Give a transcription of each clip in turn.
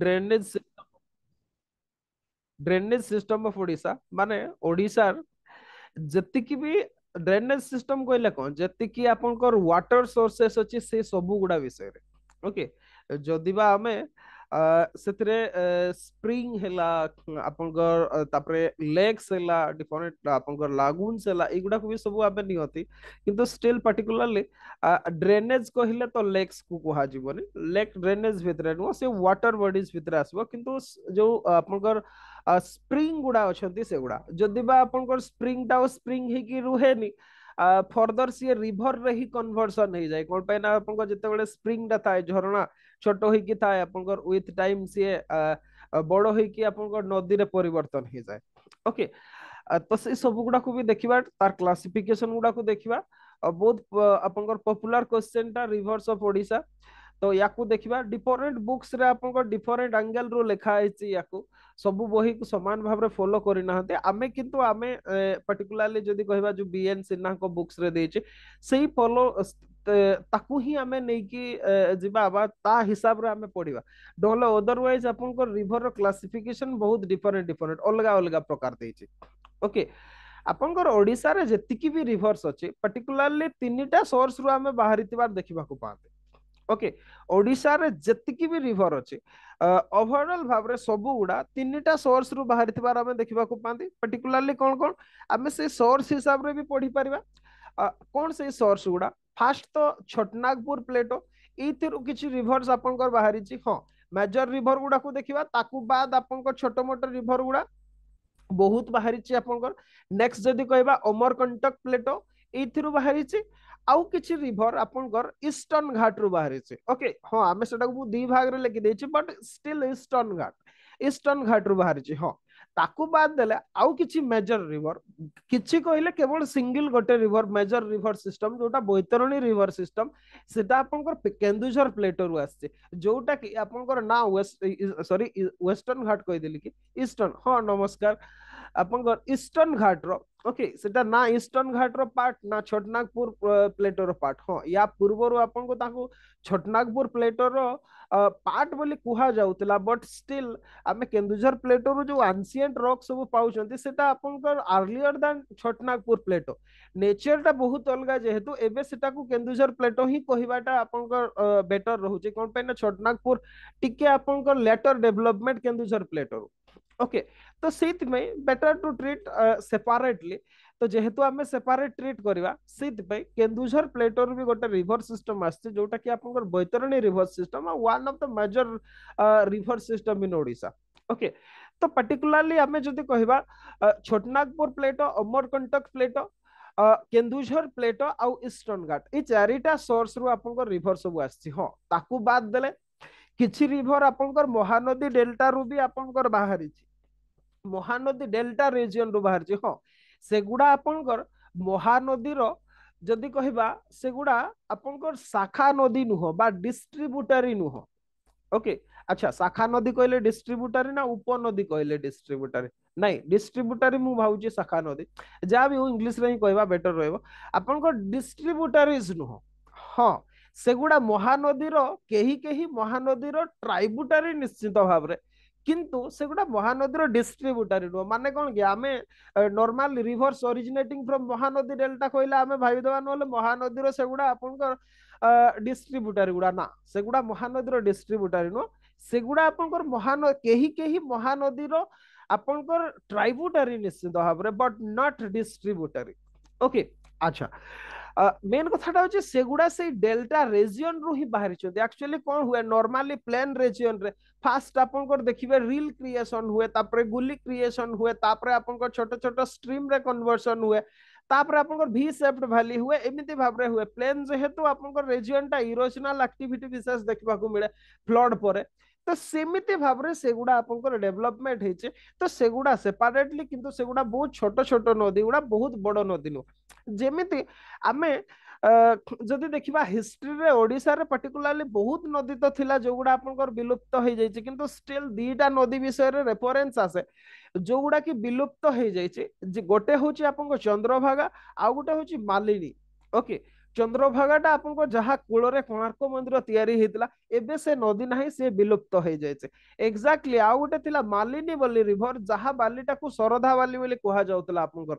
Drainage drainage system of Odisha माने ओडिशा जतिकी भी drainage system कोइले कोन जतिकी आपनकर वाटर सोर्सेस अछि से सबु गुडा विषय रे ओके जदिबा हमें ସେଥିରେ ସ୍ପ୍ରିଙ୍ଗ ହେଲା ଆପଣଙ୍କର ତାପରେ ଲେଗ୍ସ ହେଲା ଡିଫରେଣ୍ଟ ଆପଣଙ୍କର ଲାଗୁନ୍ସ ହେଲା ଏଇଗୁଡାକୁ ବି ସବୁ ଆମେ ନିଅନ୍ତି କିନ୍ତୁ ଷ୍ଟିଲ୍ ପାର୍ଟିକୁଲାରଲି ଡ୍ରେନେଜ କହିଲେ ତ ଲେକ୍ସକୁ କୁହାଯିବନି ଲେକ୍ ଡ୍ରେନେଜ ଭିତରେ ନୁହଁ ସେ ୱାଟର ବଡିଜ ଭିତରେ ଆସିବ କିନ୍ତୁ ଯୋଉ ଆପଣଙ୍କର ସ୍ପ୍ରିଙ୍ଗ ଗୁଡା ଅଛନ୍ତି ସେଗୁଡା ଯଦି ବା ଆପଣଙ୍କର ସ୍ପ୍ରିଙ୍ଗଟା ଆଉ ସ୍ପ୍ରିଙ୍ଗ ହେଇକି ରୁହେନି ଫର୍ଦର ସିଏ ରିଭରରେ ହିଁ କନଭର୍ସନ ହେଇଯାଏ କଣ ପାଇଁ ନା ଆପଣଙ୍କ ଯେତେବେଳେ ସ୍ପ୍ରିଙ୍ଗଟା ଥାଏ ଝରଣା छोट हो विथ टाइम सी बड़ हो नदी में हो तो से सब गुडा भी देखा तार क्लासिफिकेशन गुडा देखा बहुत पॉपुलर क्वेश्चन टा रिवर्स ऑफ ओडिशा तो या देखा डिफरेन्ट बुक्स डिफरेन्ट आंगेल रु लिखाई या सब बही को सामान भाव फॉलो करना आम कि आम पर्टिकुला कह बी एन सिन्हा बुक्स से फॉलो ताकू ही आमे नहीं कि जीबा अब ता हिसाब रे आमे पढ़ीबा डोले अदरवाइज आपन को रिवर रो क्लासिफिकेशन बहुत डिफरेंट डिफरेंट अलग अलग प्रकार देछि ओके आपन को ओडिसा रे जति की भी रिवर्स अछि पर्टिकुलरली तीनटा सोर्स रो आमे बाहरिति बार देखिबा को पाते ओके ओडिसा रे जति की भी रिवर अछि ओवरऑल भाव रे सब उडा तीनटा सोर्स रो बाहरी बार आमे देखिबा को पाते पर्टिकुलरली कोन कोन आमे से सोर्स हिसाब रे भी पढ़ी परबा कोन से सोर्स उडा ফার্স্ট তো ଛଟନାଗପୁର ପ୍ଲେଟୋ ଏଇଥିରୁ କିଛି ରିଭର୍ସ ଆପଣଙ୍କର ବାହାରିଛି ହଁ ମେଜର ରିଭର ଗୁଡାକୁ ଦେଖିବା ତାକୁ ବାଦ ଆପଣଙ୍କ ଛୋଟ ମୋଟ ରିଭର ଗୁଡା ବହୁତ ବାହାରିଛି ଆପଣଙ୍କର ନେକ୍ସଟ ଯଦି କହିବା ଅମରକଣ୍ଟକ ପ୍ଲେଟୋ ଏଇଥିରୁ ବାହାରିଛି ଆଉ କିଛି ରିଭର ଆପଣଙ୍କର ଇଷ୍ଟର୍ଣ୍ଣ ଘାଟରୁ ବାହାରିଛି ଓକେ ହଁ ଆମେ ସେଟାକୁ ମୁଁ ଦି ଭାଗରେ ଲେଖିଦେଇଛି but still eastern Ghat eastern ଘାଟରୁ ବାହାରିଛି ହଁ ताकू बाद देले आउ किछि मेजर रिवर किछि कहिले केवल सिंगल गोटे रिवर मेजर रिवर सिस्टम जोटा बोइतरणी रिवर सिस्टम सेटा आपनकर केंदुझर प्लेटो रु आसे जोटा कि आपनकर ना वेस्ट सॉरी वेस्टर्न घाट कहि देली कि ईस्टर्न हां नमस्कार आपनकर ईस्टर्न घाट रो ओके सेटा ना ईस्टर्न घाट रो पार्ट ना छोटनागपुर प्लेटो रो पार्ट हो या पूर्व रो अपन को ताकु छोटनागपुर प्लेटो रो पार्ट बोली कुहा जाउतला बट स्टिल आमे केन्दुझर प्लेटो रो जो एंशियंट रॉक सब पाउछंती सेटा अपन कर earlier then Chotanagpur plateau nature ता बहुत अलग जेहेतु एबे सेटा को केन्दुझर प्लेटो ही कहिबाटा अपन कर बेटर रहउचे कोन पे ना टिके अपन कर later development Keonjhar plateau okay तो सेथिपे बेटर टू ट्रीट सेपरेटली तो जेहेतु आम सेपरेट ट्रीट करवा सेथिपे केन्दुझर प्लेटर भी गोटे रिभर सिस्टम आसटा कि आप Baitarani river system one of the major river system in Odisha okay तो पर्टिकुलरली आम जब कह Chotanagpur plateau Amarkantak plateau Keonjhar plateau आउ ईस्टर्न घाट ये चारिटा सोर्स रु आप रिभर सब आँ ताद दे किसी रिभर आप महानदी डेल्टा रु भी आप बाहरी ମହାନଦୀ ଡେଲ୍ଟା ରିଜିଅନରୁ ବାହାରିଛି ହଁ ସେଗୁଡ଼ା ଆପଣଙ୍କର ମହାନଦୀର ଯଦି କହିବା ସେଗୁଡ଼ା ଆପଣଙ୍କର ଶାଖା ନଦୀ ନୁହଁ ବା ଡିଷ୍ଟ୍ରିବ୍ୟୁଟାରୀ ନୁହଁ ଓକେ ଆଚ୍ଛା ଶାଖା ନଦୀ କହିଲେ ଡିଷ୍ଟ୍ରିବ୍ୟୁଟାରୀ ନା ଉପନଦୀ କହିଲେ ଡିଷ୍ଟ୍ରିବ୍ୟୁଟାରୀ ନାଇଁ ଡିଷ୍ଟ୍ରିବ୍ୟୁଟାରୀ ମୁଁ ଭାବୁଛି ଶାଖା ନଦୀ ଯାହା ବି ହଉ ଇଂଲିଶରେ ହିଁ କହିବା ବେଟର ରହିବ ଆପଣଙ୍କ ଡିଷ୍ଟ୍ରିବ୍ୟୁଟାରିଜ ନୁହଁ ହଁ ସେଗୁଡ଼ା ମହାନଦୀର କେହି କେହି ମହାନଦୀର ଟ୍ରାଇବ୍ୟୁଟାରୀ ନିଶ୍ଚିତ ଭାବରେ কিন্তু সেগুটা মহানদীর ডিস্ট্রিব্ୟୁଟର ନୁହଁ ମାନେ କ'ଣ କି ଆମେ normal rivers originating from Mahanadi delta କହିଲେ ଆମେ ଭାବିଦେବା ନହେଲେ ମହାନଦୀର ସେଗୁଡ଼ା ଆପଣଙ୍କର ଡିଷ୍ଟ୍ରିବ୍ୟୁଟର ଗୁଡ଼ା ନା ସେଗୁଡ଼ା ମହାନଦୀର ଡିଷ୍ଟ୍ରିବ୍ୟୁଟର ନୁହଁ ସେଗୁଡ଼ା ଆପଣଙ୍କର ମହାନ କେହି କେହି ମହାନଦୀର ଆପଣଙ୍କର ଟ୍ରାଇବ୍ୟୁଟାରୀ ନିଶ୍ଚିତ ଭାବରେ ବଟ୍ ନଟ୍ ଡିଷ୍ଟ୍ରିବ୍ୟୁଟରୀ ଓକେ ଆଚ୍ଛା মেন কথাটা হচ্ছে সেগুড়া সেই ডেল্টা রেজিয়ন রু হি বাহারিছন্তি একচুয়ালি কোন হুয়ে নর্মালি প্লেন রেজিয়ন রে ফার্স্ট আপনকর দেখিবে রিল ক্রিয়েশন হুয়ে তারপরে গুলি ক্রিয়েশন হুয়ে তারপরে আপনকর ছোট ছোট স্ট্রিম রে কনভার্সন হুয়ে তারপরে আপনার ভি সেপ্ট ভ্যালি হুয়ে এমিতি ভাবে হুয়ে প্লেন যেহেতু আপনার রেজিয়নটা ইরোজনাল আক্টিভিটি বিশেষ দেখা মিলে ফ্লড পরে ତ ସେମିତି ଭାବରେ ସେଗୁଡା ଆପଣଙ୍କର ଡେଭଲପମେଣ୍ଟ ହେଇଛି ତ ସେଗୁଡା separately କିନ୍ତୁ ସେଗୁଡା ବହୁତ ଛୋଟ ଛୋଟ ନଦୀ ଗୁଡା ବହୁତ ବଡ ନଦୀ ନୁହଁ ଯେମିତି ଆମେ ଯଦି ଦେଖିବା ହିଷ୍ଟ୍ରିରେ ଓଡିଶାରେ ପର୍ଟିକୁଲାରଲି ବହୁତ ନଦୀ ତ ଥିଲା ଯୋଉଗୁଡା ଆପଣଙ୍କର ବିଲୁପ୍ତ ହେଇଯାଇଛି କିନ୍ତୁ ଷ୍ଟିଲ୍ ଦିଟା ନଦୀ ବିଷୟରେ ରେଫରେନ୍ସ ଆସେ ଯୋଉଗୁଡା କି ବିଲୁପ୍ତ ହେଇଯାଇଛି ଗୋଟେ ହଉଛି ଆପଣଙ୍କ ଚନ୍ଦ୍ରଭାଗା ଆଉ ଗୋଟେ ହଉଛି ମାଲିନୀ ଓକେ চন্দ্রভাগাটা আপনার যা কূলরে কোণার্ক মন্দির তৈরি হয়েছিল এবে সে নদী না সে বিলুপ্ত হয়ে যাইছে এক্সাক্টলি আউ গোটে লা মালিনী বলে রিভর যা বালিটা শরধা বালি বলে যাওয়া আপনার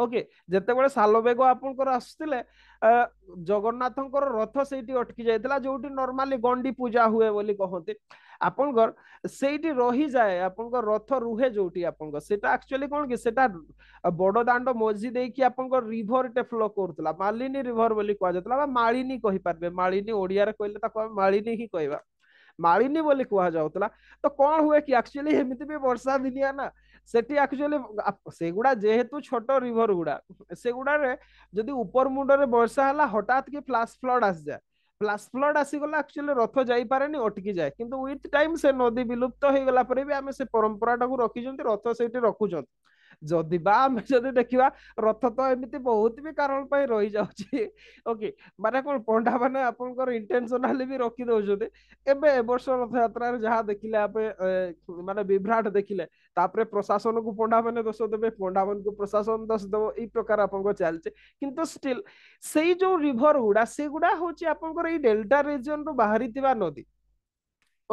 ओके ଯେତେବେଳେ ସାଲବେଗ ଆପଣଙ୍କର ଆସୁଥିଲେ ଜଗନ୍ନାଥଙ୍କର ରଥ ସେଇଠି ଅଟକି ଯାଇଥିଲା ଯୋଉଠି ନର୍ମାଲି ଗଣ୍ଡି ପୂଜା ହୁଏ ବୋଲି କହନ୍ତି ଆପଣଙ୍କର ସେଇଠି ରହିଯାଏ ଆପଣଙ୍କ ରଥ ରୁହେ ଯୋଉଠି ଆପଣଙ୍କ ସେଟା ଆକ୍ଚୁଆଲି କଣ କି ସେଟା ବଡଦାଣ୍ଡ ମଝି ଦେଇକି ଆପଣଙ୍କ ରିଭରଟେ ଫ୍ଲୋ କରୁଥିଲା ମାଳିନୀ ରିଭର ବୋଲି କୁହାଯାଉଥିଲା ବା ମାଳିନୀ କହିପାରିବେ ମାଳିନୀ ଓଡ଼ିଆରେ କହିଲେ ତାକୁ ଆମେ ମାଳିନୀ ହିଁ କହିବା ମାଳିନୀ ବୋଲି କୁହାଯାଉଥିଲା ତ କଣ ହୁଏ କି ଆକ୍ଚୁଆଲି ଏମିତି ବି ବର୍ଷା ଦିନିଆ ନା ସେଠି ଆକ୍ଚୁଆଲି ସେଗୁଡା ଯେହେତୁ ଛୋଟ ରିଭର ଗୁଡା ସେଗୁଡାରେ ଯଦି ଉପର ମୁଣ୍ଡରେ ବର୍ଷା ହେଲା ହଠାତ୍ କି ଫ୍ଲାସ୍ ଫ୍ଲଡ୍ ଆସିଯାଏ ଫ୍ଲାସ୍ ଫ୍ଲଡ୍ ଆସିଗଲା ଆକ୍ଚୁଆଲି ରଥ ଯାଇପାରେନି ଅଟକି ଯାଏ କିନ୍ତୁ ୱିଥ୍ ଟାଇମ୍ ସେ ନଦୀ ବିଲୁପ୍ତ ହେଇଗଲା ପରେ ବି ଆମେ ସେ ପରମ୍ପରାଟାକୁ ରଖିଛନ୍ତି ରଥ ସେଇଠି ରଖୁଛନ୍ତି ଯଦି ବା ଆମେ ଯଦି ଦେଖିବା ରଥ ତ ଏମିତି ବହୁତ ବି କାରଣ ପାଇଁ ରହିଯାଉଛି ଓକେ ମାନେ କଣ ପଣ୍ଡା ମାନେ ଆପଣଙ୍କର ଇଣ୍ଟେନସନାଲି ବି ରଖି ଦଉଛନ୍ତି ଏବେ ଏ ବର୍ଷ ରଥଯାତ୍ରାରେ ଯାହା ଦେଖିଲେ ଆମେ ମାନେ ବିଭ୍ରାଟ ଦେଖିଲେ ତାପରେ ପ୍ରଶାସନକୁ ପଣ୍ଡାମାନେ ଦୋଷ ଦେବେ ପଣ୍ଡାମାନଙ୍କୁ ପ୍ରଶାସନ ଦୋଷ ଦେବ ଏଇ ପ୍ରକାର ଆପଣଙ୍କ ଚାଲିଛି କିନ୍ତୁ ଷ୍ଟିଲ୍ ସେଇ ଯୋଉ ରିଭର ଗୁଡା ସେଗୁଡା ହଉଛି ଆପଣଙ୍କର ଏଇ ଡେଲ୍ଟା ରିଜନରୁ ବାହାରିଥିବା ନଦୀ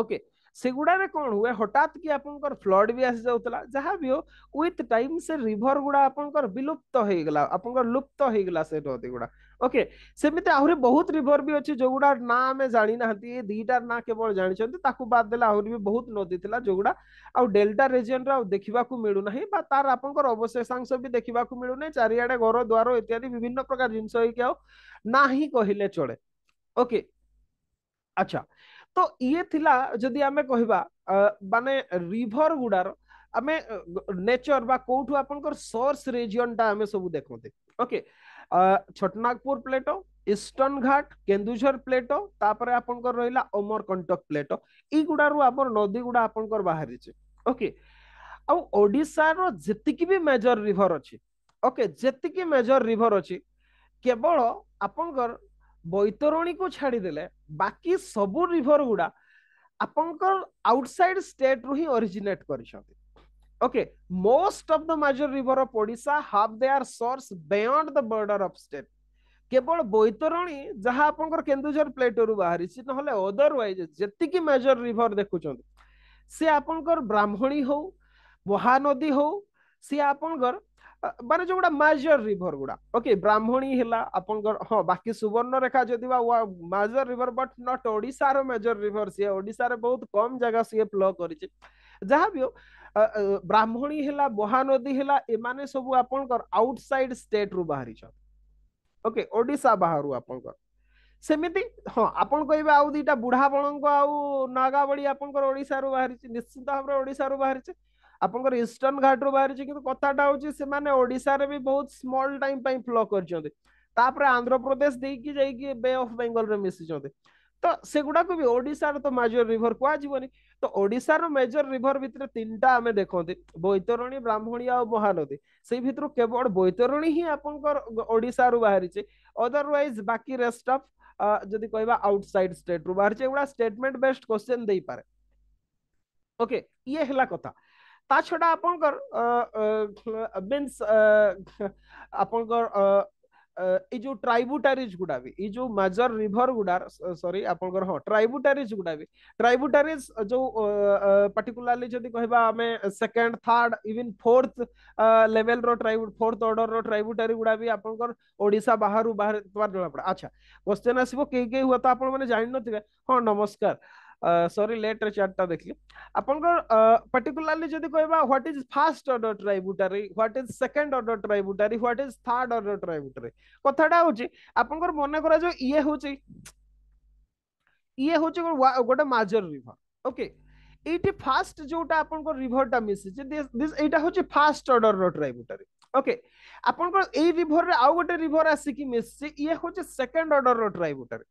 ଓକେ सेगुड़ा कौन हुए हठात कि फ्लड भी आसी जाऊला जहाँ भी हो विथ टाइम से रिभर गुड़ा विलुप्त हो गला आप लुप्त हो गला से नदी गुड़ा ओके सेमती आहरी बहुत रिभर भी अच्छे जो गुड़ा ना आम जाणी ना दीटार ना केवल जानते बाद दे आहरी भी बहुत नदी था जो गुड़ा आल्टा रिजन रखा मिलूना ही तार आप अवशेषांश भी देखा मिलूना चारिड़े घर द्वार इत्यादि विभिन्न प्रकार जिनके ना ही कहले चले ओके अच्छा ତ ଇଏ ଥିଲା ଯଦି ଆମେ କହିବା ମାନେ ରିଭର ଗୁଡାର ଆମେ ନେଚର ବା କୋଉଠୁ ଆପଣଙ୍କର ସୋର୍ସ ରିଜିଅନଟା ଆମେ ସବୁ ଦେଖନ୍ତି ଓକେ ଛଟନାଗପୁର ପ୍ଲେଟୋ ଇଷ୍ଟର୍ଣ୍ଣ ଘାଟ କେନ୍ଦୁଝର ପ୍ଲେଟୋ ତାପରେ ଆପଣଙ୍କର ରହିଲା ଅମରକଣ୍ଟକ ପ୍ଲେଟୋ ଏଇଗୁଡାରୁ ଆମର ନଦୀ ଗୁଡା ଆପଣଙ୍କର ବାହାରିଛି ଓକେ ଆଉ ଓଡ଼ିଶାର ଯେତିକି ବି ମେଜର ରିଭର ଅଛି ଓକେ ଯେତିକି ମେଜର ରିଭର ଅଛି କେବଳ ଆପଣଙ୍କର ବୈତରଣୀକୁ ଛାଡ଼ିଦେଲେ ବାକି ସବୁ ରିଭର ଗୁଡ଼ା ଆପଣଙ୍କର ଆଉଟସାଇଡ୍ ଷ୍ଟେଟ୍ରୁ ହିଁ ଅରିଜିନେଟ୍ କରିଛନ୍ତି okay most of the major river of odisha have their source beyond the border of state केवल बैतरणी जहां आपंकर केन्दुझर प्लेटो रु बाहरी छि নহলে अदरवाइज जति की मेजर रिवर देखुचों से आपंकर ब्राह्मणी हो महानदी हो से आपंकर माने जो गुडा मेजर रिवर गुडा ओके ब्राह्मणी हला अपन हां बाकी सुवर्ण रेखा जदि major river but not Odisha रो मेजर रिवर से ओडिसा रे बहुत कम जगह से फ्लो करिछ ब्राह्मणी हला महानदी हला ए माने सब अपन कर आउटसाइड स्टेट रु बाहरि छ ओके ओडिसा बाहरु अपन कर सेमिति हां अपन कहबे दीटा बुढा बणंग को आउ नागावळी अपन कर ओडिसा रु रु बाहरि ଆପଣଙ୍କର ଇଷ୍ଟର୍ଣ୍ଣ ଘାଟରୁ ବାହାରିଛି କିନ୍ତୁ କଥାଟା ହଉଛି ସେମାନେ ଓଡ଼ିଶାରେ ବି ବହୁତ ସ୍ମଲ୍ ଟାଇମ୍ ପାଇଁ ଫ୍ଲ କରିଛନ୍ତି ତାପରେ ଆନ୍ଧ୍ରପ୍ରଦେଶ ଦେଇକି ଯାଇକି ବେ ଅଫ୍ ବେଙ୍ଗଲରେ ମିଶିଛନ୍ତି ତ ସେଗୁଡାକୁ ବି ଓଡ଼ିଶାର ତ ମେଜର ରିଭର କୁହାଯିବନି ତ ଓଡ଼ିଶାର ମେଜର ରିଭର ଭିତରେ ତିନିଟା ଆମେ ଦେଖନ୍ତି ବୈତରଣୀ ବ୍ରାହ୍ମଣୀ ଆଉ ମହାନଦୀ ସେଇ ଭିତରୁ କେବଳ ବୈତରଣୀ ହିଁ ଆପଣଙ୍କର ଓଡ଼ିଶାରୁ ବାହାରିଛି ଅଦରୱାଇଜ ବାକି ରେଷ୍ଟ ଅଫ୍ ଯଦି କହିବା ଆଉଟସାଇଡ ଷ୍ଟେଟରୁ ବାହାରିଛି ଏଗୁଡା ଷ୍ଟେଟମେଣ୍ଟ ବେସ୍ଡ କ୍ୱେଶ୍ଚେନ ଦେଇପାରେ ଓକେ ଇଏ ହେଲା କଥା ता छड़ा आपन कर मींस आपन कर ए जो ट्राइब्यूटरीज गुडा भी ए जो मेजर रिवर गुडा सॉरी आपन कर हां ट्राइब्यूटरीज गुडा भी ट्राइब्यूटरीज जो पर्टिकुलरली जदी कहबा हमें second third even fourth level रो ट्राइब्यूट फोर्थ ऑर्डर रो ट्राइब्यूटरी गुडा भी आपन कर ओडिसा बाहरु बाहर अच्छा क्वेश्चन आसीबो के के हुआ त आपन माने जानि नथिबे हां नमस्कार ସରି ଲେଟ୍ରେ ଚାରିଟା ଦେଖିଲି ଆପଣଙ୍କର ପର୍ଟିକୁଲାରଲି ଯଦି କହିବା what is first order tributary what is second order tributary what is third order tributary କଥାଟା ହଉଛି ଆପଣଙ୍କର ମନେ କରାଯାଉ ଇଏ ହଉଛି ଇଏ ହଉଛି ଗୋଟେ ମାଜର ରିଭର ଓକେ ଏଇଠି ଫାଷ୍ଟ ଯୋଉଟା ଆପଣଙ୍କ ରିଭରଟା ମିଶିଛି ଏଇଟା ହଉଛି ଫାଷ୍ଟ ଅର୍ଡରର ଟ୍ରାଇବୁଟାରୀ ଓକେ ଆପଣଙ୍କର ଏଇ ରିଭରରେ ଆଉ ଗୋଟେ ରିଭର ଆସିକି ମିଶିଛି ଇଏ ହଉଛି ସେକେଣ୍ଡ ଅର୍ଡରର ଟ୍ରାଇବୁଟାରୀ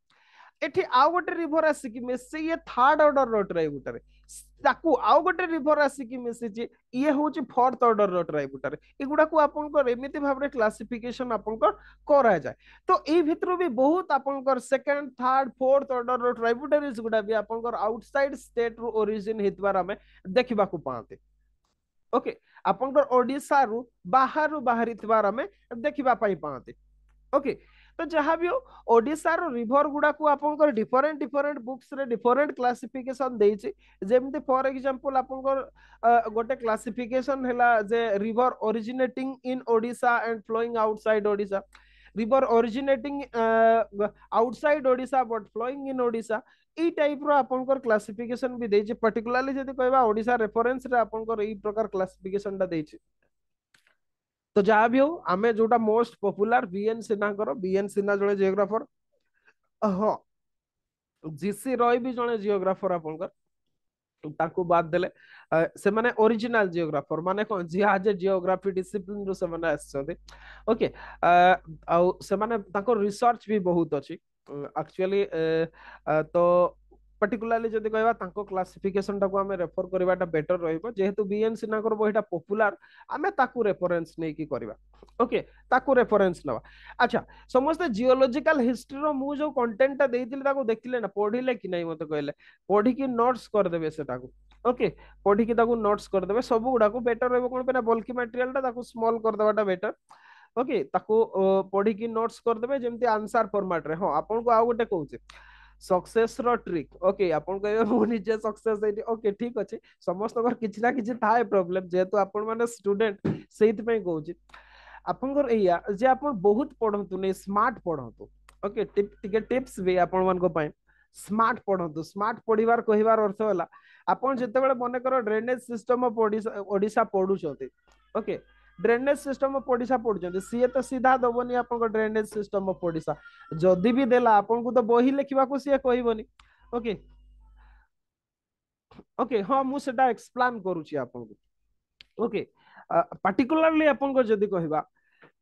रिभर आसिकी मिसे थर्ड अर्डर रोट आउ गोटे रिभर आसिकी मिसी ये हूँ फोर्थ अर्डर रोट रोटर आप भाव क्लासीफिकेसन आपंकराए तो यही भी बहुत आप सेकेंड थर्ड फोर्थ अर्डर रोट गुडा भी आपसाइड स्टेट रु ओरीजिन आम देखा पाते ओके आपशार बाहर बाहरी थे देखापी पाते ओके okay. तो जहाँ भी हो ओडार रिभर गुड़ाक आप different different books different classification देमती फर एक्जामपल आप गोटे क्लासीफिकेसन है river originating in Odisha and flowing outside Odisha river originating outside Odisha but flowing in Odisha ये टाइप আপনার ক্লাসিফিকেসন বি দিয়েছে পার্টিকুলারলি যদি रेफरेन्स आप प्रकार রে टाइम तो जहाँ भी हम जो most popular B N Sinha Sinha जो जिओग्राफर हाँ जीसी रॉय भी जे जिओग्राफर आप ओरिजिनल जियोग्राफर माने कौन जी आज जियोग्राफी डिसिप्लिन रु ओके आ रिसर्च भी बहुत अच्छी एक्चुअली तो পার্টিকুলারলি যদি কহবা তাঙ্ক ক্লাসিফিকেশন টাকু আমি রেফর করিবাটা বেটার রহিব যেহেতু বিএন সিনাকর বইটা পপুলার আমি তাকু রেফরেন্স নেইকি করিবা ওকে তাকু রেফরেন্স নবা আচ্ছা সমস্ত জিওলজিক্যাল হিস্ট্রি র মু যে কন্টেন্টটা দেইতিলে তাকু দেখিলে না পড়িলে কি নাই মতে কইলে পড়িকি নোটস করে দেবে সেটাকু ওকে পড়িকি তাকু নোটস করে দেবে সবু গুডাকু বেটার রহিব কোন পেনা বলকি ম্যাটেরিয়ালটা তাকু স্মল করে দেবাটা বেটার ওকে তাকু পড়িকি নোটস করে দেবে যেমতি আনসার ফরম্যাট রে হ্যাঁ আপনকু আউ গোটে কହୁছে सक्सेस रो ट्रिक ओके आपण कहबे मु निजे सक्सेस हेली ओके ठीक अछि समस्तकर किछि ना किछि थाए प्रॉब्लम जेहेतु आपण माने स्टूडेंट सेहित पई कहउछि आपनकर एया जे आपण बहुत पढंतु ने स्मार्ट पढंतु ओके टिप टिके टिप्स बे आपण मान को पई स्मार्ट पढंतु स्मार्ट पढिबार कहिबार अर्थ होला आपण जेते बेले मने कर drainage system of Odisha Odisha पढुछथि okay okay. Drainage system of Odisha पढ़ुंत सीए तो सीधा दबनी आप ड्रेनेज सिस्टम ऑफ ओडिशा जदि भी देला आपन तो बही लिखा सी कह ओके ओके हाँ मुझे एक्सप्लेन करके आपके आप कह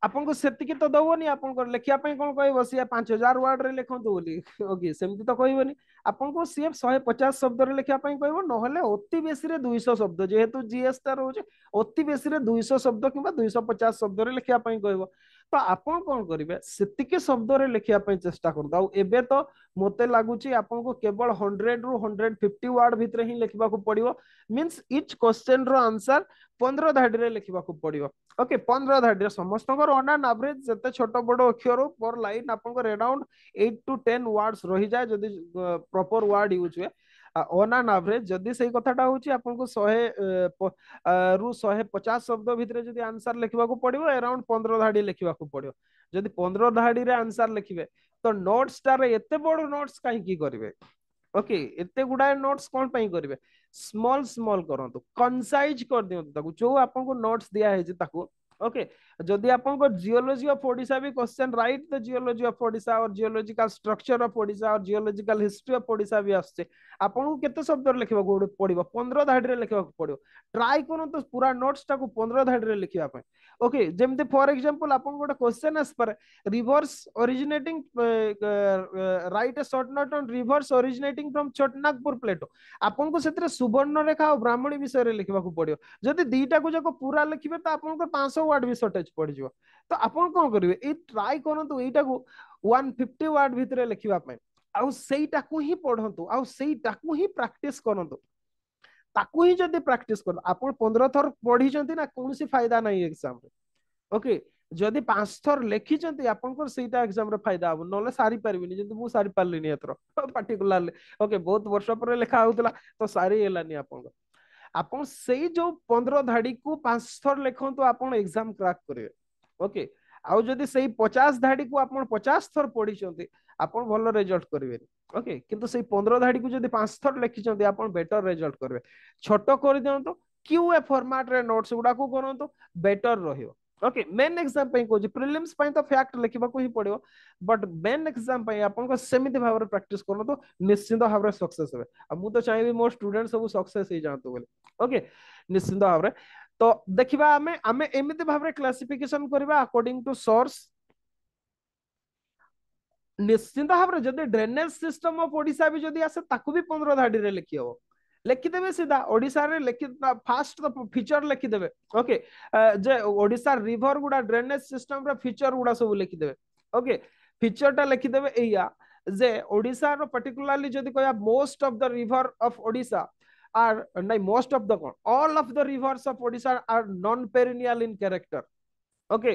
আপনক সেতকি তো দওনি আপনক লিখিয়া পাই কোন কই বসিয়া 5000 ওয়ার্ড রে লেখতো বলি ওকে সেমকি তো কইবনি আপনক সিএফ 150 শব্দ রে লিখিয়া পাই কইব নহলে অতি বেশি রে 200 শব্দ যেহেতু जीएस টা রহুচে অতি বেশি রে 200 শব্দ কিংবা 250 শব্দ রে লিখিয়া পাই কইব ତ ଆପଣ କଣ କରିବେ ସେତିକି ଶବ୍ଦରେ ଲେଖିବା ପାଇଁ ଚେଷ୍ଟା କରନ୍ତୁ ଆଉ ଏବେ ତ ମୋତେ ଲାଗୁଛି ଆପଣଙ୍କୁ କେବଳ ହଣ୍ଡ୍ରେଡ ହଣ୍ଡ୍ରେଡ୍ ଫିଫ୍ଟି ୱାର୍ଡ ଭିତରେ ହିଁ ଲେଖିବାକୁ ପଡିବ ମିନ୍ସ ଇଚ୍ କ୍ୱେଶ୍ଚେନ ର ଆନ୍ସର ପନ୍ଦର ଧାଡିରେ ଲେଖିବାକୁ ପଡିବ ଓକେ ପନ୍ଦର ଧାଡିରେ ସମସ୍ତଙ୍କର ଅନ୍ ଆଣ୍ଡ ଆଭରେଜ ଯେତେ ଛୋଟ ବଡ ଅକ୍ଷର ପର ଲାଇନ୍ ଆପଣଙ୍କର around eight to ten words ରହିଯାଏ ଯଦି ପ୍ରପର୍ ୱାର୍ଡ ୟୁଜ୍ ହୁଏ ऑन एन आवरेज जदि से कथाटा होची आपनको 100 रु 150 शब्द भितरे जदि आंसर लिखबा को पडिवो अराउंड 15 धाडी लिखबा को पडियो जदि 15 धाडी रे आंसर लिखिवे तो नोट्स तार एते बड नोट्स काही की करिवे ओके एते गुडा नोट्स कोन पई करिवे स्मॉल स्मॉल करंतु कंसाइज कर दियो ताको जो आपनको नोट्स दिया है जे ताको ओके जदि आप जिओलोजी अफ ओडा भी question write the geology of Odisha और जिओलोजिकल स्ट्रक्चर ऑफ ओडिशा और जिओलोजिकल हिस्ट्री अफ ओडा भी आसे आपको केते शब्द रे लिखबा को धाड़ी रे लिखबा को पड़िबो ट्राई करन तो पूरा नोट्स टा को धाड़ी रे लिखिया ओके जेमते फॉर एग्जांपल आपन को क्वेश्चन आस पाए rivers originating write a short note on rivers originating from Chotanagpur plateau आपन को सेतरे और ब्राह्मणी विषय रे लिखबा को पड़िबो दीटा को जको पूरा लिखे तो आपन को वर्ड भी सर्टेज पड़ जा तो आप करेंगे ये ट्राए करूँ फिफ्टी वार्ड भितर लिखापी आईटा को ही पढ़तु आईटा को ही प्राक्ट करूँ ताकू ही जब प्राक्ट कर आप पंद्रह थर पढ़ी ना कौन फायदा ना एक्जाम ओके जदि पांच थर लिखी आपटा एक्जाम फायदा हम ना सारी पारे जो सारी पार्लि एथर पर्टिकुला बहुत वर्ष पर लिखा होता तो सारी गलानी आप আপন সেই ଯୋଉ 15 ଧାଡିକୁ 5 ଥର ଲେଖନ୍ତୁ ଆପଣ ଏକ୍ସାମ କ୍ରାକ୍ କରିବେ ଓକେ ଆଉ ଯଦି ସେଇ 50 ଧାଡିକୁ ଆପଣ 50 ଥର ପଢିଛନ୍ତି ଆପଣ ଭଲ ରେଜଲ୍ଟ କରିବେନି ଓକେ କିନ୍ତୁ ସେଇ 15 ଧାଡିକୁ ଯଦି 5 ଥର ଲେଖିଛନ୍ତି ଆପଣ ବେଟର ରେଜଲ୍ଟ କରିବେ ଛୋଟ କରିଦିଅନ୍ତୁ କ୍ୟୁଏ ଫର୍ମାଟରେ ନୋଟ୍ସ ଗୁଡାକୁ କରନ୍ତୁ ବେଟର ରହିବ ओके मेन एग्जाम पे कोजी प्रीलिम्स पे तो फैक्ट लिखबा को ही पड़ियो बट मेन एग्जाम पे आपन को सेमित भाव रे प्रैक्टिस करनो तो निश्चित भाव रे सक्सेस होवे आ मु तो चाहे भी मोर स्टूडेंट सब सक्सेस हे जातो बोले ओके निश्चित भाव रे तो देखिबा हमें हमें एमित भाव रे क्लासिफिकेशन करबा अकॉर्डिंग टू सोर्स निश्चित भाव रे जदी ड्रेनेज सिस्टम ऑफ ओडिसा भी जदी आसे ताकु भी 15 धाडी रे लिखियो ଲେଖିଦେବେ ସିଧା ଓଡ଼ିଶାରେ ଲେଖି ଫାର୍ଷ୍ଟ ତ ଫିଚର ଲେଖିଦେବେ ଓକେ ଯେ ଓଡ଼ିଶା ରିଭର ଗୁଡା ଡ୍ରେନେଜ ସିଷ୍ଟମର ଫିଚର ଗୁଡା ସବୁ ଲେଖିଦେବେ ଓକେ ଫିଚରଟା ଲେଖିଦେବେ ଏଇଆ ଯେ ଓଡ଼ିଶାର ପର୍ଟିକୁଲାରଲି ଯଦି କହିବା most of the river of Odisha are ନାଇଁ ମୋଷ୍ଟ ଅଫ ଦ କ'ଣ all of the rivers of Odisha are non perennial in character okay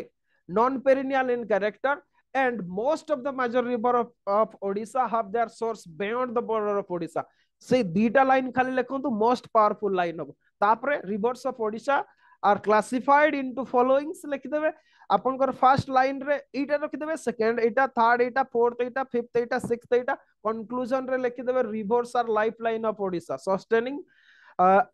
non perennial in character and most of the major river of, of Odisha have their source beyond the border of Odisha. से दीटा line खाली लिखतु most powerful line हम तापर rivers of Odisha are classified into followings लिखिदेवे आपंकर first line रे एटा रखिदेवे सेकेंड एटा थर्ड एटा फोर्थ एटा फिफ्थ एटा सिक्स्थ एटा कंक्लूजन रे लिखिदेवे rivers are life line of Odisha sustaining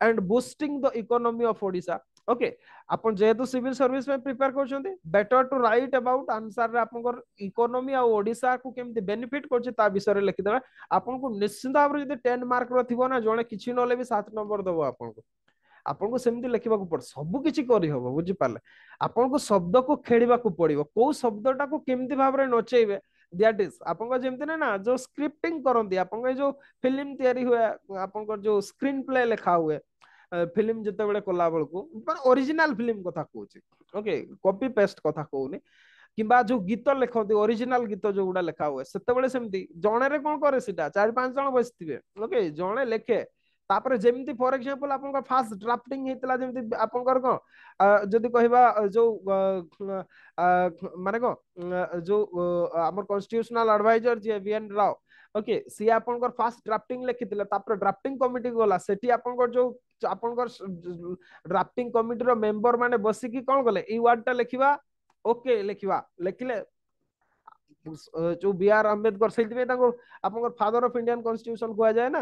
and boosting the economy of Odisha okay आपण जेहेतु सिविल सर्विस में प्रिपेयर करछन्ते better to write about answer रे आपनकर इकोनॉमी आ ओडिसा को केमते बेनिफिट करछे ता विषय रे लिखि देबा आपन को निश्चित भाव रे जदि 10 मार्क रो थिबो ना जणे किछि नले भी 7 नंबर दबो आपन को आपन को सेमति लिखिबा को पड़ सब किछि करि होबो बुझि पाले आपन को शब्द को खेड़ीबा को पड़िबो को शब्दटा को केमति भाव रे नचेइबे दैट इज आपन जेमति ना ना जो स्क्रिप्टिंग करंती आपन जो फिल्म तैयारी हुए आपन जो स्क्रीन प्ले लिखा हुए ଫିଲ୍ମ ଯେତେବେଳେ କଲା ବେଳକୁ ମାନେ ଓରିଜିନାଲ ଫିଲ୍ମ କଥା କହୁଛି ଓକେ କପି ପେଷ୍ଟ କଥା କହୁନି କିମ୍ବା ଯୋଉ ଗୀତ ଲେଖନ୍ତି ଓରିଜିନାଲ ଗୀତ ଯୋଉଗୁଡା ଲେଖା ହୁଏ ସେତେବେଳେ ସେମିତି ଜଣେରେ କଣ କରେ ସେଟା ଚାରି ପାଞ୍ଚ ଜଣ ବସିଥିବେ ଓକେ ଜଣେ ଲେଖେ ତାପରେ ଯେମିତି ଫର ଏକ୍ସାମ୍ପଲ ଆପଣଙ୍କର ଫାର୍ଷ୍ଟ ଡ୍ରାଫ୍ଟିଂ ହେଇଥିଲା ଯେମିତି ଆପଣଙ୍କର କଣ ଯଦି କହିବା ଯୋଉ ମାନେ କଣ ଯୋଉ ଆମର କନଷ୍ଟିଟ୍ୟୁସନାଲ ଆଡଭାଇଜର ଯିଏ ବି ଏନ୍ ରାଓ ଓକେ ସିଏ ଆପଣଙ୍କର ଫାର୍ଷ୍ଟ ଡ୍ରାଫ୍ଟିଂ ଲେଖିଥିଲେ ତାପରେ ଡ୍ରାଫ୍ଟିଂ କମିଟି ଗଲା ସେଠି ଆପଣଙ୍କର ଯୋଉ ଆପଣଙ୍କର ଡ୍ରାଫ୍ଟିଂ କମିଟିର ମେମ୍ବର ମାନେ ବସିକି କଣ କଲେ ଏଇ ୱାର୍ଡଟା ଲେଖିବା ଓକେ ଲେଖିବା ଲେଖିଲେ ଯୋଉ ବି ଆର ଆମ୍ବେଦକର ସେଇଥିପାଇଁ ତାଙ୍କୁ ଆପଣଙ୍କର ଫାଦର ଅଫ୍ ଇଣ୍ଡିଆନ କନଷ୍ଟିଟ୍ୟୁସନ କୁହାଯାଏ ନା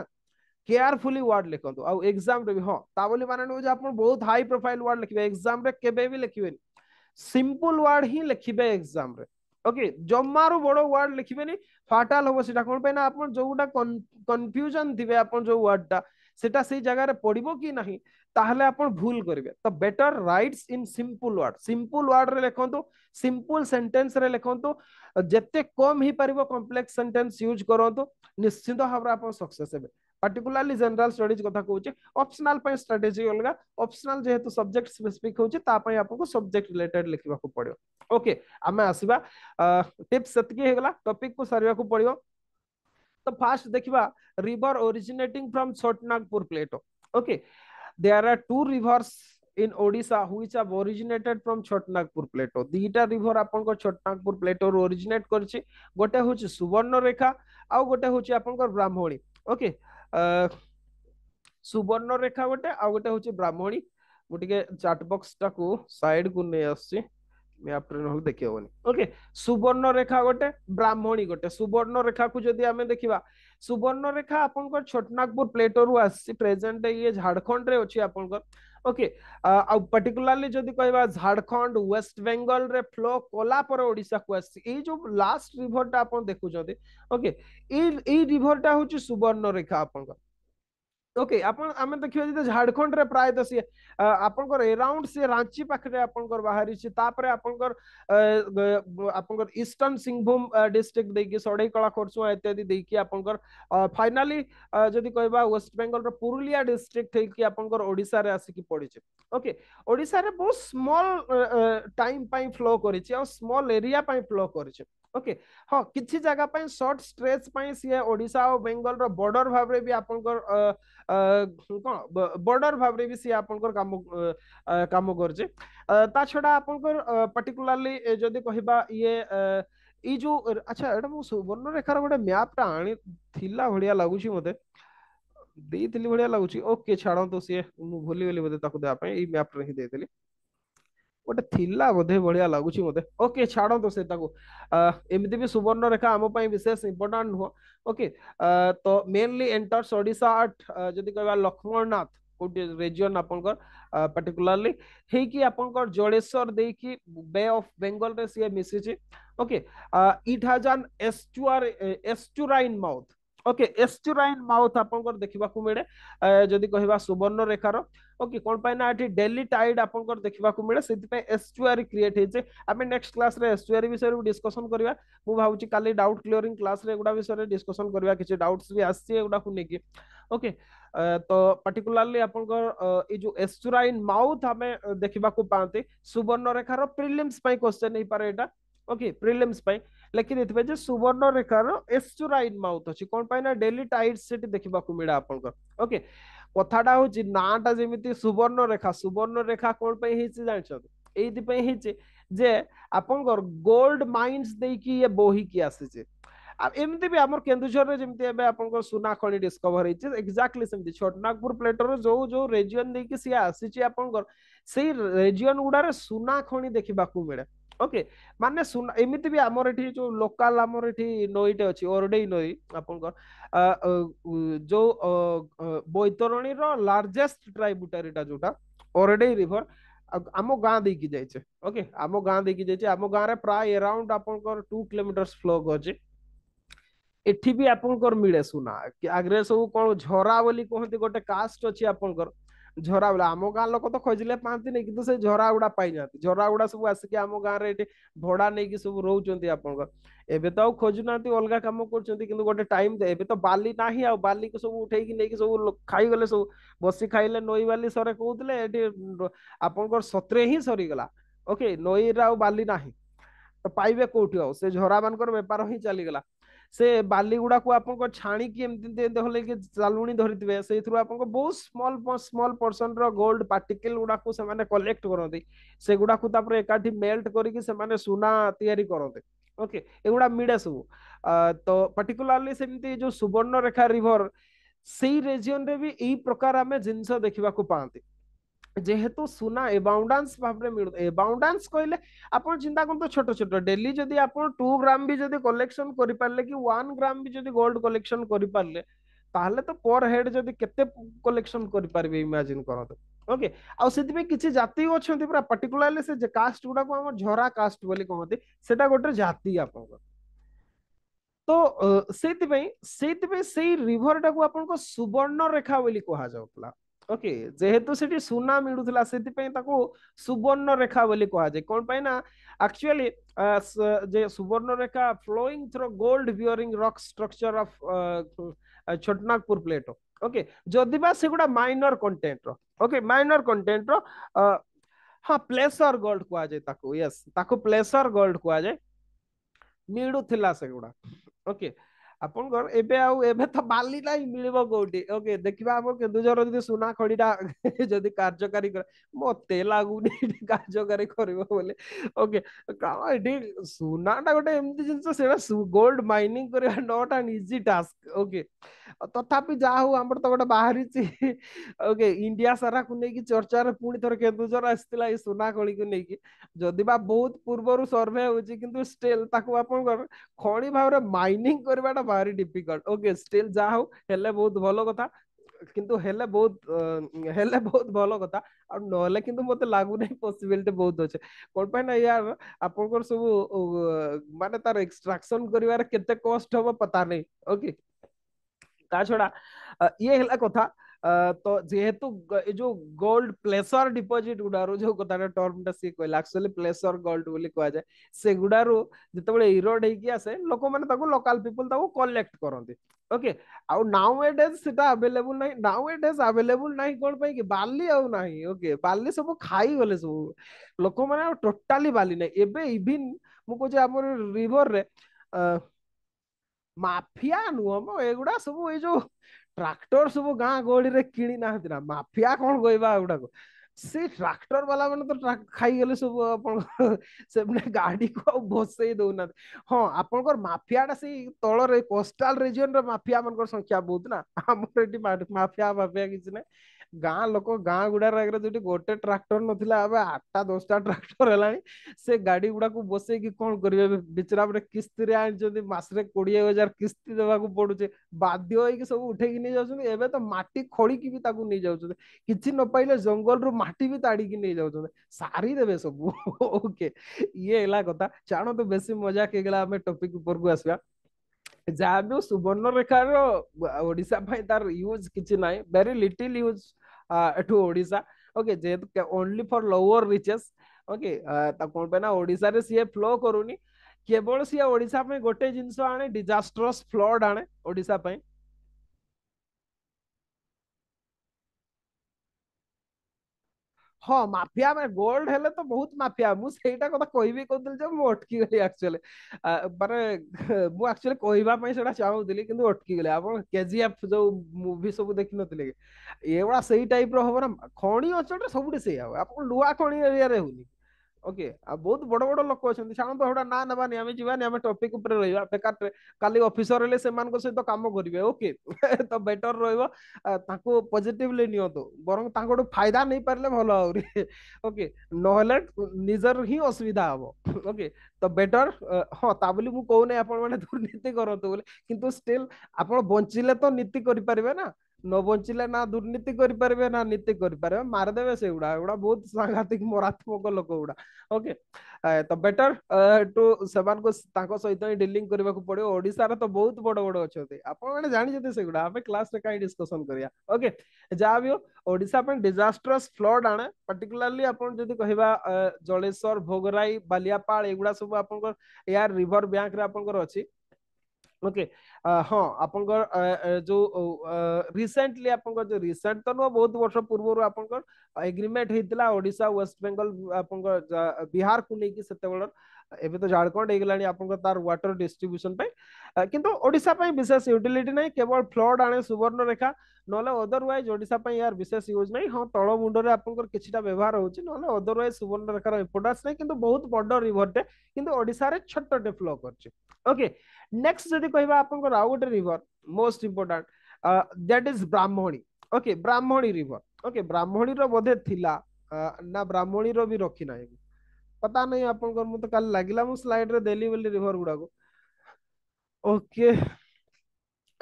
କେୟାରଫୁଲି ୱାର୍ଡ ଲେଖନ୍ତୁ ଆଉ ଏକ୍ସାମରେ ବି ହଁ ତା ବୋଲି ମାନେ ନୁହେଁ ଯେ ଆପଣ ବହୁତ ହାଇ ପ୍ରୋଫାଇଲ ୱାର୍ଡ ଲେଖିବେ ଏକ୍ସାମରେ କେବେ ବି ଲେଖିବେନି ସିମ୍ପଲ ୱାର୍ଡ ହିଁ ଲେଖିବେ ଏକ୍ସାମରେ ଓକେ ଜମାରୁ ବଡ ୱାର୍ଡ ଲେଖିବେନି ଫାଟାଲ ହବ ସେଟା କଣ ପାଇଁ ନା ଆପଣ ଯୋଉଟା କନଫ୍ୟୁଜନ ଥିବେ ଆପଣ ଯୋଉ ୱାର୍ଡଟା সেটা সেই জায়গায় পড়ব কি না তাহলে আপনার ভুল করবে তো better writes in simple word simple ওয়ার্ডরে লিখতু সিম্পল সেন্টেন্সরে লিখতু যেতে কম হইপারিব কমপ্লেক্স সেন্টেন্স ইউজ করতু নিশ্চিত ভাবে আপনার সকসেস হবে पर्टिकुलाली जनरल स्टडीज कथा कहूँ अपसनाल स्ट्राटेजी अलग अपसनाल जेहेतु सब्जेक्ट स्पेसिफिक होगी आपको सब्जेक्ट रिलेटेड लिखा पड़ो ओके आम आसवा टिप्स से टपिक को सारे पड़ो ତ ଫାର୍ଷ୍ଟ ଦେଖିବା river originating from Chotanagpur plateau okay there are two rivers in Odisha, which have originated from Chhatnagpur Plateau. Dita river ଆପଣଙ୍କ Chhatnagpur Plateau ରୁ originate କରିଛି ଗୋଟେ ହେଉଛି ସୁବର୍ଣ୍ଣରେଖା ଆଉ ଗୋଟେ ହେଉଛି ଆପଣଙ୍କର ବ୍ରାହ୍ମଣୀ ଓକେ ସୁବର୍ଣ୍ଣରେଖା ଗୋଟେ ଆଉ ଗୋଟେ ହେଉଛି ବ୍ରାହ୍ମଣୀ ମୁଁ ଟିକେ ଚାଟ୍ ବକ୍ସଟାକୁ ସାଇଡକୁ ନେଇ ଆସୁଛି ମ୍ୟାପରେ ନହେଲେ ଦେଖି ହବନି ଓକେ ସୁବର୍ଣ୍ଣ ରେଖା ଗୋଟେ ବ୍ରାହ୍ମଣୀ ଗୋଟେ ସୁବର୍ଣ୍ଣ ରେଖାକୁ ଯଦି ଆମେ ଦେଖିବା ସୁବର୍ଣ୍ଣ ରେଖା ଆପଣଙ୍କର ଛଟନାଗପୁର ପ୍ଲେଟରୁ ଆସିଛି ପ୍ରେଜେଣ୍ଟ ଇଏ ଝାଡ଼ଖଣ୍ଡରେ ଅଛି ଆପଣଙ୍କର ଓକେ ଆଉ ପର୍ଟିକୁଲାରଲି ଯଦି କହିବା ଝାଡ଼ଖଣ୍ଡ ୱେଷ୍ଟ ବେଙ୍ଗଲରେ ଫ୍ଲୋ କଲା ପରେ ଓଡ଼ିଶାକୁ ଆସିଛି ଏଇ ଯୋଉ ଲାଷ୍ଟ ରିଭରଟା ଆପଣ ଦେଖୁଛନ୍ତି ଓକେ ଏଇ ଏଇ ରିଭରଟା ହେଉଛି ସୁବର୍ଣ୍ଣ ରେଖା ଆପଣଙ୍କର ଓକେ ଆପଣ ଆମେ ଦେଖିବା ଯଦି ଝାଡ଼ଖଣ୍ଡରେ ପ୍ରାୟତଃ ସିଏ ଆପଣଙ୍କର ଏରାଉଣ୍ଡ ସିଏ ରାଞ୍ଚି ପାଖରେ ଆପଣଙ୍କର ବାହାରିଛି ତାପରେ ଆପଣଙ୍କର ଆପଣଙ୍କର ଇଷ୍ଟର୍ଣ୍ଣ ସିଂଭୂମ ଡିଷ୍ଟ୍ରିକ୍ଟ ଦେଇକି ଷଢ଼େଇ କଳା ଖରସୁଆ ଇତ୍ୟାଦି ଦେଇକି ଆପଣଙ୍କର ଫାଇନାଲି ଯଦି କହିବା ୱେଷ୍ଟବେଙ୍ଗଲର ପୁରୁଲିଆ ଡିଷ୍ଟ୍ରିକ୍ଟ ହେଇକି ଆପଣଙ୍କର ଓଡ଼ିଶାରେ ଆସିକି ପଡ଼ିଛି ଓକେ ଓଡ଼ିଶାରେ ବହୁତ ସ୍ମଲ୍ ଟାଇମ୍ ପାଇଁ ଫ୍ଲୋ କରିଛି ଆଉ ସ୍ମଲ୍ ଏରିଆ ପାଇଁ ଫ୍ଲୋ କରିଛି ओके हाँ किसी जगह सर्ट स्ट्रेच सीए ओडा और बेंगल बॉर्डर भाव में भी आप कौन बॉर्डर भाव में भी सी आप कम कम करा छड़ा पर्टिकुलाली कह ये ये जो अच्छा एटा मु सुवर्णरेखार गोटे मैपटा आनी भाया लगुच मत दे भाया ओके छाड़ो तो सी मुझे भूली गली बोधे मैप ଗୋଟେ ଥିଲା ବୋଧେ ଭଳିଆ ଲାଗୁଛି ମୋତେ ଓକେ ଛାଡ଼ନ୍ତୁ ସେ ତାକୁ ଏମିତି ବି ସୁବର୍ଣ୍ଣରେଖା ଆମ ପାଇଁ ବିଶେଷ ଇମ୍ପୋର୍ଟାଣ୍ଟ ନୁହଁ ଓକେ ତ ମେନଲି ଏଣ୍ଟର୍ସ ଓଡ଼ିଶା ଆର୍ଟ ଯଦି କହିବା ଲକ୍ଷ୍ମଣନାଥ କୋଉଠି ରିଜିଅନ୍ ଆପଣଙ୍କର ପାର୍ଟିକୁଲାରଲି ହେଇକି ଆପଣଙ୍କର ଜଳେଶ୍ୱର ଦେଇକି ବେ ଅଫ୍ ବେଙ୍ଗଲରେ ସିଏ ମିଶିଛି okay it has an estuary estuarine mouth okay estuarine mouth ଆପଣଙ୍କର ଦେଖିବାକୁ ମିଳେ ଯଦି କହିବା ସୁବର୍ଣ୍ଣ ରେଖାର ଓକେ କ'ଣ ପାଇଁ ନା ଏଠି ଡେଲି ଟାଇଡ୍ ଆପଣଙ୍କର ଦେଖିବାକୁ ମିଳେ ସେଥିପାଇଁ ଏସ୍ଚୁଆରି କ୍ରିଏଟ୍ ହେଇଛି ଆମେ ନେକ୍ସଟ କ୍ଲାସ୍ରେ ଏସ୍ଚୁଆରି ବିଷୟରେ ଡିସ୍କସନ୍ କରିବା ମୁଁ ଭାବୁଛି କାଲି ଡାଉଟ୍ କ୍ଲିୟରିଂ କ୍ଲାସ୍ରେ ଏଗୁଡ଼ା ବିଷୟରେ ଡିସ୍କସନ୍ କରିବା କିଛି ଡାଉଟ୍ସ ବି ଆସିଛି ଏଗୁଡ଼ାକୁ ନେଇକି ଓକେ ତ ପାର୍ଟିକୁଲାରଲି ଆପଣଙ୍କର ଏଇ ଯୋଉ ଏସ୍ଚୁରାଇନ୍ ମାଉଥ୍ ଆମେ ଦେଖିବାକୁ ପାଆନ୍ତି ସୁବର୍ଣ୍ଣ ରେଖାର ପ୍ରିଲିମ୍ସ ପାଇଁ କ୍ୱେଶ୍ଚେନ୍ ହେଇପାରେ ଏଇଟା ଓକେ ପ୍ରିଲିମ୍ସ ପାଇଁ ଲେଖିଦେଇଥିବେ ଯେ ସୁବର୍ଣ୍ଣ ରେଖାର ଏସ୍ଚୁରାଇନ୍ ମାଉଥ ଅଛି କ'ଣ ପାଇଁ ନା ଡେଲି ଟାଇଡ୍ ସେଠି ଦେଖିବାକୁ ମିଳେ ଆପଣଙ୍କର ଓକେ କଥାଟା ହଉଛି ନାଁଟା ଯେମିତି ସୁବର୍ଣ୍ଣ ରେଖା ସୁବର୍ଣ୍ଣ ରେଖା କ'ଣ ପାଇଁ ହେଇଛି ଜାଣିଛନ୍ତି ଏଇଥିପାଇଁ ହେଇଛି ଯେ ଆପଣଙ୍କର ଗୋଲ୍ଡ ମାଇନ୍ସ ଦେଇକି ଇଏ ବୋହିକି ଆସିଛି ଏମିତି ବି ଆମର କେନ୍ଦୁଝରରେ ଯେମିତି ଏବେ ଆପଣଙ୍କର ସୁନା ଖଣି ଡିସ୍କଭର ହେଇଛି ଏକ୍ଜାକ୍ଟଲି ସେମିତି ଛଟନାଗପୁର ପ୍ଲେଟର ଯୋଉ ଯୋଉ ରେଜିଅନ ଦେଇକି ସିଏ ଆସିଛି ଆପଣଙ୍କର ସେଇ ରେଜିଅନ ଗୁଡାରେ ସୁନା ଖଣି ଦେଖିବାକୁ ମିଳେ ଓକେ ମାନେ ଏମିତି ବି ଆମର ଏଠି ଯୋଉ ଲୋକାଲ ଆମର ଏଠି ନଈଟେ ଅଛି ଓରଡେଇ ନଈ ଆପଣଙ୍କର ଯୋଉ ବୈତରଣୀର ଲାର୍ଜେଷ୍ଟ ଟ୍ରାଇବୁଟାରୀଟା ଯୋଉଟା ଓରଡେଇ ରିଭର ଆମ ଗାଁ ଦେଇକି ଯାଇଛି ଓକେ ଆମ ଗାଁ ଦେଇକି ଯାଇଛି ଆମ ଗାଁରେ ପ୍ରାୟ ଆରାଉଣ୍ଡ ଆପଣଙ୍କର ଟୁ କିଲୋମିଟର ଫ୍ଲଗ ଅଛି ଏଠି ବି ଆପଣଙ୍କର ମିଳେ ସୁନା ଆଗରେ ସବୁ କଣ ଝରା ବୋଲି କୁହନ୍ତି ଗୋଟେ କାଷ୍ଟ ଅଛି ଆପଣଙ୍କର झरा गुड़ा आम गाँव लोक तो खोजिले पाती नहीं कितना से झरा गुड़ा पाई झरा गुड़ा सब आसिक आम गाँव में भड़ा नहीं कि सब रोचे आप खोजुना अलग कम कर टाइम ए तो बाली ना आ बाली को सब उठे नहीं सब खाईगले सब बसी खाइले नई बाली सर कहते आप सतरे हि सरीगला ओके नई रही तो पाइबे कौटी आ झरा मानक बेपार ही चलीगला से बाली गुडा को आपन छाणी के एमति दे से थ्रू बहुत स्मॉल स्मॉल पर्सन रो गोल्ड पार्टिकल गुडा कलेक्ट करते से गुडा को मेल्ट करी के से ओके ए गुडा मिडा सब तो पर्टिकुलरली सेमति जो सुवर्ण रेखा रिवर सेई रीजन रे भी यही प्रकार आमे जिंस देखबा को যেহেতু ସୁନା ଏବାଉଣ୍ଡାନ୍ସ ଭାବରେ ମିଳୁ ଏବାଉଣ୍ଡାନ୍ସ କହିଲେ ଆପଣ ଚିନ୍ତା କରନ୍ତୁ ଛୋଟ ଛୋଟ ଡେଲି ଯଦି ଆପଣ ଟୁ ଗ୍ରାମ ବି ଯଦି କଲେକ୍ସନ କରିପାରିଲେ କି ୱାନ୍ ଗ୍ରାମ ବି ଯଦି ଗୋଲ୍ଡ କଲେକ୍ସନ କରିପାରିଲେ ତାହେଲେ ତ ପର ହେଡ୍ ଯଦି କେତେ କଲେକ୍ସନ କରିପାରିବେ ଇମାଜିନ୍ କରନ୍ତୁ ଓକେ ଆଉ ସେଥିପାଇଁ କିଛି ଜାତି ଅଛନ୍ତି ପୁରା ପାର୍ଟିକୁଲାରଲି ସେ ଯେ କାଷ୍ଟ ଗୁଡାକୁ ଆମର ଝରା କାଷ୍ଟ ବୋଲି କହନ୍ତି ସେଟା ଗୋଟେ ଜାତି ଆପଣଙ୍କର ତ ସେଇଥିପାଇଁ ସେଇଥିପାଇଁ ସେଇ ରିଭରଟାକୁ ଆପଣଙ୍କ ସୁବର୍ଣ୍ଣ ରେଖା ବୋଲି କୁହାଯାଉଥିଲା ओके जेहेतु से सुना मिलूला से सुवर्ण रेखा बोली कह जाए कौन पाई ना एक्चुअली जे Subarnarekha flowing through gold bearing rock structure of Chotanagpur plateau okay जदि से गुडा माइनर कंटेंट रो ओके माइनर कंटेंट रो हाँ प्लेसर गोल्ड कह जाए ताको यस ताको प्लेसर गोल्ड कह जाए मिलूला से गुडा ओके okay. ଆପଣଙ୍କର ଏବେ ଆଉ ଏବେ ତ ବାଲି ନାହିଁ ମିଳିବ କୋଉଠି ଓକେ ଦେଖିବା ଆମ କେନ୍ଦୁଝର ଯଦି ସୁନା ଖଡିଟା ଯଦି କାର୍ଯ୍ୟକାରୀ ମତେ ଲାଗୁନି ଏଠି କାର୍ଯ୍ୟକାରୀ କରିବ ବୋଲି ଓକେ କାରଣ ଏଠି ସୁନାଟା ଗୋଟେ ଏମିତି ଜିନିଷ ସେଇଟା ଗୋଲ୍ଡ ମାଇନିଂ କରିବା not an easy task okay ତଥାପି ଯାହା ହଉ ଆମର ତ ଗୋଟେ ବାହାରିଛି ଓକେ ଇଣ୍ଡିଆ ସାରାକୁ ନେଇକି ଚର୍ଚ୍ଚାରେ ପୁଣି ଥରେ କେନ୍ଦୁଝର ଆସିଥିଲା ଏଇ ସୁନାଖଳିକୁ ନେଇକି ଯଦି ବା ବହୁତ ପୂର୍ବରୁ ସର୍ଭେ ହଉଛି କିନ୍ତୁ ଷ୍ଟିଲ ତାକୁ ଆପଣଙ୍କର ଖଣି ଭାବରେ ମାଇନିଂ କରିବାଟା ଭାରି ଡିଫିକଲ୍ଟ ଓକେ ଷ୍ଟିଲ୍ ଯାହା ହଉ ହେଲେ ବହୁତ ଭଲ କଥା କିନ୍ତୁ ହେଲେ ବହୁତ ହେଲେ ବହୁତ ଭଲ କଥା ଆଉ ନହେଲେ କିନ୍ତୁ ମତେ ଲାଗୁନାହିଁ ପସିବିଲିଟି ବହୁତ ଅଛି କଣ ପାଇଁ ନା ୟାର ଆପଣଙ୍କର ସବୁ ମାନେ ତାର ଏକ୍ସଟ୍ରାକ୍ସନ କରିବାରେ କେତେ କଷ୍ଟ ହବ ପତା ନାହିଁ ଓକେ তাছাড়া ইয়ে কথা তো যেহেতু এই যে গোল্ড প্লেসর ডিপোজিট গুড়ার যে কথাটা টর্মটা সি কহিলা আকচুয়ালি প্লেসর গোল্ড বলে কুয়াযায় সেগুড়ার যেতবে ইরোড হইকি আসে লোক মানে তাকে লোকাল পিপল তাকে কলেক্ট করতে ওকে আউ নাও এডেজ সেটা আভেলেবল নাই নাও এডেজ আভেলেবল নাই কোন পাই কি বালি আউ নাই ওকে বালি সব খাই গলে সব লোক মানে টোটালি বালি নাই এবে ইভিন মু কোজে আমার রিভার রে ମାଫିଆ ନୁହଁ ମ ଏଗୁଡା ସବୁ ଏଇ ଯୋଉ ଟ୍ରାକ୍ଟର ସବୁ ଗାଁ ଗହଳିରେ କିଣି ନାହାନ୍ତି ନା ମାଫିଆ କଣ କହିବା ଏଗୁଡାକୁ से ट्राक्टर वाला मैंने तो खाई सब से गाड़ी को बसई दौना हाँ आपण मफिया से तल कोस्टल रिजन रफिया मान संख्या बहुत ना आमर मफिया मफिया किसी ना गाँ लोक गाँ गुड़ा जो गोटे ट्राक्टर ना आठटा दसटा ट्राक्टर है से गाड़ी गुड़ाक बस कौन कर बिचरा किस्ती आनी मसरे कोड़े हजार किस्ती देवा पड़ू बाध्य सब उठे नहीं जाऊँ एवं तो मटी खोलिकी भी नहीं जाऊँ कि न जंगल रू म माटी भी ताड़ी नहीं जाऊँ सारी देवे सब ओके ये है कथा जान तो बेस मजाक हमें टॉपिक ऊपर को आसवा जहाँ भी सुवर्ण रेखा रोडा तार यूज किसी ना very little use Odisha okay जेहे only for lower reaches okay कौन पे ना ओडे सी फ्लो करूनी केवल सीएा गोटे जिनस आने डिजास्ट्रस फ्लड आने ओडापी ହଁ ମାଫିଆ ଆମେ ଗୋଲ୍ଡ ହେଲେ ତ ବହୁତ ମାଫିଆ ମୁଁ ସେଇଟା କଥା କହିବି କହୁଥିଲି ଯେ ମୁଁ ଅଟକିଗଲି ଆକ୍ଚୁଆଲି ମାନେ ମୁଁ ଆକ୍ଚୁଆଲି କହିବା ପାଇଁ ସେଟା ଚାହୁଁଥିଲି କିନ୍ତୁ ଅଟକିଗଲି ଆପଣ କେଜିଏଫ୍ ଯୋଉ ମୁଭି ସବୁ ଦେଖିନଥିଲେ କି ଏଗୁଡା ସେଇ ଟାଇପର ହବ ନା ଖଣି ଅଞ୍ଚଳରେ ସବୁଠି ସେଇଆ ହବ ଆପଣ ଲୁହା ଖଣି ଏରିଆରେ ହଉନି ଓକେ ଆଉ ବହୁତ ବଡ ବଡ ଲୋକ ଅଛନ୍ତି ଛାଡ଼ନ୍ତୁ ହେଉଟା ନା ନେବାନି ଆମେ ଯିବାନି ଆମେ ଟପିକ ଉପରେ ରହିବା ବେକାର କାଲି ଅଫିସର ହେଲେ ସେମାନଙ୍କ ସହିତ କାମ କରିବେ ଓକେ ତ ବେଟର ରହିବ ତାଙ୍କୁ ପଜିଟିଭଲି ନିଅନ୍ତୁ ବରଂ ତାଙ୍କଠୁ ଫାଇଦା ନେଇପାରିଲେ ଭଲ ଆହୁରି ଓକେ ନହେଲେ ନିଜର ହିଁ ଅସୁବିଧା ହବ ଓକେ ତ ବେଟର ହଁ ତା ବୋଲି ମୁଁ କହୁନି ଆପଣମାନେ ଦୁର୍ନୀତି କରନ୍ତୁ ବୋଲି କିନ୍ତୁ ଷ୍ଟିଲ ଆପଣ ବଞ୍ଚିଲେ ତ ନୀତି କରିପାରିବେ ନା न बचिले ना दुर्नीति करें ना नीति करें मारिदेवे से गुड़ा गुड़ा बहुत सांघातिक मरात्मक लोक गुड़ा ओके तो बेटर टू से सहित ही डिलिंग करने को पड़ो ओडार तो बहुत बड़ बड़ अच्छे आप जानते से गुड़ा आम क्लास कहीं डिस्कसन कराया ओके जहाँ भी ओडापे डिजास्ट्रस फ्लड आने पर्टिकुलाली आपड़ी कह जलेश्वर भोगराई बालियापाड़ यहाँ सब आप रिभर ब्यां आप ओके हाँ आप जो रिसेंटली आप जो रिसेंट तो नुह बहुत वर्ष पूर्व आप एग्रीमेंट होता ओडा वेस्ट बेंगल आप बिहार को लेकिन से एवं तो झारखंड आप तार वाटर डिस्ट्रीब्यूशन किंतु ओडा विशेष यूटिलिटी ना केवल फ्लड आने सुवर्ण रेखा ना अदरवैज ओडा यार विशेष यूज ना हाँ तल मुंड कि व्यवहार हो ना अदरवैज सुवर्ण रेखार ना कि बहुत बड़ टे कि छोटे फ्लो करके नेक्स्ट जदि कह आपनकर आउ गोटे river most important that is Brahmani okay Brahmani river okay Brahmani रो बोधे थिला ना ब्राह्मणी भी रखी ना पता नहीं आप तो कल लागिला मु स्लाइड रे देली बोली रिवर गुडा को ओके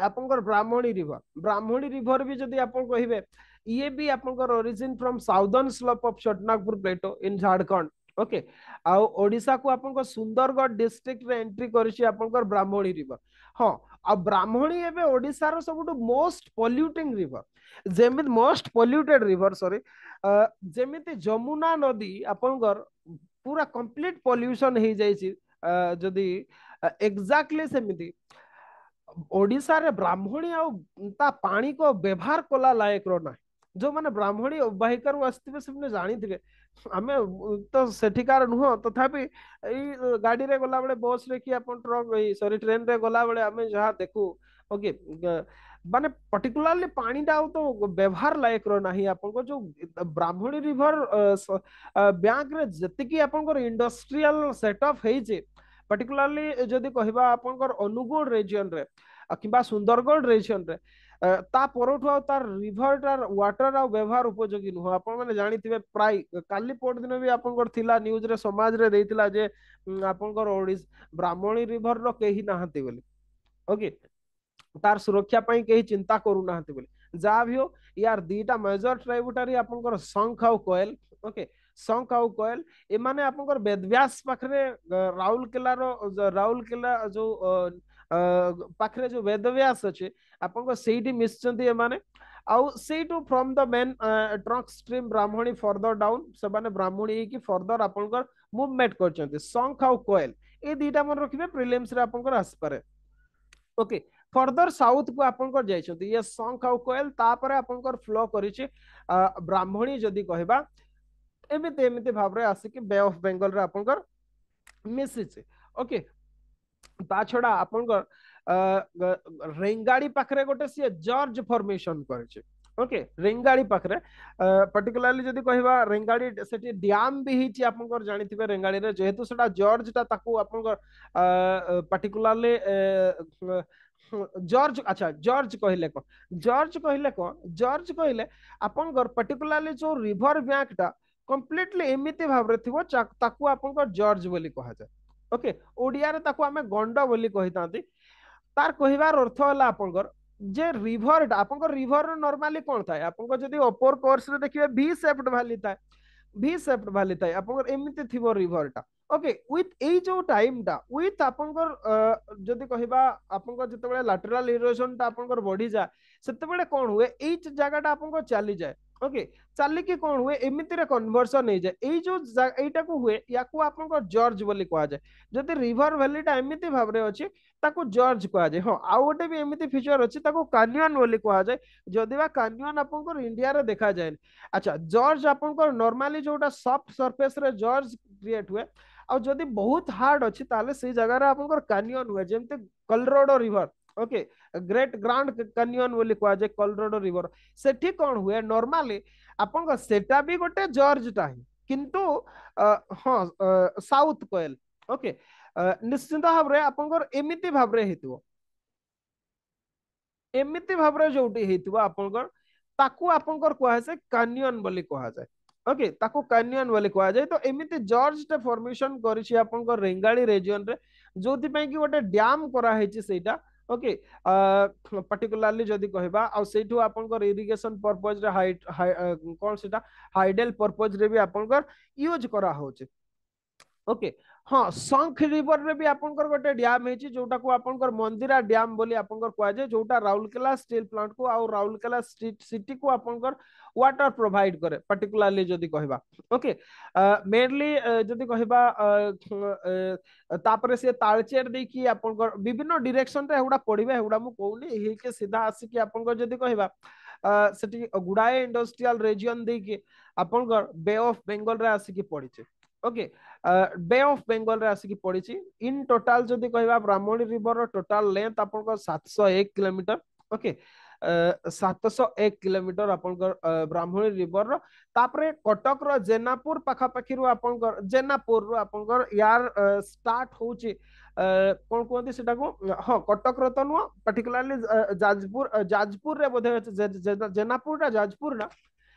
आप ब्राह्मणी रिवर ब्राह्मणी रिवर भी जदि आप कहे ये भी आपजिन from from southern slope of Chotanagpur plateau in Jharkhand okay आशा को आप सुंदरगढ़ डिस्ट्रिक्ट एंट्री कर ब्राह्मणी रिवर हाँ आ ब्राह्मणी एडार सब मोस्ट पोल्यूटिंग रिवर जमी मोस्ट पोल्यूटेड रिवर सरी जमी जमुना नदी आपनकर पूरा कंप्लीट पल्यूशन हो जाइछि जदि एग्जैक्टली सेमिति ओडिसा ब्राह्मणी आ ता व्यवहार कोला लायक रो ना जो मैंने ब्राह्मणी अववाहिका रो जानते हैं आम तो सेठिकार नुह तथा तो गाड़ी रे गला बड़े बस रे कि ट्रक सरी ट्रेन रे गला बड़े आम जहाँ देखू ओके मान पर्टिकुलरली पाटा तो व्यवहार लायक रही आप जो ब्राह्मणी रिवर बैंक जी आप इंडस्ट्रियाल सेटअप पर्टिकुलरली जदि कह अनुगुड़ रेजियन रे, कि सुंदरगढ़ रेजियन रे, ता परठू आ तार रिभरटार वाटर आ व्यवहार उपयोगी नुह आपण माने जानिथिबे प्राय काली पोट दिन भी आपनकर थिला न्यूज रे समाज रे देइथिला जे आपनकर ओडिस ब्राह्मणी रिभर रो केही नाहंती बोली ओके तार सुरक्षा पई केही चिंता करू नाहंती बोली जा भी हो यार दीटा मेजर ट्राइब्यूटरी आपनकर संख आ कोयल ओके संख आउ कोयल एमाने आपनकर वेदव्यास पाखरे राउरकेला रो राउरकेला जो पाखरे जो वेदव्यास अछि ଆପଣଙ୍କ ସେଇଠି ମିଶିଛନ୍ତି ଏମାନେ ଆଉ ସେଇଠୁ from the main trunk stream Brahmani further down ସେମାନେ ବ୍ରାହ୍ମଣୀ ହେଇକି ଫର୍ଦର ଆପଣଙ୍କର ମୁଭମେଣ୍ଟ କରିଛନ୍ତି ଶଙ୍ଖ ଆଉ କୋଏଲ ଏଇ ଦୁଇଟା ମନେ ରଖିବେ ପ୍ରିଲିମ୍ସରେ ଆପଣଙ୍କର ଆସିପାରେ ଓକେ ଫର୍ଦର ସାଉଥକୁ ଆପଣଙ୍କର ଯାଇଛନ୍ତି ଇଏ ଶଙ୍ଖ ଆଉ କୋଏଲ ତାପରେ ଆପଣଙ୍କର ଫ୍ଲୋ କରିଛି ବ୍ରାହ୍ମଣୀ ଯଦି କହିବା ଏମିତି ଏମିତି ଭାବରେ ଆସିକି ବେ ଅଫ ବେଙ୍ଗଲରେ ଆପଣଙ୍କର ମିଶିଛି ଓକେ ତା ଛଡା ଆପଣଙ୍କର रेंगाड़ी पाखे गोटे सी जर्ज फर्मेसन कर ओके रेंगाड़ी पाखे पर्टिकुला कह रेंगाड़ी से डैम भी आप जानते हैं रेंगाड़ी जेहेतु से जर्ज पर्टिकुला जर्ज अच्छा जर्ज कहले कौन जर्ज कहले कौन जर्ज कहले आप पर्टिकुला जो रिभर ब्यां कम्प्लीटली एमती भाव थोड़ा आप जर्ज बोली कह जाए ओके ओडिया गंड बोली कही तार कहार अर्थ होगा आप रिभर आप रिभर नर्माली कौन था आप अपर कोर्स देखिए भि सेफ्ट भाली था भि सेफ्ट भाली था आप थी रिभर टा ओके जो टाइम टा उथ आप जी कह जो लाटेराल इरोजन टाइम बढ़ी जाए से कौन हुए ये जगह चली जाए ओके चल कि कौन हुए एमती रे कन्वर्सन हो जाए ये यहाँ हुए या को आप जर्ज बोली कह जाए जो रिभर भैलीटा एमती भाव में अच्छी जर्ज कह जाए हाँ आउ गोटे भी एमती फिचर अच्छी कानियन कह जाए जदिवा कानियन आप इंडिया देखा जाए अच्छा जर्ज आप नर्माली जो सफ्ट सरफेस जर्ज क्रिएट हुए आदि बहुत हार्ड अच्छी से जगह आप कानियन हुए जमी Colorado river okay great grand canyon ବୋଲି କୁହାଯାଏ କଲରୋଡୋ ରିଭର ସେଠି କ'ଣ ହୁଏ ନର୍ମାଲି ଆପଣଙ୍କ ସେଟା ବି ଗୋଟେ ଜର୍ଜଟା ହିଁ କିନ୍ତୁ ହଁ ସାଉଥ କୋଏଲ ଓକେ ନିଶ୍ଚିନ୍ତ ଭାବରେ ଆପଣଙ୍କର ଏମିତି ଭାବରେ ହେଇଥିବ ଏମିତି ଭାବରେ ଯୋଉଠି ହେଇଥିବ ଆପଣଙ୍କର ତାକୁ ଆପଣଙ୍କର କୁହାଯାଏ କାନିୟନ ବୋଲି କୁହାଯାଏ ଓକେ ତାକୁ କାନିୟନ ବୋଲି କୁହାଯାଏ ତ ଏମିତି ଜର୍ଜଟେ ଫର୍ମେସନ କରିଛି ଆପଣଙ୍କ ରେଙ୍ଗାଳି ରେଜିଅନରେ ଯୋଉଥିପାଇଁ କି ଗୋଟେ ଡ୍ୟାମ କରାହେଇଛି ସେଇଟା ওকে ପର୍ଟିକୁଲାରଲି ଯଦି କହିବା ଆଉ ସେଇଠୁ ଆପଣଙ୍କର ଇରିଗେସନ ପର୍ପଜରେ କ'ଣ ସେଇଟା ହାଇଡେଲ ପର୍ପଜରେ ବି ଆପଣଙ୍କର ୟୁଜ କରାହଉଛି ओके हाँ शख रिवर में भी आपंकर गोटे ड्याम है जोटा को आपंकर मंदिरा ड्याम बोली आपंकर कहुए जोटा राउरकेला स्टील प्लांट को आउ राउरकेला सिटी को आपंकर वाटर प्रोवाइड करे पर्टिकुलरली जदि कहबा ओके मेनली जदि कहबा तापर से तालचेर देखी आपंकर विभिन्न डायरेक्शन रे हुडा पढिबे हुडा मु कहुनी हे के सीधा आसी के आपंकर जदि कहबा सेटी गुडाए इंडस्ट्रियल रीजन देखी आपंकर बे ऑफ बंगाल रे आसी के पडिचे ওকে বে অফ বেঙ্গলরে ଆସିକି ପଡିଛି ଇନ୍ ଟୋଟାଲ ଯଦି କହିବା ବ୍ରାହ୍ମଣୀ ରିଭରର ଟୋଟାଲ ଲେନ୍ଥ ଆପଣଙ୍କର ସାତଶହ ଏକ କିଲୋମିଟର ଓକେ ସାତଶହ ଏକ କିଲୋମିଟର ଆପଣଙ୍କର ବ୍ରାହ୍ମଣୀ ରିଭରର ତାପରେ କଟକର ଜେନାପୁର ପାଖାପାଖିରୁ ଆପଣଙ୍କର ଜେନାପୁରରୁ ଆପଣଙ୍କର ୟାର ଷ୍ଟାର୍ଟ ହଉଛି କଣ କୁହନ୍ତି ସେଟାକୁ ହଁ କଟକର ତ ନୁହଁ ପାର୍ଟିକୁଲାରଲି ଯାଜପୁର ଯାଜପୁରରେ ବୋଧେ ଜେନାପୁରଟା ଯାଜପୁର ନା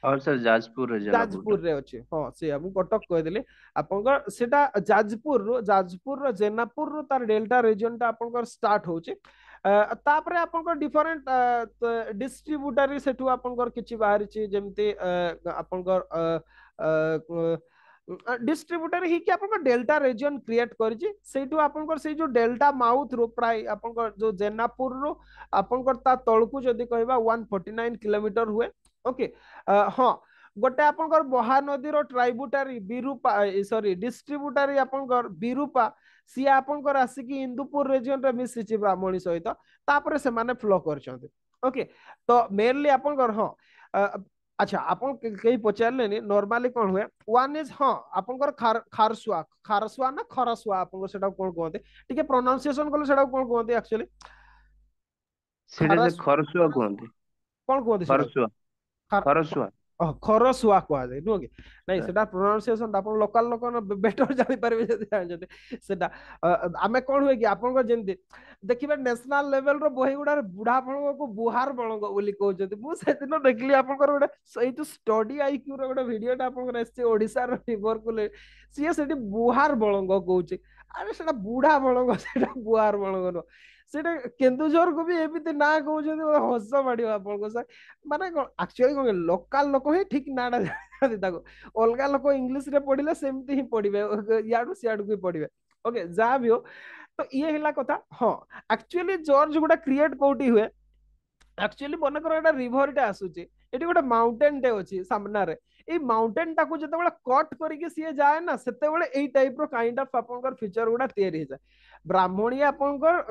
और सर जाजपुर रे जाजपुर रे अछि हां से हम कटक कह देले को सेटा जाजपुर रो जाजपुर रो जेनापुर रो तार डेल्टा रीजन ता को स्टार्ट होछि तापर तापरे को डिफरेंट डिस्ट्रीब्यूटरी सेठु को किछि बाहर छि जेमते को डिस्ट्रीब्यूटर ही कि को डेल्टा रीजन क्रिएट कर जे करछि सेठु को से जो डेल्टा माउथ रो प्राय को जो जेनापुर रो को ता तळकु जदि कहबा 149 किलोमीटर हुए ओके uh, हाँ गोटे आपंकर महानदीर ट्राइब्यूटारी बिरूपा सॉरी uh, डिस्ट्रीब्यूटारी आपंकर बिरूपा सी आपंकर आसिक इंदुपुर रीजन रे ब्राह्मणी सहित तापर से माने फ्लो करछन्ते ओके तो मेनली आपंकर हाँ uh, अच्छा आपण कहीं पचारे नॉर्मली कौन हुए वन इज हाँ आपंकर खारसुआ खारसुआ ना खरसुआ आपंकर सेटा कहते टिके प्रोनाउंसिएशन कले सेटा कहते एक्चुअली सेटा कहते ଖରସୁଆ ଖରସୁଆ କୁହାଯାଏ ନୁହଁ କି ନାଇଁ ସେଟା ପ୍ରୋନାଉନ୍ସିଏସନ ଆପଣ ଲୋକାଲ ଲୋକ ବେଟର ଜାଣିପାରିବେ ଯଦି ଜାଣିଛନ୍ତି ସେଟା ଆମେ କଣ ହୁଏ କି ଆପଣଙ୍କର ଯେମିତି ଦେଖିବେ ନ୍ୟାସନାଲ ଲେଭେଲର ବହି ଗୁଡାରେ ବୁଢା ବଣଙ୍କୁ ବୁହାର ବଣଙ୍କ ବୋଲି କହୁଛନ୍ତି ମୁଁ ସେଦିନ ଦେଖିଲି ଆପଣଙ୍କର ଗୋଟେ ଏଇ ଯୋଉ ଷ୍ଟଡି ଆଇକ୍ୟୁର ଗୋଟେ ଭିଡିଓଟା ଆପଣଙ୍କର ଆସିଛି ଓଡ଼ିଶାର ରିଭରକୁ ସିଏ ସେଠି ବୁହାର ବଳଙ୍ଗ କହୁଛି ଆରେ ସେଟା ବୁଢା ବଳଙ୍ଗ ସେଟା ବୁହାର ବଳଙ୍ଗ ନୁହଁ ସେଇଟା କେନ୍ଦୁଝର କୁ ବି ଏମିତି ନାଁ କହୁଛନ୍ତି ହସ ମାଡ଼ିବ ଆପଣଙ୍କ ସାର୍ ମାନେ କଣ ଆକ୍ଚୁଆଲି କଣ ଲୋକାଲ ଲୋକ ହିଁ ଠିକ ନାଁଟା ଜାଣିଛନ୍ତି ତାକୁ ଅଲଗା ଲୋକ ଇଂଲିଶରେ ପଢିଲେ ସେମିତି ହିଁ ପଢିବେ ଇଆଡୁ ସିଆଡକୁ ହିଁ ପଢିବେ ଓକେ ଯାହା ବି ହଉ ତ ଇଏ ହେଲା କଥା ହଁ ଆକ୍ଚୁଆଲି ଜର୍ଜ ଗୁଡା କ୍ରିଏଟ କୋଉଠି ହୁଏ ଆକ୍ଚୁଆଲି ମନେକର ଏଇଟା ରିଭରଟେ ଆସୁଛି ଏଠି ଗୋଟେ ଟେ ଅଛି ସାମ୍ନାରେ माउंटेन टाक जो कट करके सी जाए ना से टाइप रईंड अफ आप फिचर गुडा या ब्राह्मणी आप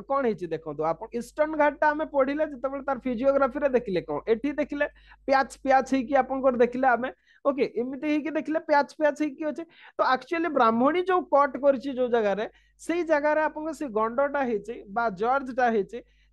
कौन है देखो आप इन घाट टाइम पढ़ले जो तार फिजिओग्राफी देखिले कौन ये देखिले प्याज प्याज होकर देखले आम ओके एमती देखिले प्याज प्याज होते तो एक्चुअली ब्राह्मणी जो कट कर जगह से जगह आप गंडा हो जर्जटा होती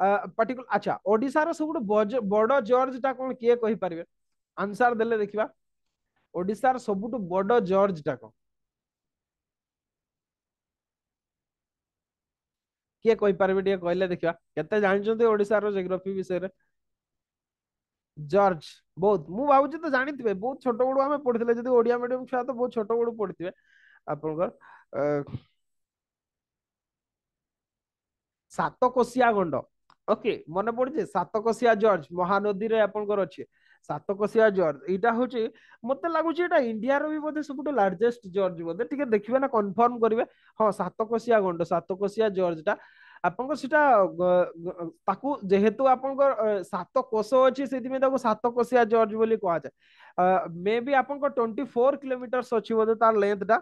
पर्टिकुलर अच्छा रो सब बड़ जॉर्ज टा कोन के कहि परबे आंसर देले देखिबा देखा रो सब बड़ जॉर्ज टा को के कहि परबे टे कहले देखिबा केते जानि देखा के रो जियोग्राफी विषय रे जॉर्ज बहुत मु बाबू जी तो जानी बहुत छोटो बड़ हमें पढ़ी जदी ओडिया मीडियम छुआ तो बहुत छोटो बड़ पढथिबे आपन सात सातकोशिया गंड ଓକେ ମନେ ପଡୁଛି ସାତକୋଶିଆ ଜର୍ଜ ମହାନଦୀରେ ଆପଣଙ୍କର ଅଛି ସାତକୋଶିଆ ଜର୍ଜ ଏଇଟା ହଉଛି ମତେ ଲାଗୁଛି ଏଇଟା ଇଣ୍ଡିଆର ବି ବୋଧେ ସବୁଠୁ ଲାର୍ଜେଷ୍ଟ ଜର୍ଜ ବୋଧେ ଟିକେ ଦେଖିବେ ନା କନଫର୍ମ କରିବେ ହଁ ସାତକୋଶିଆ ଗଣ୍ଡ ସାତକୋଶିଆ ଜର୍ଜଟା ଆପଣଙ୍କ ସେଟା ତାକୁ ଯେହେତୁ ଆପଣଙ୍କ ସାତ କୋଷ ଅଛି ସେଥିପାଇଁ ତାକୁ ସାତ କୋଷିଆ ଜର୍ଜ ବୋଲି କୁହାଯାଏ ମେ ବି ଆପଣଙ୍କ ଟ୍ୱେଣ୍ଟି ଫୋର କିଲୋମିଟର୍ସ ଅଛି ବୋଧେ ତାର ଲେନ୍ଥଟା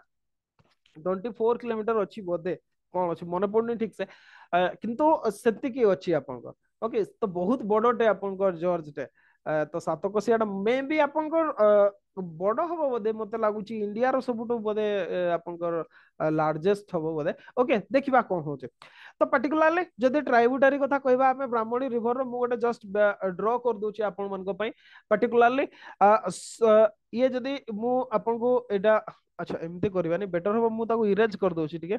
ଟ୍ୱେଣ୍ଟି ଫୋର କିଲୋମିଟର ଅଛି ବୋଧେ କଣ ଅଛି ମନେ ପଡୁନି ଠିକ ସେ କିନ୍ତୁ ସେତିକି ଅଛି ଆପଣଙ୍କର ଓକେ ତ ବହୁତ ବଡଟେ ଆପଣଙ୍କର ଜର୍ଜଟେ ତ ସାତକୋଶିଆଟା ମେ ବି ଆପଣଙ୍କର ବଡ ହବ ବୋଧେ ମତେ ଲାଗୁଛି ଇଣ୍ଡିଆର ସବୁଠୁ ବୋଧେ ଆପଣଙ୍କର ଲାର୍ଜେଷ୍ଟ ହବ ବୋଧେ ଓକେ ଦେଖିବା କଣ ହଉଛି ତ ପାର୍ଟିକୁଲାରଲି ଯଦି ଟ୍ରାଇବୁଟାରୀ କଥା କହିବା ଆମେ ବ୍ରାହ୍ମଣୀ ରିଭରର ମୁଁ ଗୋଟେ ଜଷ୍ଟ ଡ୍ର କରିଦଉଛି ଆପଣମାନଙ୍କ ପାଇଁ ପାର୍ଟିକୁଲାରଲି ଇଏ ଯଦି ମୁଁ ଆପଣଙ୍କୁ ଏଇଟା ଆଚ୍ଛା ଏମିତି କରିବାନି ବେଟର ହବ ମୁଁ ତାକୁ ଇରେଜ୍ କରିଦଉଛି ଟିକେ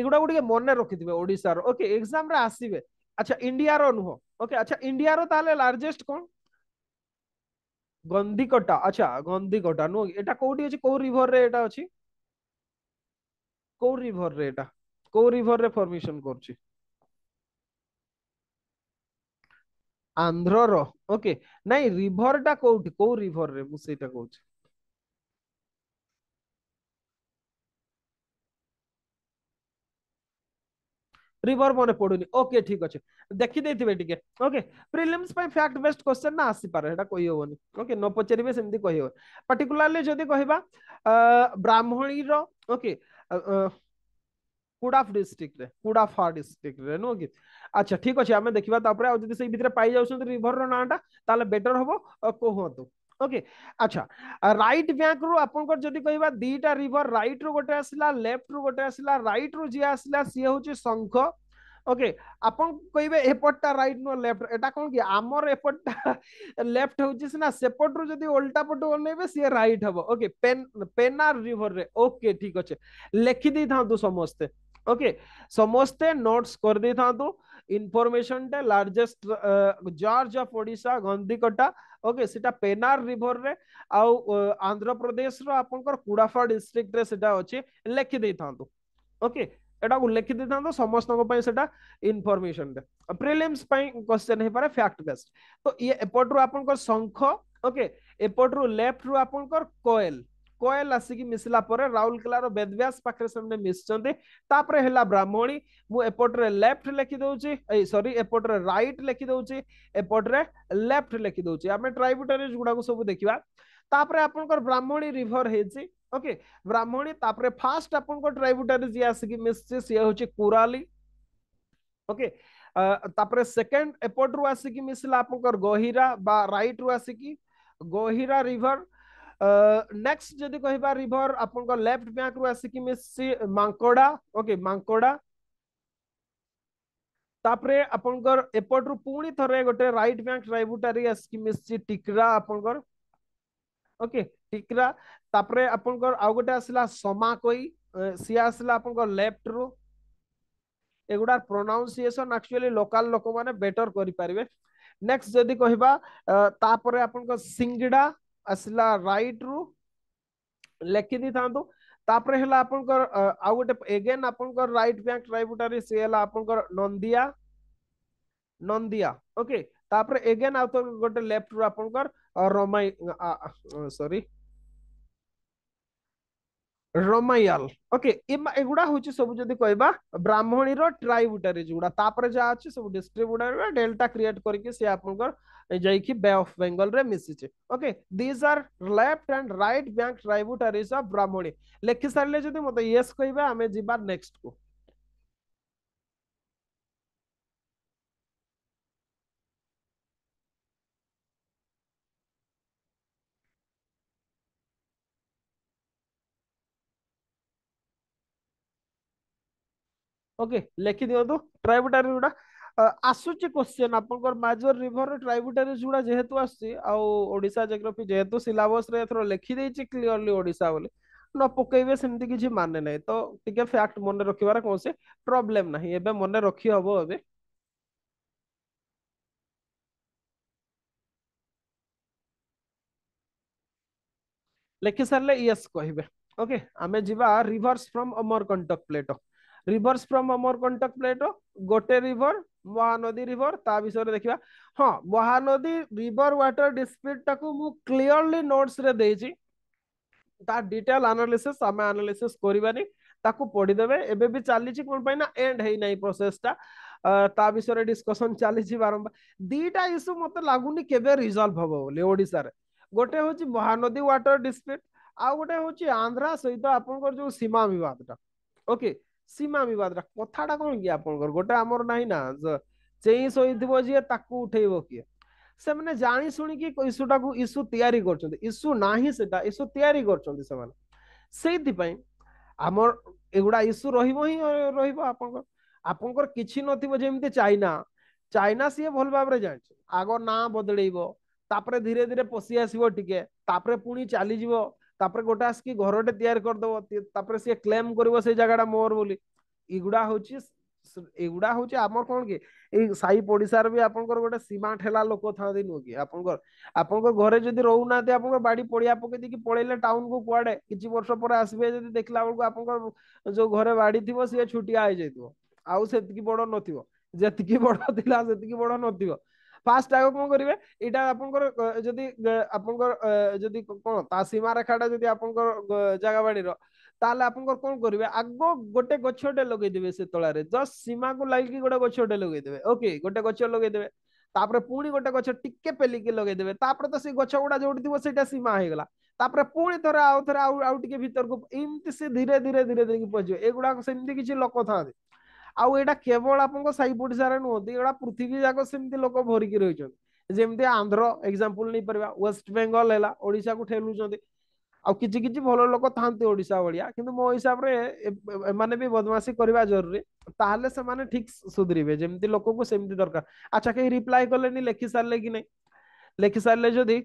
ଏଗୁଡାକୁ ଟିକେ ମନେ ରଖିଥିବେ ଓଡ଼ିଶାର ଓକେ ଏକ୍ସାମରେ ଆସିବେ ଆଚ୍ଛା ଇଣ୍ଡିଆର ନୁହଁ ଓକେ ଆଚ୍ଛା ଇଣ୍ଡିଆର ତାହେଲେ ଲାର୍ଜେଷ୍ଟ କ'ଣ ଗନ୍ଧିକଟା ଆଚ୍ଛା ଗନ୍ଧିକଟା ନୁହଁ ଏଟା କୋଉଠି ଅଛି କୋଉ ରିଭରରେ ଏଟା ଅଛି କୋଉ ରିଭରରେ ଏଟା କୋଉ ରିଭରରେ ଫର୍ମେସନ କରୁଛି ଆନ୍ଧ୍ରର ଓକେ ନାଇଁ ରିଭରଟା କୋଉଠି କୋଉ ରିଭରରେ ମୁଁ ସେଇଟା କହୁଛି ରିଭର୍ ମନେ ପଡୁନି ଓକେ ଠିକ୍ ଅଛି ଦେଖିଦେଇଥିବେ ଟିକେ ଓକେ ପ୍ରିଲିମ୍ସ ପାଇଁ ଫ୍ୟାକ୍ଟ ବେଷ୍ଟ କ୍ୱେଶ୍ଚନ ନା ଆସିପାରେ ସେଟା କହିହେବନି ଓକେ ନ ପଚାରିବେ ସେମିତି କହିହେବ ପାର୍ଟିକୁଲାରଲି ଯଦି କହିବା ବ୍ରାହ୍ମଣୀର ଓକେ କୁଡାଫ ଡିଷ୍ଟ୍ରିକ୍ଟରେ କୁଡାଫା ଡିଷ୍ଟ୍ରିକ୍ଟରେ ନୁହଁ କି ଆଚ୍ଛା ଠିକ୍ ଅଛି ଆମେ ଦେଖିବା ତାପରେ ଆଉ ଯଦି ସେଇ ଭିତରେ ପାଇଯାଉଛନ୍ତି ରିଭର୍ର ନାଁଟା ତାହେଲେ ବେଟର ହବ କୁହନ୍ତୁ ওকে আচ্ছা রাইট ବ୍ୟାଙ୍କରୁ ଆପଣଙ୍କର ଯଦି କହିବା ଦୁଇଟା ରିଭର ରାଇଟରୁ ଗୋଟେ ଆସିଲା ଲେଫ୍ଟରୁ ଗୋଟେ ଆସିଲା ରାଇଟରୁ ଯିଏ ଆସିଲା ସିଏ ହେଉଛି ଶଙ୍ଖ ଓକେ ଆପଣ କହିବେ ଏପଟଟା ରାଇଟ୍ ନୁହଁ ଲେଫ୍ଟ ଏଟା କ'ଣ କି ଆମର ଏପଟଟା ଲେଫ୍ଟ ହେଉଛି ସିନା ସେପଟରୁ ଯଦି ଓଲଟା ପଟୁ ଅନେଇବେ ସିଏ ରାଇଟ୍ ହବ ଓକେ ପେନ୍ ପେନାର ରିଭରରେ ଓକେ ଠିକ୍ ଅଛି ଲେଖି ଦେଇଥାନ୍ତୁ ସମସ୍ତେ ଓକେ ସମସ୍ତେ ନୋଟ୍ସ କରିଦେଇଥାନ୍ତୁ इनफर्मेशन टे largest gorge of Odisha Gandikota okay सीटा पेनार रिभर रे आउ आंध्र प्रदेश रूड़ाफा डिस्ट्रिक्ट अच्छे लिखिदे था ओके लिखी था समस्त इनफर्मेशन टे प्रिम्स क्वेश्चन फैक्ट बेस्ड तो ये एपट रु आप शख ओके एपट रु लेफ्ट रु आप कोएल କଏଲ ଆସିକି ମିଶିଲା ପରେ ରାଉରକେଲାର ବେଦବ୍ୟାସ ପାଖରେ ସେମାନେ ମିଶିଛନ୍ତି ତାପରେ ହେଲା ବ୍ରାହ୍ମଣୀ ମୁଁ ଏପଟରେ ଲେଫ୍ଟ ଲେଖି ଦଉଛି ଏଇ ସରି ଏପଟରେ ରାଇଟ୍ ଲେଖି ଦଉଛି ଏପଟରେ ଲେଫ୍ଟ ଲେଖି ଦଉଛି ଆମେ ଟ୍ରାଇବୁଟାରିଜ ଗୁଡାକୁ ସବୁ ଦେଖିବା ତାପରେ ଆପଣଙ୍କର ବ୍ରାହ୍ମଣୀ ରିଭର ହେଇଛି ଓକେ ବ୍ରାହ୍ମଣୀ ତାପରେ ଫାଷ୍ଟ ଆପଣଙ୍କ ଟ୍ରାଇବୁଟାରି ଯିଏ ଆସିକି ମିଶିଛି ସିଏ ହଉଛି କୁରାଲି ଓକେ ତାପରେ ସେକେଣ୍ଡ ଏପଟରୁ ଆସିକି ମିଶିଲା ଆପଣଙ୍କର ଗହିରା ବା ରାଇଟରୁ ଆସିକି ଗହିରା ରିଭର नेक्स्ट जदि कह रिभर आप लेफ्ट बैंक रु आसिक मिसी मांकड़ा ओके मांकड़ा तापरे आपनकर एपट रु पुणी थरे गोटे राइट बैंक ट्राइब्यूटरी आसिक मिसी टिकरा आपनकर ओके टिकरा तापरे आपनकर आ गोटे आसला समा कोई सी आसला आपनकर लेफ्ट रु एगुडा प्रोनाउंसिएशन एक्चुअली लोकल लोक मैंने बेटर करि नेक्स्ट जदि कहबा तापरे आपनकर सिंगड़ा ଆସିଲା ରାଇଟ ରୁ ଲେଖି ଦେଇଥାନ୍ତୁ ତାପରେ ହେଲା ଆପଣଙ୍କର ଆଉ ଗୋଟେ ଏଗେନ୍ ଆପଣଙ୍କର ରାଇଟ ବ୍ୟାଙ୍କ ଟ୍ରାଇବୁଟାରୀ ସେ ହେଲା ଆପଣଙ୍କର ନନ୍ଦିଆ ନନ୍ଦିଆ ଓକେ ତାପରେ ଏଗେନ୍ ଆଉ ଗୋଟେ ଲେଫ୍ଟ ରୁ ଆପଣଙ୍କର ରମାଇ ସରି রমায়াল ଓକେ ଏଗୁଡା ହଉଛି ସବୁ ଯଦି କହିବା ବ୍ରାହ୍ମଣୀର ଟ୍ରାଇବୁଟାରିଜ ଗୁଡା ତାପରେ ଯାହା ଅଛି ସବୁ ଡିଷ୍ଟ୍ରିବ୍ୟୁଟର ଡେଲ୍ଟା କ୍ରିଏଟ କରିକି ସେ ଆପଣଙ୍କର ଯାଇକି ବେ ଅଫ ବେଙ୍ଗଲରେ ମିଶିଛି okay these are left and right bank tributaries of Brahmani ଲେଖି ସାରିଲେ ଯଦି ମତେ ୟେସ୍ କହିବେ ଆମେ ଯିବା ନେକ୍ସଟ କୁ ओके लेखि दिवत ट्राइबुटारी गुड़ा आसुचे क्वेश्चन आप माजोर रिभर ट्राइबुटारीज गुड़ा जेहेतु आसा जोग्राफी जेहेतु सिलबस लिखिदे क्लीयरली ओडा बोले न पकेबे सेमती किसी मान ना तो टे फैक्ट मन रखार कौन से प्रोब्लेम ना ए मन रखी हम ए लिखि सारे यस कहे ओके आम जा rivers from Amarkantak plateau rivers from our contact plate gote river Mahanadi river ତା ବିଷୟରେ ଦେଖିବା ହଁ ମହାନଦୀ ରିଭର ୱାଟର ଡିସ୍ପ୍ୟୁଟ ଟାକୁ ମୁଁ କ୍ଲିୟରଲି ନୋଟ୍ସରେ ଦେଇଛି ତା ଡିଟେଲ ଆନାଲିସିସ୍ ଆମେ ଆନାଲିସିସ୍ କରିବାନି ତାକୁ ପଢିଦେବେ ଏବେ ବି ଚାଲିଛି କ'ଣ ପାଇଁ ନା ଏଣ୍ଡ ହେଇନାହିଁ ପ୍ରୋସେସଟା ତା ବିଷୟରେ ଡିସ୍କସନ ଚାଲିଛି ବାରମ୍ବାର ଦିଟା ଇସ୍ୟୁ ମତେ ଲାଗୁନି କେବେ ରିଜଲ୍ଭ ହବ ବୋଲି ଓଡ଼ିଶାରେ ଗୋଟେ ହେଉଛି ମହାନଦୀ ୱାଟର ଡିସ୍ପ୍ୟୁଟ ଆଉ ଗୋଟେ ହେଉଛି ଆନ୍ଧ୍ରା ସହିତ ଆପଣଙ୍କର ଯୋଉ ସୀମା ବିବାଦଟା ଓକେ सीमा बद कथा कौन कि गोटे आमर ना ना चेई शोब जी ताकू उठेब किए से जाशु इश्यूटा को इश्यू तैयारी करश्यू ना इश्यू तैयारी कर इश्यू रही रही नमी चाइना चाइना सी भल भाव जानते आग ना बदल धीरे धीरे पशी आसवे पुणी चली जीवन ତାପରେ ଗୋଟେ ଆସିକି ଘରଟେ ତିଆରି କରିଦବ ତାପରେ ସିଏ କ୍ଲେମ୍ କରିବ ସେ ଜାଗାଟା ମୋର ବୋଲି ଏଗୁଡା ହଉଛି ଏଗୁଡା ହଉଛି ଆମର କଣ କି ଏଇ ସାହି ପଡିଶାର ବି ଆପଣଙ୍କର ଗୋଟେ ସୀମା ଠେଲା ଲୋକ ଥାନ୍ତି ନୁହଁ କି ଆପଣଙ୍କର ଆପଣଙ୍କ ଘରେ ଯଦି ରହୁନାହାନ୍ତି ଆପଣଙ୍କ ବାଡି ପଡିଆ ପକେଇ ଦେଇକି ପଳେଇଲେ ଟାଉନକୁ କୁଆଡେ କିଛି ବର୍ଷ ପରେ ଆସିବେ ଯଦି ଦେଖିଲା ବେଳକୁ ଆପଣଙ୍କର ଯୋଉ ଘରେ ବାଡି ଥିବ ସିଏ ଛୁଟିଆ ହେଇଯାଇଥିବ ଆଉ ସେତିକି ବଡ ନଥିବ ଯେତିକି ବଡ ଥିଲା ସେତିକି ବଡ ନଥିବ ফার্স্ট আগ কোন করিবে এটা আপনকৰ যদি আপনকৰ যদি কোন তা সীমা রেখাটা যদি আপনকৰ জায়গা বাড়ির তাহলে আপনকৰ কোন করিবে আগ গোটে গছটে লগাই দিবে সে তলারে জাস্ট সীমা কো লাগি গোটে গছটে লগাই দিবে ওকে গোটে গছ লগাই দিবে তারপরে পুনি গোটে গছ টিকে পেলিকি লগাই দিবে তারপরে তো সেই গছ গুড়া যোটি দিব সেটা সীমা হয়ে গলা ধরে আউ ধরে আউ আউ টিকে ভিতর কো ଭିତରକୁ সে ধীরে ধীরে ধীরে ধীরে কি ପହଞ୍ଚିବ এগুড়া সেমতি কিছু লক থাকে आटा केवल आपसा नुहत पृथ्वी जाक लोक भरिक रही जमी आंध्र एक्जामपल नहीं पार वेस्ट बेंगल है ठेलुंत आचि किसी भल लोक था भाया कि मो हिसाब से बदमाशी करवा जरूरी ताहले से ठीक सुधरवे जमी लोक को सेमती दरकार अच्छा कहीं रिप्लाय कले लिखि सारे कि नहीं लिखि सारे जदि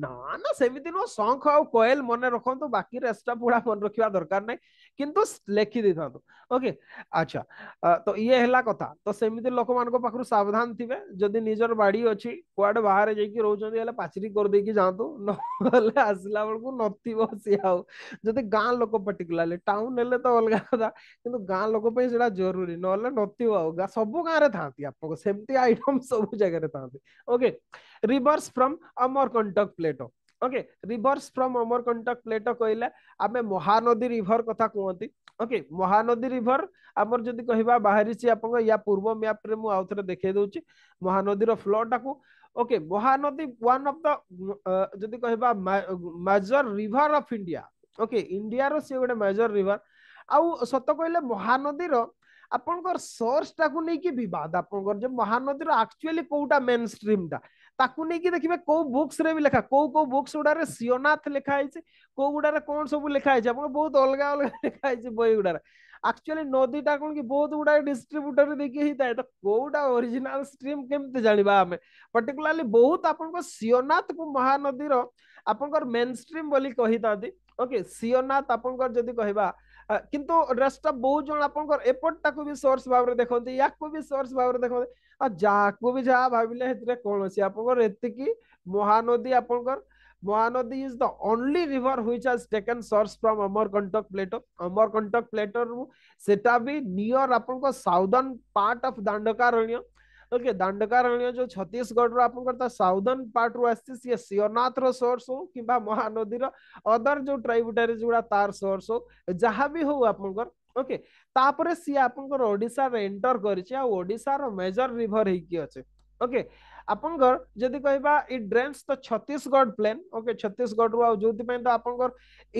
ना ना सेमिति न शंख आ कोयल मन रखंतु बाकी रेस्ट पूरा मन रखिया दरकार नै किंतु लेखि दिथंतु ओके अच्छा तो ये हैला कथा तो सेमिति लोक मान को पाखरु सावधान थिबे जदि निजर बाड़ी अछि क्वाड बाहर जे कि रहउछन हैला पाचरी कर दे कि जांतु न होले असला बळ को नथि बसी आउ जदि गां लोक पर्टिकुलरली टाउन हैले त अलगा कथा किंतु गां लोक पई सेडा जरूरी न होले नथि आउ सब गां रे थांती आपको सेमिति आइटम सब जगह रे थांती okay rivers from Amarkantak plateau okay rivers from Amarkantak plateau कहले आमे महानदी रिवर कथा कहंती ओके महानदी रिवर अमर जदी कहबा बाहरी छि आपन या पूर्व मैप रे मु आउथरे देखे दउछि महानदी रो फ्लो टाकु okay Mahanadi one of the जदी कहबा major river of India okay India रो से गोटे मेजर रिवर आउ सत कहले महानदी रो आपनकर सोर्स टाकु नै कि विवाद आपनकर जे महानदी रो एक्चुअली कोटा मेन स्ट्रीम टा ताकू नहीं देखिए कौ बुक्स भी लिखा कौ कौ बुक्स गुडा सियोनाथ लिखाई कौ गुडा कौन सब लिखाई बहुत अलग अलग लिखाई बही गुडा एक्चुअली नदी टा कौन की बहुत गुडा डिस्ट्रीब्यूटर देखिए ही था तो कौटा ओरिजिनल स्ट्रीम केमती जानवा आम पर्टिकुलाली बहुत आप सियोनाथ को महानदी आप मेन स्ट्रीम बोली कही था ओके सियोनाथ आप कह किंतु रेस्ट बहुत जन आप एपोर्ट टाक भी सोर्स भाव देखते या को भी सोर्स भाव देखते जहाँ भी जहाँ भाविले कौन अच्छी आप महानदी आप Mahanadi is the only river which has taken source from Amarkantak plateau Amarkantak plateau से नियर आप southern part of Dandakaranya okay Dandakaranya जो छत्तीसगढ़ आप साउदर्न पार्ट रु आरनाथ रोर्स हूँ कि महानदी अदर जो ट्राइबुटारीज गुड़ा तार सोर्स हूँ जहाँ भी हूँ आप ଓକେ ତାପରେ ସିଏ ଆପଣଙ୍କର ଓଡ଼ିଶାରେ ଏଣ୍ଟର କରିଛି ଆଉ ଓଡ଼ିଶାର ମେଜର ରିଭର ହେଇକି ଅଛି ଓକେ ଆପଣଙ୍କର ଯଦି କହିବା ଏଇ ଡ୍ରେନ୍ସ ତ ଛତିଶଗଡ଼ ପ୍ଲେନ୍ ଓକେ ଛତିଶଗଡ଼ରୁ ଆଉ ଯେଉଁଥିପାଇଁ ତ ଆପଣଙ୍କର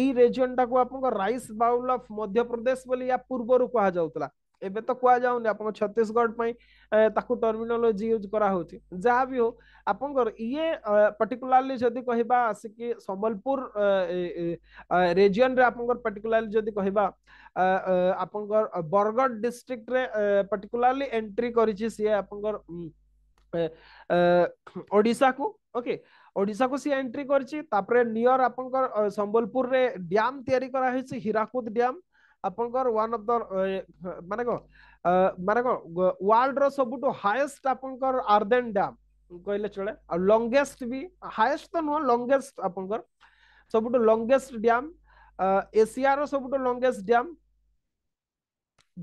ଏଇ ରେଜିଅନଟାକୁ ଆପଣଙ୍କ ରାଇସ୍ ବାଉଲ୍ ଅଫ୍ ମଧ୍ୟପ୍ରଦେଶ ବୋଲି ୟା ପୂର୍ବରୁ କୁହାଯାଉଥିଲା ଏବେ ତ କୁହାଯାଉନି ଆପଣଙ୍କ ଛତିଶଗଡ଼ ପାଇଁ ତାକୁ ଟର୍ମିନୋଲୋଜି ୟୁଜ୍ କରାହଉଛି ଯାହା ବି ହଉ ଆପଣଙ୍କର ଇଏ ପର୍ଟିକୁଲାରଲି ଯଦି କହିବା ଆସିକି ସମ୍ବଲପୁର ରେଜିଅନରେ ଆପଣଙ୍କର ପର୍ଟିକୁଲାରଲି ଯଦି କହିବା ଆପଣଙ୍କର ବରଗଡ଼ ଡିଷ୍ଟ୍ରିକ୍ଟରେ ପର୍ଟିକୁଲାରଲି ଏଣ୍ଟ୍ରି କରିଛି ସିଏ ଆପଣଙ୍କର ଓଡ଼ିଶାକୁ ଓକେ ओडिशा को सी एंट्री करछि तापरे नियर आपनकर संबलपुर रे डैम तैयारी करा हिराकुद डैम ଆପଣଙ୍କର ୱାନ୍ ଅଫ୍ ଦ ମାନେ କ'ଣ ମାନେ କ'ଣ ୱାର୍ଲଡର ସବୁଠୁ ହାଏଷ୍ଟ ଆପଣଙ୍କର ଆର୍ଦେନ୍ ଡ୍ୟାମ୍ କହିଲେ ଚଳେ ଆଉ ଲଙ୍ଗେଷ୍ଟ ବି ହାଏଷ୍ଟ ତ ନୁହଁ ଲଙ୍ଗେଷ୍ଟ ଆପଣଙ୍କର ସବୁଠୁ ଲଙ୍ଗେଷ୍ଟ ଡ୍ୟାମ୍ ଏସିଆର ସବୁଠୁ longest dam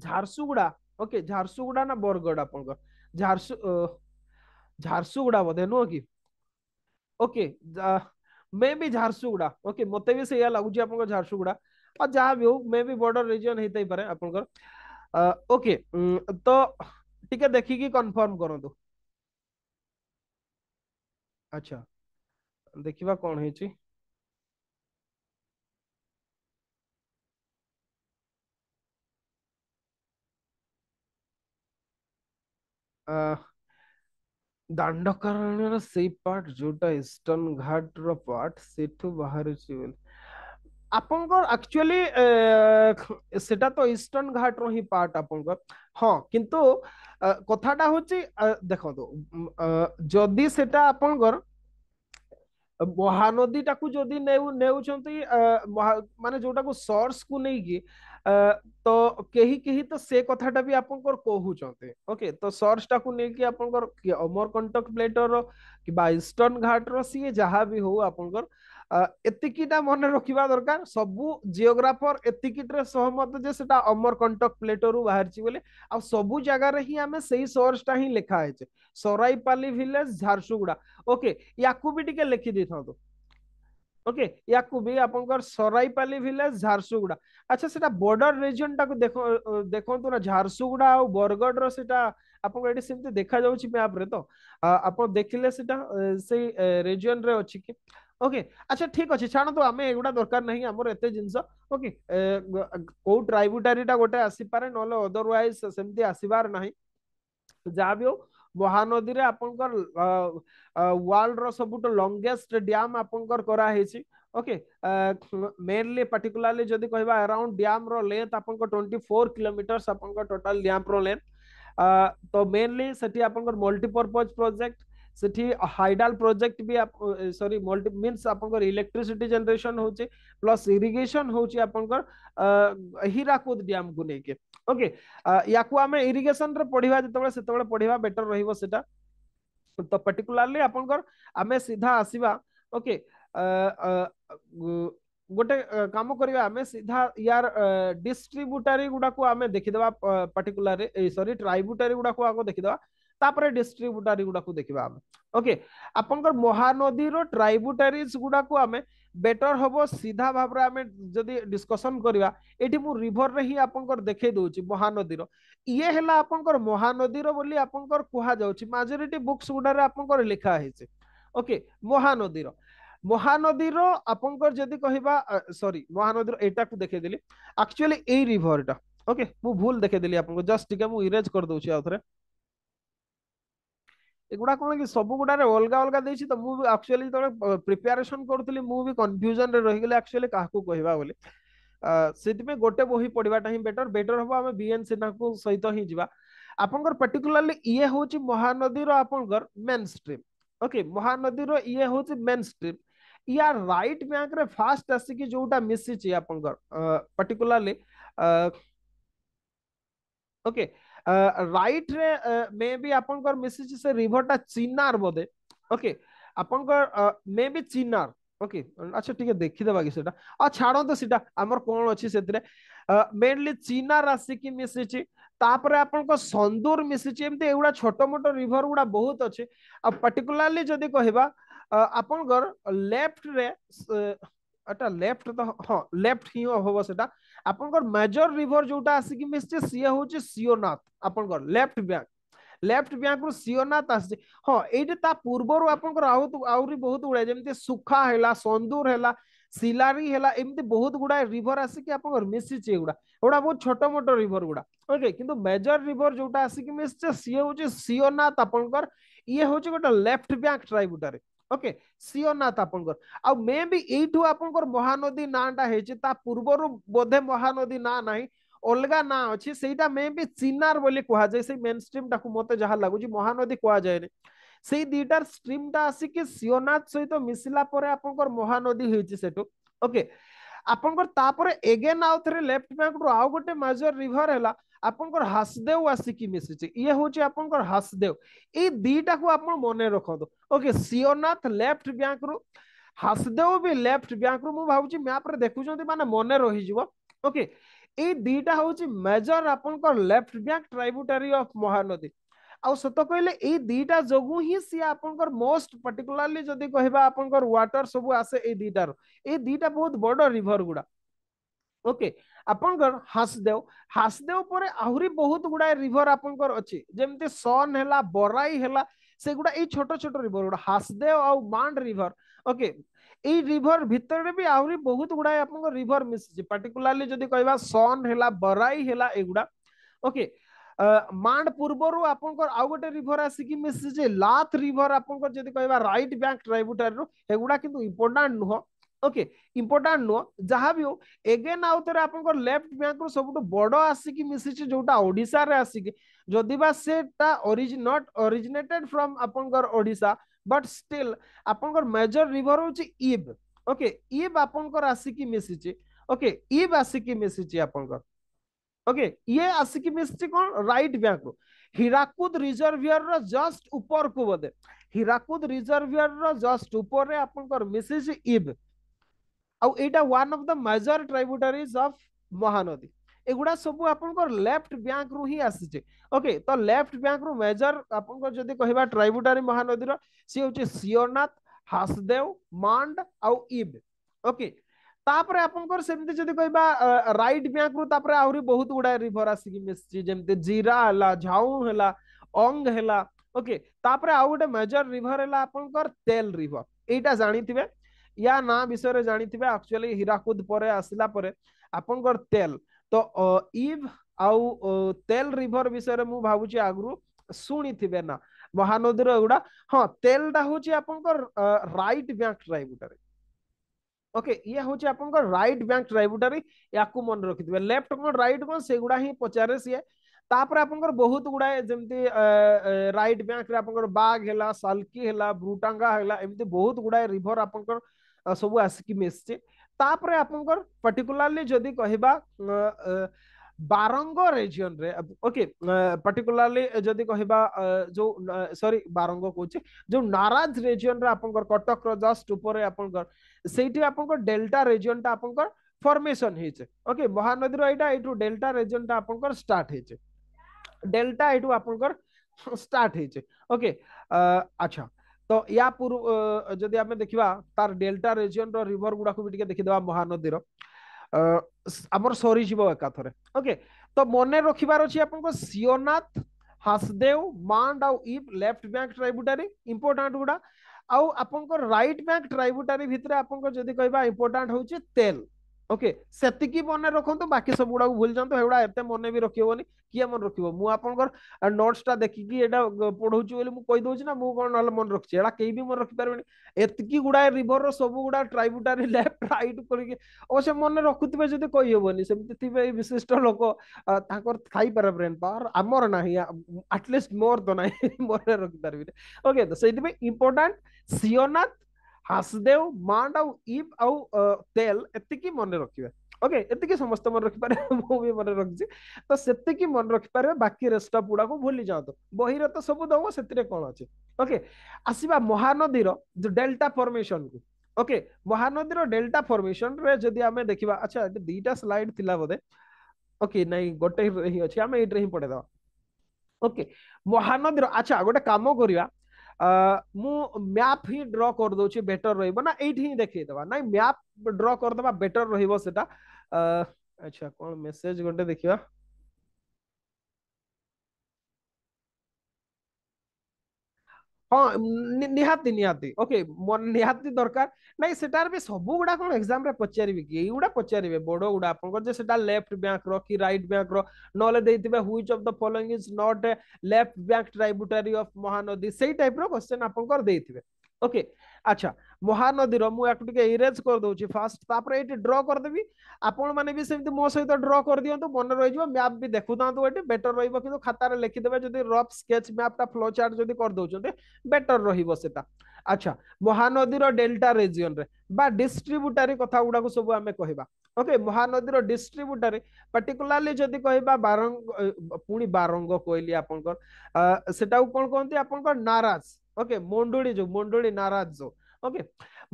Jharsuguda okay Jharsuguda ନା ବରଗଡ଼ ଆପଣଙ୍କର ଝାରସୁ ଝାରସୁଗୁଡ଼ା ବୋଧେ ନୁହଁ କି ଓକେ ମେ ବି ଝାରସୁଗୁଡ଼ା ଓକେ ମତେ ବି ସେଇଆ ଲାଗୁଛି ଆପଣଙ୍କ ଝାରସୁଗୁଡ଼ା जहाँ भी हो मे भी बॉर्डर रिजन पारे आप ओके तो ठीक है देखी की कर अच्छा देखा कौन है दांडकारण्य पार्ट जोटा ईस्टर्न घाट रो बाहर चीज आपंकर एक्चुअली तो ईस्टर्न घाट रो ही पार्ट हाँ, किंतु कथाटा देखो तो, महानदी टाकु जदी नेउ नेउ छंती को सोर्स को नहीं तो केही केही तो से कथाटा भी आपंकर कोहु ओके तो सोर्स टाकु नहीं की आपंकर अमर प्लेटर कि ईस्टर्न घाट रहा भी हो आपंकर मन रखा दरकार सब जिओग्राफर एटर सहमत अमर कंटक प्लेटो रू बाहर बोले आ जगार ही सोर्स टा ही लिखाई सरईपाली भिलेज झारसुगुड़ा ओके या लिखीदे था तो। ओके या सरईपाली भिलेज झारसुगुड़ा अच्छा सेटा बॉर्डर रीजन टा को देखो देखो ना झारसुगुड़ा आ बरगढ़ रहा आपको देखा जाप्रे तो आप देखले से रिजन रे अच्छी ओके अच्छा ठीक अच्छे छाण तो आम एगुटा दरकार नहीं जिन ओके कौ ट्राइब्यूटारी गोटे आसपा ना अदरवैज सेमती आसबार ना जहा भी हो महानदी में आप वर्ल्ड रु लंगेस्ट ड्याम आपराई ओके मेनली पर्टिकुला कह अराउंड ड्याम रेन्थ आप ट्वेंटी फोर किलोमीटर्स आप टोटाल ड्याम रेन्थ तो मेनली मल्टीपर्पज प्रोजेक्ट से हाइडाल प्रोजेक्ट भी सरी मल्टी मीन आप इलेक्ट्रिसीटी हो प्लस इरीगेसन हूँ हीराकूद डैम को लेकिन ओके या को आम इरीगेसन पढ़ा जो से पढ़ा बेटर रहा तो पर्टिकुलरली आपे सीधा आसवा ओके गोटे काम करें सीधा यार डिस्ट्रब्यूटरी गुड़ाक आम देखीदे पर्टिकुला सरी ट्राइब्यूटरी गुड़ाक आगे देखीदा ତାପରେ ଡିଷ୍ଟ୍ରିବ୍ୟୁଟାରୀ ଗୁଡାକୁ ଦେଖିବା ଆମେ ଓକେ ଆପଣଙ୍କର ମହାନଦୀର ଟ୍ରାଇବୁଟାରିଜ ଗୁଡାକୁ ଆମେ ବେଟର ହବ ସିଧା ଭାବରେ ଆମେ ଯଦି ଡିସ୍କସନ କରିବା ଏଠି ମୁଁ ରିଭରରେ ହିଁ ଆପଣଙ୍କର ଦେଖେଇ ଦଉଛି ମହାନଦୀର ଇଏ ହେଲା ଆପଣଙ୍କର ମହାନଦୀର ବୋଲି ଆପଣଙ୍କର କୁହାଯାଉଛି ମାଜରିଟି ବୁକ୍ସ ଗୁଡାରେ ଆପଣଙ୍କର ଲେଖା ହେଇଛି ଓକେ ମହାନଦୀର ମହାନଦୀର ଆପଣଙ୍କର ଯଦି କହିବା ସରି ମହାନଦୀର ଏଇଟାକୁ ଦେଖେଇଦେଲି ଆକ୍ଚୁଆଲି ଏଇ ରିଭରଟା ଓକେ ମୁଁ ଭୁଲ ଦେଖେଇଦେଲି ଆପଣଙ୍କୁ ଜଷ୍ଟ ଟିକେ ମୁଁ ଇରେଜ କରିଦଉଛି ଆଉ ଥରେ एगुड़ा कौन कि सब गुटा अलग अलग देसी तो मुझे आकचुअली जो प्रिपेरेसन करी मुझे कन्फ्यूजन में रहीगली आकचुअली क्या कह से गोटे बही पढ़वाटा ही बेटर बेटर हम आम बीएन सिन्हा सहित ही जावा आपंकर पर्टिकुलाली ये हूँ महानदी आपंकर मेन स्ट्रीम ओके महानदी ये हूँ मेन स्ट्रीम या रईट बैंक फास्ट आसिक जो मिसीच पर्टिकुला ओके uh, ରାଇଟରେ ମେ ବି ଆପଣଙ୍କର ମିଶିଛି ସେ ରିଭରଟା ଚିନାର ବୋଧେ ଓକେ ଆପଣଙ୍କର ମେ ବି ଚିନାର ଓକେ ଆଚ୍ଛା ଟିକେ ଦେଖିଦେବା କି ସେଟା ଆଉ ଛାଡ଼ନ୍ତୁ ସେଟା ଆମର କ'ଣ ଅଛି ସେଥିରେ ମେନଲି ଚିନାର ଆସିକି ମିଶିଛି ତାପରେ ଆପଣଙ୍କ ସନ୍ଦୁର ମିଶିଛି ଏମିତି ଏଗୁଡ଼ା ଛୋଟ ମୋଟ ରିଭର ଗୁଡ଼ା ବହୁତ ଅଛି ଆଉ ପାର୍ଟିକୁଲାରଲି ଯଦି କହିବା ଆପଣଙ୍କର ଲେଫ୍ଟରେ ଏଟା ଲେଫ୍ଟ ତ ହଁ ଲେଫ୍ଟ ହିଁ ହବ ସେଟା आपंकर मेजर रिवर जोटा कि मिसचे सी होचे सियोनाथ आपंकर लेफ्ट बैंक लेफ्ट बैंक रो सियोनाथ आसे हां एटे ता पूर्वर आपंकर आउ आउरी बहुत उडा जेमते सुखा हैला संदूर हैला सिलारी हैला एमते बहुत गुडा रिवर आसिक आपंकर मिसचे गुडा ओडा बहुत छोटो मोटो रिवर गुडा ओके किंतु मेजर रिवर जोटा कि मिसचे सी होचे सियोनाथ आपंकर ये होचे गोटा left bank tributary okay Seonath ଆପଣଙ୍କର ଆଉ ମେ ବି ଏଇଠୁ ଆପଣଙ୍କର ମହାନଦୀ ନାଁଟା ହେଇଛି ତା ପୂର୍ବରୁ ବୋଧେ ମହାନଦୀ ନାଁ ନାହିଁ ଅଲଗା ନାଁ ଅଛି ସେଇଟା ମେ ବି ଚିନାର ବୋଲି କୁହାଯାଏ ସେଇ ମେନ୍ ଷ୍ଟ୍ରିମ୍ଟାକୁ ମୋତେ ଯାହା ଲାଗୁଛି ମହାନଦୀ କୁହାଯାଏନି ସେଇ ଦୁଇଟାର ଷ୍ଟ୍ରିମ୍ଟା ଆସିକି ସିଓନାଥ ସହିତ ମିଶିଲା ପରେ ଆପଣଙ୍କର ମହାନଦୀ ହେଇଛି ସେଠୁ ଓକେ ଆପଣଙ୍କର ତାପରେ ଏଗେନ୍ ଆଉ ଥରେ ଲେଫ୍ଟ ବ୍ୟାଙ୍କରୁ ଆଉ ଗୋଟେ ମେଜର ରିଭର ହେଲା आपंकर हासदेव आसिक मिसिचे ये होचे आपंकर हासदेव ए दीटा को आपन मने रखदो ओके सियोनाथ लेफ्ट बैंक रो हासदेव भी लेफ्ट बैंक रो मु भाबुचे मैप रे देखु जों माने मने रही जीव ओके ए दीटा होचे मेजर आपंकर left bank tributary of Mahanadi आ सत कहले ए दीटा जगु ही सी आपंकर मोस्ट पर्टिकुलरली जदि कहबा आपंकर वाटर सब आसे ए दीटा रो ए दीटा बहुत बडो रिवर गुडा ओके ଆପଣଙ୍କର ହାସଦେଓ ହାସଦେଓ ପରେ ଆହୁରି ବହୁତ ଗୁଡାଏ ରିଭର ଆପଣଙ୍କର ଅଛି ଯେମିତି ସନ୍ ହେଲା ବରାଇ ହେଲା ସେଗୁଡା ଏଇ ଛୋଟ ଛୋଟ ରିଭର ଗୁଡା ହାସଦେଓ ଆଉ ମାଣ୍ଡ ରିଭର ଓକେ ଏଇ ରିଭର ଭିତରେ ବି ଆହୁରି ବହୁତ ଗୁଡାଏ ଆପଣଙ୍କ ରିଭର ମିଶିଛି ପାର୍ଟିକୁଲାରଲି ଯଦି କହିବା ସନ୍ ହେଲା ବରାଇ ହେଲା ଏଗୁଡା ଓକେ ମାଣ୍ଡ ପୂର୍ବରୁ ଆପଣଙ୍କର ଆଉ ଗୋଟେ ରିଭର ଆସିକି ମିଶିଛି ଲାଥ ରିଭର ଆପଣଙ୍କର ଯଦି କହିବା ରାଇଟ୍ ବ୍ୟାଙ୍କ ଟ୍ରାଇବୁଟାରୀରୁ ଏଗୁଡା କିନ୍ତୁ ଇମ୍ପୋର୍ଟାଣ୍ଟ ନୁହଁ ओके इंपोर्टेंट नो जहां भी हो अगेन आउतर आपन को लेफ्ट बैंक रो सबटो बडो आसी कि मिसि जोटा ओडिसा रे आसी कि जदीबा सेटा ओरिज नॉट ओरिजिनेटेड फ्रॉम आपन को ओडिसा बट स्टिल आपन को मेजर रिवर होची इब ओके इब आपन को आसी कि मिसि ओके इब आसी कि मिसि आपन को ओके ये आसी कि मिसि कोन राइट बैंक रो हिराकुद रिजर्वियर रो जस्ट ऊपर को बदे हिराकुद रिजर्वियर रो जस्ट ऊपर रे आपन को मिसि इब ଆଉ ଏଇଟା one of the major tributaries of Mahanadi ଏଗୁଡା ସବୁ ଆପଣଙ୍କର ଲେଫ୍ଟ ବ୍ୟାଙ୍କରୁ ହିଁ ଆସିଛି ଓକେ ତ ଲେଫ୍ଟ ବ୍ୟାଙ୍କରୁ ମେଜର ଆପଣଙ୍କର ଯଦି କହିବା ଟ୍ରାଇବୁଟାରୀ ମହାନଦୀର ସିଏ ହେଉଛି ସିଓରନାଥ ହାସଦେଓ ମାଣ୍ଡ ଆଉ ଇବ୍ ଓକେ ତାପରେ ଆପଣଙ୍କର ସେମିତି ଯଦି କହିବା ରାଇଟ୍ ବ୍ୟାଙ୍କରୁ ତାପରେ ଆହୁରି ବହୁତ ଗୁଡାଏ ରିଭର ଆସିକି ମିଶିଛି ଯେମିତି ଜିରା ହେଲା ଝାଉଁ ହେଲା ଅଙ୍ଗ ହେଲା ଓକେ ତାପରେ ଆଉ ଗୋଟେ ମେଜର ରିଭର ହେଲା ଆପଣଙ୍କର ତେଲ ରିଭର ଏଇଟା ଜାଣିଥିବେ या ना विषय जानी थे एक्चुअली हीराकुद पर आसला आपंकर तेल तो इव आउ तेल रिभर विषय मुझे भावुची आगु शुणी थे ना महानदी रुड़ा हाँ तेल टा हूँ आपंकर रईट बैंक ट्राइबुटारी ओके ये हूँ आप रईट बैंक ट्राइबुटारी या मन रखिथे लेफ्ट कौन रईट कौन से गुड़ा ही पचारे सीए तापर आप बहुत गुड़ाए जमती रईट बैंक आप बाघ है साल्की है ब्रुटांगा है बहुत गुड़ाए रिभर आपंकर सब आसिक मिशे आप पर्टिकुलाली जदि कह बारंग रिजन ओके पर्टिकुलाली जदि कह जो सॉरी बारंग कौच जो नाराज रिजन रे कटक रस्ट उपरे आपंकर डेल्टा रिजन टा फॉर्मेशन हिचे ओके महानदी रोइटा एटू डेल्टा रिजन टा आपंकर स्टार्ट हिचे डेल्टा एटू आपंकर स्टार्ट हिचे ओके अच्छा তো ୟା ପୂର୍ବ ଯଦି ଆମେ ଦେଖିବା ତାର ଡେଲ୍ଟା ରିଜିଅନର ରିଭର ଗୁଡାକୁ ବି ଟିକେ ଦେଖିଦେବା ମହାନଦୀର ଆମର ସରିଯିବ ଏକାଥରେ ଓକେ ତ ମନେ ରଖିବାର ଅଛି ଆପଣଙ୍କ ସିଓନାଥ ହାସଦେଓ ମାଣ୍ଡ ଆଉ ଇପ୍ ଲେଫ୍ଟ ବ୍ୟାଙ୍କ ଟ୍ରାଇବୁଟାରୀ ଇମ୍ପୋର୍ଟାଣ୍ଟ ଗୁଡା ଆଉ ଆପଣଙ୍କ ରାଇଟ୍ ବ୍ୟାଙ୍କ ଟ୍ରାଇବୁଟାରୀ ଭିତରେ ଆପଣଙ୍କ ଯଦି କହିବା ଇମ୍ପୋର୍ଟାଣ୍ଟ ହଉଛି ତେଲ ଓକେ ସେତିକି ମନେ ରଖନ୍ତୁ ବାକି ସବୁ ଗୁଡାକୁ ଭୁଲି ଯାଆନ୍ତୁ ଏଗୁଡା ଏତେ ମନେ ବି ରଖିବନି କିଏ ମନେ ରଖିବ ମୁଁ ଆପଣଙ୍କର ନୋଟ୍ସଟା ଦେଖିକି ଏଇଟା ପଢଉଛି ବୋଲି ମୁଁ କହିଦଉଛି ନା ମୁଁ କଣ ନହେଲେ ମନେ ରଖିଛି ଏଗୁଡା କେହି ବି ମନେ ରଖିପାରିବେନି ଏତିକି ଗୁଡାଏ ରିଭରର ସବୁ ଗୁଡା ଟ୍ରାଇବୁଟାରୀ ଲେଫ୍ଟ ରାଇଟ୍ କରିକି ଅବଶ୍ୟ ମନେ ରଖୁଥିବେ ଯଦି କହିହେବନି ସେମିତି ଥିବେ ଏଇ ବିଶିଷ୍ଟ ଲୋକ ତାଙ୍କର ଥାଇପାରେ ବ୍ରେନ୍ ପାୱାର ଆମର ନାହିଁ ଆଟଲିଷ୍ଟ ମୋର ତ ନାହିଁ ମନେ ରଖିପାରିବିନି ଓକେ ତ ସେଇଥିପାଇଁ ଇମ୍ପୋର୍ଟାଣ୍ଟ ସିଓନାଥ ହାସଦେଓ ମାଣ୍ଡ ଆଉ ଇବ୍ ଆଉ ତେଲ ଏତିକି ମନେ ରଖିବେ ଓକେ ଏତିକି ସମସ୍ତେ ମନେ ରଖିପାରିବେ ମୁଁ ବି ମନେ ରଖିଛି ତ ସେତିକି ମନେ ରଖିପାରିବେ ବାକି ରେଷ୍ଟ ଗୁଡାକୁ ଭୁଲି ଯାଆନ୍ତୁ ବହିରେ ତ ସବୁ ଦବ ସେଥିରେ କଣ ଅଛି ଓକେ ଆସିବା ମହାନଦୀର ଯୋଉ ଡେଲ୍ଟା ଫର୍ମେସନକୁ ଓକେ ମହାନଦୀର ଡେଲ୍ଟା ଫର୍ମେସନରେ ଯଦି ଆମେ ଦେଖିବା ଆଚ୍ଛା ଏଠି ଦିଟା ସ୍ଲାଇଡ୍ ଥିଲା ବୋଧେ ଓକେ ନାଇଁ ଗୋଟେ ହିଁ ଅଛି ଆମେ ଏଇଟିରେ ହିଁ ପଢେଇଦବା ଓକେ ମହାନଦୀର ଆଚ୍ଛା ଗୋଟେ କାମ କରିବା मु मैप ही ड्र कर दोछि बेटर रहइबो ना एठी ही देखि देबा नै मैप ड्र कर देबा बेटर रहइबो सेटा अच्छा कोन मेसेज गोटे देखिबा हाँ निहाती दरकार ना से सब गुडा कौन एक्जाम पचार पचार बड़ गुडा लेफ्ट बैंक रो कि राइट बैंक रो ना हुई of the following is not left bank tributary of Mahanadi से टाइप रोश्चे आपके अच्छा মহানদীর মু একটু টিকে ইরেজ করে দউছি ফার্স্ট তারপরে এটি ড্র করে দেবি আপন মানে বি সেমতি মো সহিত ড্র করে দিও মনে রই যাব ম্যাপ বি দেখু থাকতো এটি বেটার রইব কিন্তু খাতারে লিখি দেবে যদি রফ স্কেচ ম্যাপটা ফ্লো চার্ট যদি করে দউছন্তে বেটার রইব সেটা আচ্ছা মহানদীর ডেল্টা রিজিওন রে বা ডিস্ট্রিবিউটারি কথা গুড়া সব আমি কহিবা ওকে মহানদীর ডিস্ট্রিবিউটারি পার্টিকুলারলি যদি কহিবা বারঙ্গ পুনি বারঙ্গ কইলি আপনকর সেটাও কোন কোনতি আপনকর নারাজ ওকে মন্ডুড়ি যো মন্ডুড়ি নারাজ যো ଓକେ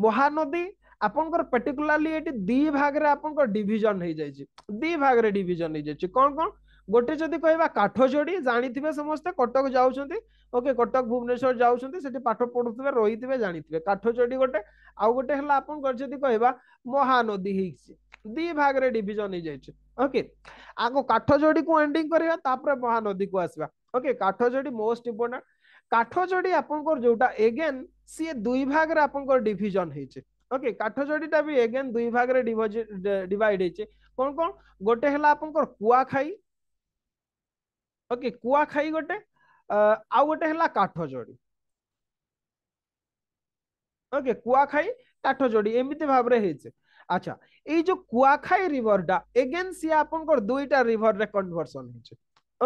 ମହାନଦୀ ଆପଣଙ୍କର ପର୍ଟିକୁଲାରଲି ଏଠି ଦି ଭାଗରେ ଆପଣଙ୍କର ଡିଭିଜନ ହେଇଯାଇଛି ଦି ଭାଗରେ ଡିଭିଜନ ହେଇଯାଇଛି କଣ କଣ ଗୋଟେ ଯଦି କହିବା କାଠଯୋଡି ଜାଣିଥିବେ ସମସ୍ତେ କଟକ ଯାଉଛନ୍ତି ଓକେ କଟକ ଭୁବନେଶ୍ୱର ଯାଉଛନ୍ତି ସେଠି ପାଠ ପଢୁଥିବେ ରହିଥିବେ ଜାଣିଥିବେ କାଠଯୋଡି ଗୋଟେ ଆଉ ଗୋଟେ ହେଲା ଆପଣଙ୍କର ଯଦି କହିବା ମହାନଦୀ ହେଇଛି ଦି ଭାଗରେ ଡିଭିଜନ ହେଇଯାଇଛି ଓକେ ଆଗ କାଠଯୋଡିକୁ ଏଣ୍ଡିଂ କରିବା ତାପରେ ମହାନଦୀକୁ ଆସିବା okay Kathajodi most important Kathajodi ଆପଣଙ୍କର ଯୋଉଟା ଏଗେନ୍ ସିଏ ଦୁଇ ଭାଗରେ ଆପଣଙ୍କର ଡିଭିଜନ ହେଇଛି ଓକେ କାଠ ଯୋଡ଼ିଟା ବି ଏଗେନ୍ ଦୁଇ ଭାଗରେ ଡିଭାଇଡ ହେଇଛି କଣ କଣ ଗୋଟେ ହେଲା ଆପଣଙ୍କର କୁଆଖାଇ ଓକେ କୁଆଖାଇ ଗୋଟେ ଆଉ ଗୋଟେ ହେଲା କାଠ ଯୋଡ଼ି ଓକେ କୁଆଖାଇ କାଠ ଯୋଡ଼ି ଏମିତି ଭାବରେ ହେଇଛି আচ্ছা এই যে কুয়াখাই রিভরটা এগেন সি আপনার দুইটা রিভরের কনভরসন হয়েছে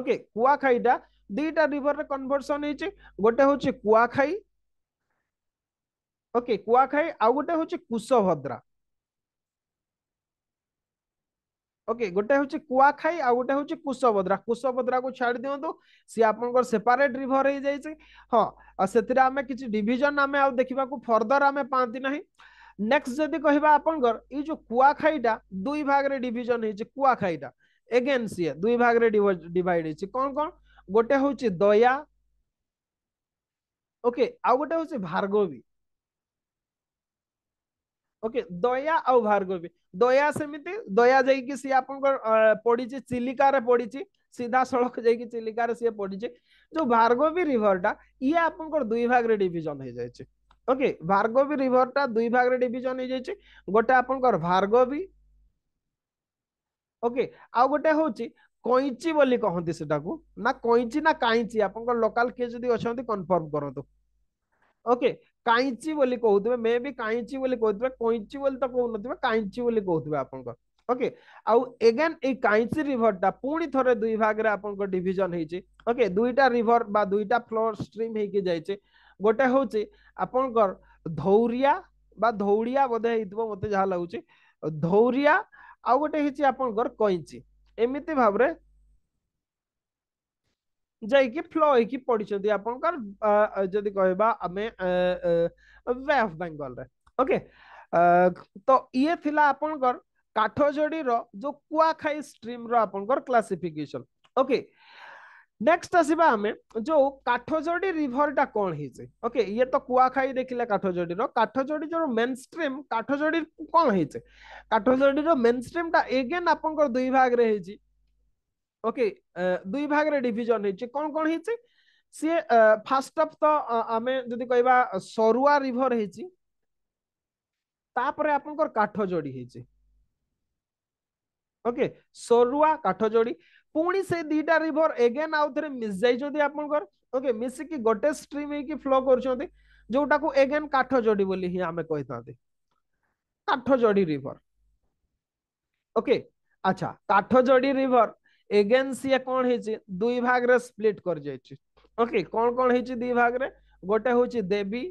ওকে কুয়াখাইটা দুইটা রিভরের কনভরসন হয়েছে গোটে হচ্ছে কুয়াখাই ओके कुआखाई आउ गोटे हूँ कुशभद्रा ओके गोटे हूँ कुआखाई आउ गोटे हूँ कुशभद्रा कुशभद्रा को छाड़ दिखुद सी आप सेपरेट रिभर हो जाए हाँ से आम कि डिजन आम देखा फर्दर आम पाती ना नेक्स्ट जदि कह जो कुआखाईटा दुई भाग में डिजन हो कुआखाईटा एगेन सी दुई भाग डिड कौन कौन गोटे हूँ दया ओके आउ गोटे हूँ भार्गवी ଓକେ ଦୟା ଆଉ ଭାର୍ଗବୀ ଦୟା ସେମିତି ଦୟା ଯାଇକି ସିଏ ଆପଣଙ୍କ ପଡିଛି ଚିଲିକାରେ ପଡିଛି ସିଧାସଳଖ ଯାଇକି ଚିଲିକାରେ ସିଏ ପଡିଛି ଯୋଉ ଭାର୍ଗବୀ ରିଭରଟା ଇଏ ଆପଣଙ୍କର ଦୁଇ ଭାଗରେ ଡିଭିଜନ ହେଇଯାଇଛି ଓକେ ଭାର୍ଗବୀ ରିଭରଟା ଦୁଇ ଭାଗରେ ଡିଭିଜନ ହେଇଯାଇଛି ଗୋଟେ ଆପଣଙ୍କର ଭାର୍ଗବୀ ଓକେ ଆଉ ଗୋଟେ ହଉଛି କଇଁଚି ବୋଲି କହନ୍ତି ସେଟାକୁ ନା କଇଁଚି ନା କାଇଁଚି ଆପଣଙ୍କର ଲୋକାଲ କିଏ ଯଦି ଅଛନ୍ତି କନଫର୍ମ କରନ୍ତୁ ଓକେ କାଇଁଚି ବୋଲି କହୁଥିବେ ମେ ବି କାଇଁଚି ବୋଲି କହୁଥିବେ କଇଁଚି ବୋଲି ତ କହୁନଥିବେ କାଇଁଚି ବୋଲି କହୁଥିବେ ଆପଣଙ୍କ ଓକେ ଆଉ ଏଗେନ୍ ଏଇ କାଇଁଚି ରିଭରଟା ପୁଣି ଥରେ ଦୁଇ ଭାଗରେ ଆପଣଙ୍କ ଡିଭିଜନ ହେଇଛି ଓକେ ଦୁଇଟା ରିଭର ବା ଦୁଇଟା ଫ୍ଲୋର ଷ୍ଟ୍ରିମ୍ ହେଇକି ଯାଇଛି ଗୋଟେ ହଉଛି ଆପଣଙ୍କର ଧୌରିଆ ବା ଧୌଡ଼ିଆ ବୋଧେ ହେଇଥିବ ମତେ ଯାହା ଲାଗୁଛି ଧୌରିଆ ଆଉ ଗୋଟେ ହେଇଛି ଆପଣଙ୍କର କଇଁଚି ଏମିତି ଭାବରେ ଯାଇକି ଫ୍ଲୋ ହେଇକି ପଡିଛନ୍ତି ଆପଣଙ୍କର ଯଦି କହିବା ଆମେ ୱେ ଅଫ ବେଙ୍ଗଲରେ ଓକେ ତ ଇଏ ଥିଲା ଆପଣଙ୍କର କାଠଯୋଡିର ଯୋଉ କୁଆଖାଇ ଷ୍ଟ୍ରିମର ଆପଣଙ୍କର କ୍ଲାସିଫିକେସନ ଓକେ নেক্সট আসবা আমি যে কাঠযোড়ি রিভরটা কোণ হয়েছে ওকে ইয়ে তো কুয়াখাই দেখলে কাঠযোড়ির কাঠযোড়ি যে মেন স্ট্রিম কাঠযোড়ির কোণ হয়েছে কাঠযোড়ির মেন স্ট্রিমটা এগেন আপনার দুই ভাগরে হয়েছে ଓକେ ଦୁଇ ଭାଗରେ ଡିଭିଜନ ହେଇଛି କ'ଣ କ'ଣ ହେଇଛି ସିଏ ଫାର୍ଷ୍ଟ ଅଫ୍ ତ ଆମେ ଯଦି କହିବା ସରୁଆ ରିଭର ହେଇଛି ତାପରେ ଆପଣଙ୍କର କାଠ ଯୋଡି ହେଇଛି ଓକେ ସରୁଆ କାଠ ଯୋଡି ପୁଣି ସେ ଦୁଇଟା ରିଭର ଏଗେନ୍ ଆଉ ଥରେ ମିଶିଯାଇଛନ୍ତି ଆପଣଙ୍କର ଓକେ ମିଶିକି ଗୋଟେ ଷ୍ଟ୍ରିମ୍ ହେଇକି ଫ୍ଲୋ କରୁଛନ୍ତି ଯୋଉଟାକୁ ଏଗେନ୍ କାଠ ଯୋଡି ବୋଲି ହିଁ ଆମେ କହିଥାନ୍ତି କାଠ ଯୋଡି ରିଭର ଓକେ ଆଚ୍ଛା କାଠ ଯୋଡି ରିଭର एजेंसी कौन है दुई भाग रे स्प्लिट कर जाइए ओके कौन कौन है दुई भाग रे गोटे हूँ देवी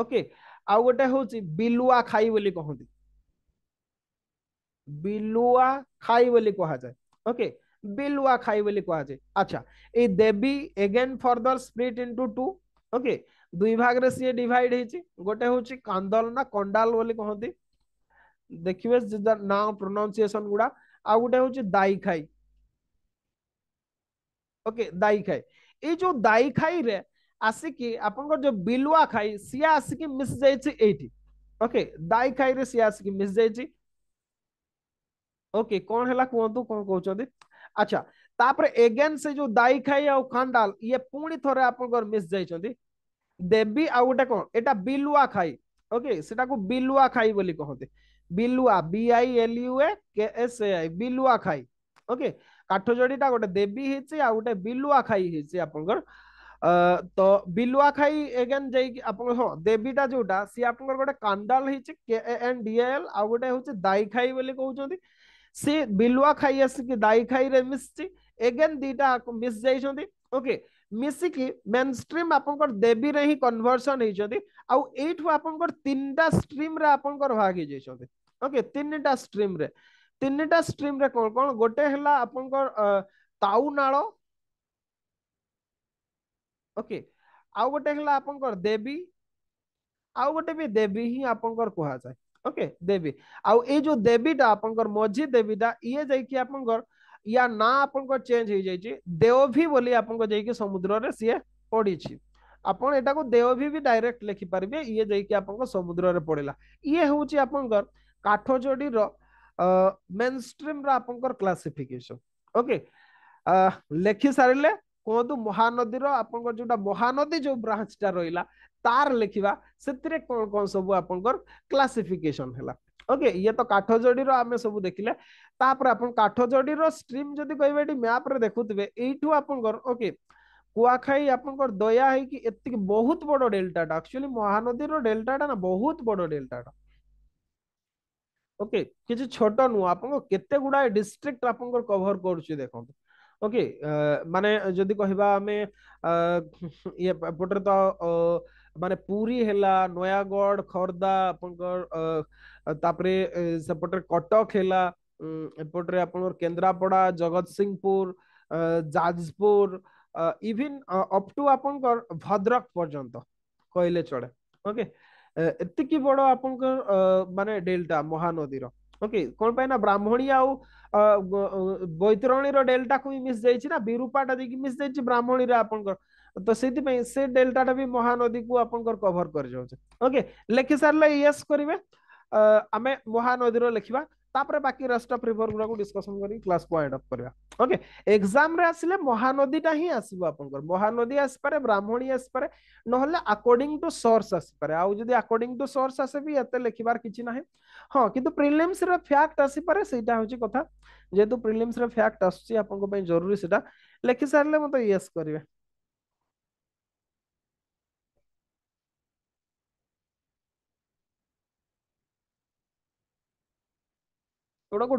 ओके आउ गोटे हूँ बिलुआ खाई बोली कहते বিলুয়া খাই বলে কুহযায় ওকে বিলুয়া খাই বলে কুহযায় আচ্ছা এই Devi again further split into two okay দুই ভাগরে সি ডিভাইড হয়েছে গোটে হচ্ছে কান্দল না কন্ডাল বলে কহতি দেখবে নাম প্রোনাউন্সিয়েসন গুড়া आउ गोटे हूँ दाई खाई ओके दाई खाई ये दाई खाई रे आसिकी आप बिलुआ खाई सी आसिक मिस जाए ओके दाई खाई रे सी आसिक मिस जाए ओके कौन है कहतु कौन कहते अच्छा तापर एगेन से जो दाई खाई आंडाल ये पुणी थे आप मिस जाइंट देवी आउ गोटे कौन एटा बिलुआ खाई ओके सेटा को बिलुआ खाई बोली कहते हैं Bilua B I L U S A I Bilua Khai okay काठजोड़ी टा गोटे देवी आ गोटे बिलुआ खाई आप तो बिलुआ खाई एगेन जाइए हाँ देवी टा जोटा सी आप गोटे कांडाल एन डी एल आ गोटे हूँ दाई खाई बोली कहते सी बिलुआ खाई आसिक दाई खाई रे मिशी एगेन दिटा मिस जाइंट ओके मिसिकी मेन स्ट्रीम आप देवी रे ही कनभर्सन होती आईठ आप तीन टा स्ट्रीम रे आप भाग ही ओके तीनटा स्ट्रीम रे तीनटा स्ट्रीम रे कोन कोन गोटे हला आपनकर ताऊ नाळो ओके आउ गोटे हला आपनकर देवी आउ गोटे भी देवी ही आपनकर कोहा जाय ओके देवी आउ ए जो देवीटा आपनकर मझी देवीटा ये जाई कि आपनकर या ना आपनकर चेंज हो जाई देवभी बोली आपनकर जाई कि समुद्र रे सिए पड़ी एटा को ଆପଣ ଏଟାକୁ ଦେଓଭି ବି ଡାଇରେକ୍ଟ ଲେଖିପାରିବେ ଇଏ ଯାଇକି ଆପଣଙ୍କ ସମୁଦ୍ରରେ ପଡିଲା ଇଏ ହଉଛି ଆପଣଙ୍କର କାଠ ଯୋଡ଼ିର ମେନ୍ ଷ୍ଟ୍ରିମ୍ର ଆପଣଙ୍କର କ୍ଲାସିଫିକେସନ୍ ଓକେ ଲେଖି ସାରିଲେ କୁହନ୍ତୁ ମହାନଦୀର ଆପଣଙ୍କର ଯୋଉଟା ମହାନଦୀ ଯୋଉ ବ୍ରାଞ୍ଚଟା ରହିଲା ତାର ଲେଖିବା ସେଥିରେ କ'ଣ କ'ଣ ସବୁ ଆପଣଙ୍କର କ୍ଲାସିଫିକେସନ୍ ହେଲା ଓକେ ଇଏ ତ କାଠ ଯୋଡ଼ିର ଆମେ ସବୁ ଦେଖିଲେ ତାପରେ ଆପଣ କାଠ ଯୋଡ଼ିର ଷ୍ଟ୍ରିମ୍ ଯଦି କହିବେ ଏଠି ମ୍ୟାପ୍ରେ ଦେଖୁଥିବେ ଏଇଠୁ ଆପଣଙ୍କର ଓକେ কুয়াখাই আপনার দয়া হইকি এত বহুত বড় ডেল্টাটা আকচুয়ালি মহানদীর ডেল্টাটা না বহুত বড় ডেল্টাটা ओके किसी छोट नु आप केते गुडा डिस्ट्रिक्ट आपन कवर करूची देखंतु ओके माने जदि कहबा हमें तो माने पूरी हेला नयागढ़ खोरदा आपन तापरे कटक है Kendrapara Jagat Singhpur Jagatsinghpur Jajpur even up to आपन भद्रक पर्यत कह चढ़े ओके एति बड़ आप मान डेल्टा महानदी ओके कौन पाई ना ब्राह्मणी आ बैतरणी डेल्टा को मिस जाइए ना विरूपा टा देखिए मिस जाइए ब्राह्मणी आप तो से डेल्टा टा भी महानदी को आप कभर करके लिखि सारे ये करेंगे आम महानदी लिखा तापरे बाकी रेस्ट ऑफ रिवर गुडा को डिस्कशन करी क्लास पॉइंट अप करबा ओके एग्जाम रे आसीले महानदीटा ही आसीबो आपनकर महानदी आस परे ब्राह्मणी आस परे नहले अकॉर्डिंग टू सोर्स आस परे आउ जदी अकॉर्डिंग टू सोर्स आसे भी एते लेखिबार किछि नहि हां किंतु प्रीलिम्स रे फैक्ट आसी परे सेटा होची कथा जेतु प्रीलिम्स रे फैक्ट आसुची आपनको पई जरूरी सेटा लेखि सारले म यस करबे ଏଗୁଡ଼ାକୁ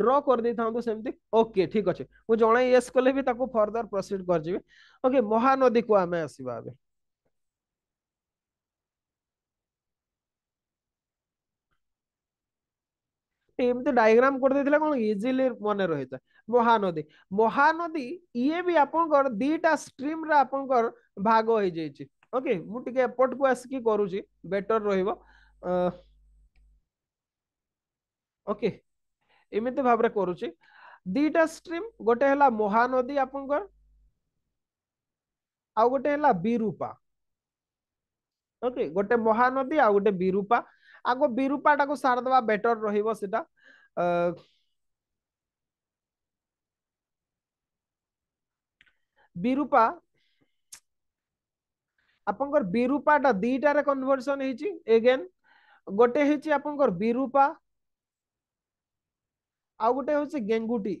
ଡ୍ର କରିଦେଇଥାନ୍ତୁ ସେମିତି ଓକେ ଠିକ ଅଛି ମୁଁ ଜଣେ ୟେସ୍ କଲେ ବି ତାକୁ ଫର୍ଦର ପ୍ରୋସିଡ କରିଯିବି ଓକେ ମହାନଦୀକୁ ଆମେ ଆସିବା ଏବେ ଏମିତି ଡାଇଗ୍ରାମ କରିଦେଇଥିଲା କଣ ଇଜିଲି ମନେ ରହିଥାଏ ମହାନଦୀ ମହାନଦୀ ଇଏ ବି ଆପଣଙ୍କର ଦିଟା ଷ୍ଟ୍ରିମରେ ଆପଣଙ୍କର ଭାଗ ହେଇଯାଇଛି ଓକେ ମୁଁ ଟିକେ ଏପଟକୁ ଆସିକି କରୁଛି ବେଟର ରହିବ ଓକେ ଏମିତି ଭାବରେ କରୁଛି ଦୁଇଟା ଷ୍ଟ୍ରିମ୍ ଗୋଟେ ହେଲା ମହାନଦୀ ଆପଣଙ୍କର ଆଉ ଗୋଟେ ହେଲା ବିରୂପା ଓକେ ଗୋଟେ ମହାନଦୀ ଆଉ ଗୋଟେ ବିରୂପା ଆଗ ବିରୂପାଟାକୁ ସାରିଦେବା ବେଟର ରହିବ ସେଟା ବିରୂପା ଆପଣଙ୍କର ବିରୂପାଟା ଦିଟାରେ କନଭର୍ସନ ହେଇଛି ଏଗେନ୍ ଗୋଟେ ହେଇଛି ଆପଣଙ୍କର ବିରୂପା ଆଉ ଗୋଟେ ହେଉଛି ଗେଙ୍ଗୁଟି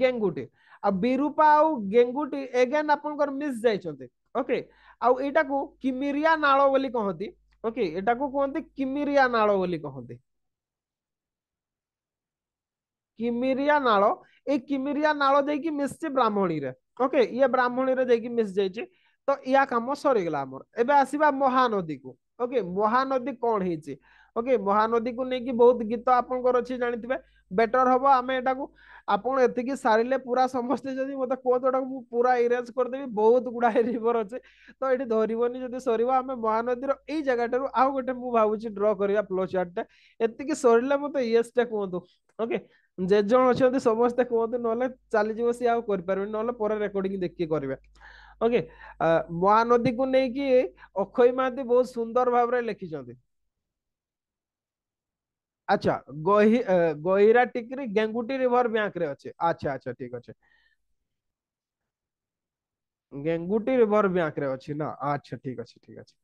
ଗେଙ୍ଗୁଟି ଆଉ ବିରୂପା ଆଉ ଗେଙ୍ଗୁଟି ଏଗେନ୍ ଆପଣଙ୍କର ମିସ୍ ଯାଇଛନ୍ତି ଓକେ ଆଉ ଏଇଟାକୁ କିମିରିଆ ନାଳ ବୋଲି କହନ୍ତି ଓକେ ଏଇଟାକୁ କୁହନ୍ତି କିମିରିଆ ନାଳ ବୋଲି କହନ୍ତି କିମିରିଆ ନାଳ ଏଇ କିମିରିଆ ନାଳ ଦେଇକି ମିଶିଛି ବ୍ରାହ୍ମଣୀରେ ଓକେ ଇଏ ବ୍ରାହ୍ମଣୀରେ ଯାଇକି ମିଶି ଯାଇଛି ତ ଏହା କାମ ସରିଗଲା ଆମର ଏବେ ଆସିବା ମହାନଦୀକୁ ଓକେ ମହାନଦୀ କଣ ହେଇଛି ଓକେ ମହାନଦୀକୁ ନେଇକି ବହୁତ ଗୀତ ଆପଣଙ୍କର ଅଛି ଜାଣିଥିବେ ବେଟର ହବ ଆମେ ଏଟାକୁ ଆପଣ ଏତିକି ସାରିଲେ ପୁରା ସମସ୍ତେ ଯଦି ମୋତେ କୁହନ୍ତୁ ଏଟାକୁ ମୁଁ ପୁରା ଇରେଜ୍ କରିଦେବି ବହୁତ ଗୁଡ଼ାଏ ରିଭର ଅଛି ତ ଏଠି ଧରିବନି ଯଦି ସରିବ ଆମେ ମହାନଦୀର ଏଇ ଜାଗାଟାରୁ ଆଉ ଗୋଟେ ମୁଁ ଭାବୁଛି ଡ୍ର କରିବା ପ୍ଲୋ ଚାର୍ଟଟା ଏତିକି ସରିଲେ ମୋତେ ୟେସ୍ଟା କୁହନ୍ତୁ ଓକେ ଯେ ଜଣ ଅଛନ୍ତି ସମସ୍ତେ କୁହନ୍ତୁ ନହେଲେ ଚାଲିଯିବ ସିଏ ଆଉ କରିପାରିବେନି ନହେଲେ ପରେ ରେକର୍ଡିଂ ଦେଖିକି କରିବେ ଓକେ ମହାନଦୀକୁ ନେଇକି ଅକ୍ଷୟ ମହାନ୍ତି ବହୁତ ସୁନ୍ଦର ଭାବରେ ଲେଖିଛନ୍ତି আচ্ছা গহিরা টিকরি গেঙ্গুটি রিভর রে আছে আচ্ছা আচ্ছা ঠিক আছে গেঙ্গুটি রিভর রে আছে না আচ্ছা ঠিক আছে ঠিক আছে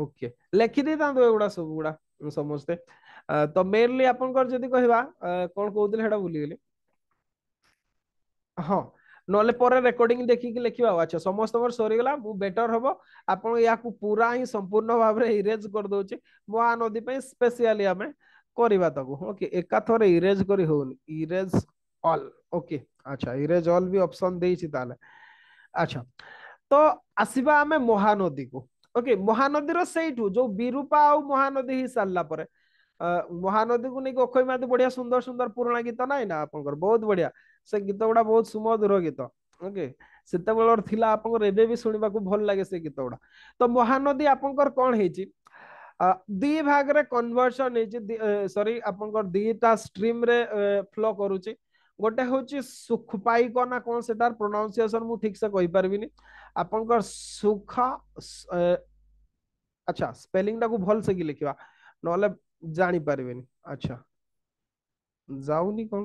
ওকে লেখি ଦେଇଥାନ୍ତୁ ଏଗୁଡା ସବୁ ଗୁଡା ସମସ୍ତେ ତ ମେନଲି ଆପଣଙ୍କର ଯଦି କହିବା କଣ କହୁଥିଲେ ସେଟା ଭୁଲିଗଲି হ্যাঁ নহলে পরে রেকর্ডিং দেখিকি লেখিবা আচ্ছা সমস্তর সরিগলা মু বেটার হব আপন ইয়াকু পুরা হি সম্পূর্ণ ভাবে ইরেজ কর দউছি মহানদী পাই স্পেশালি আমি করিবা তাকু ওকে একাথরে ইরেজ করি হউনি ইরেজ অল ওকে আচ্ছা ইরেজ অল বি অপশন দেইছি তাহলে আচ্ছা তো আসিবা আমি মহানদী কু ওকে মহানদীর সেইঠু যে বিরূপা আউ মহানদী হি সারলা পরে মহানদী কু নেই অক্ষয় মাহাতি বড়িয়া সুন্দর সুন্দর পুরোনা গীত নাই না আপনার বহুত বড়িয়া ସେ ଗୀତ ଗୁଡା ବହୁତ ସୁମଧୁର ଗୀତ ଓକେ ସେତେବେଳେ ଥିଲା ଆପଣଙ୍କର ଏବେ ବି ଶୁଣିବାକୁ ଭଲ ଲାଗେ ସେ ଗୀତ ଗୁଡା ତ ମହାନଦୀ ଆପଣଙ୍କର କଣ ହେଇଛି ଦି ଭାଗରେ କନଭର୍ସନ ହେଇଛି ସରି ଆପଣଙ୍କର ଦିଟା ଷ୍ଟ୍ରିମରେ ଫ୍ଲୋ କରୁଛି ଗୋଟେ ହଉଛି ସୁଖପାଇକ ନା କଣ ସେଟାର ପ୍ରୋନାଉନ୍ସିଏସନ ମୁଁ ଠିକ ସେ କହିପାରିବିନି ଆପଣଙ୍କର ସୁଖ ଆଚ୍ଛା ସ୍ପେଲିଂଟାକୁ ଭଲସେ କି ଲେଖିବା ନହେଲେ ଜାଣିପାରିବେନି ଆଚ୍ଛା ଯାଉନି କଣ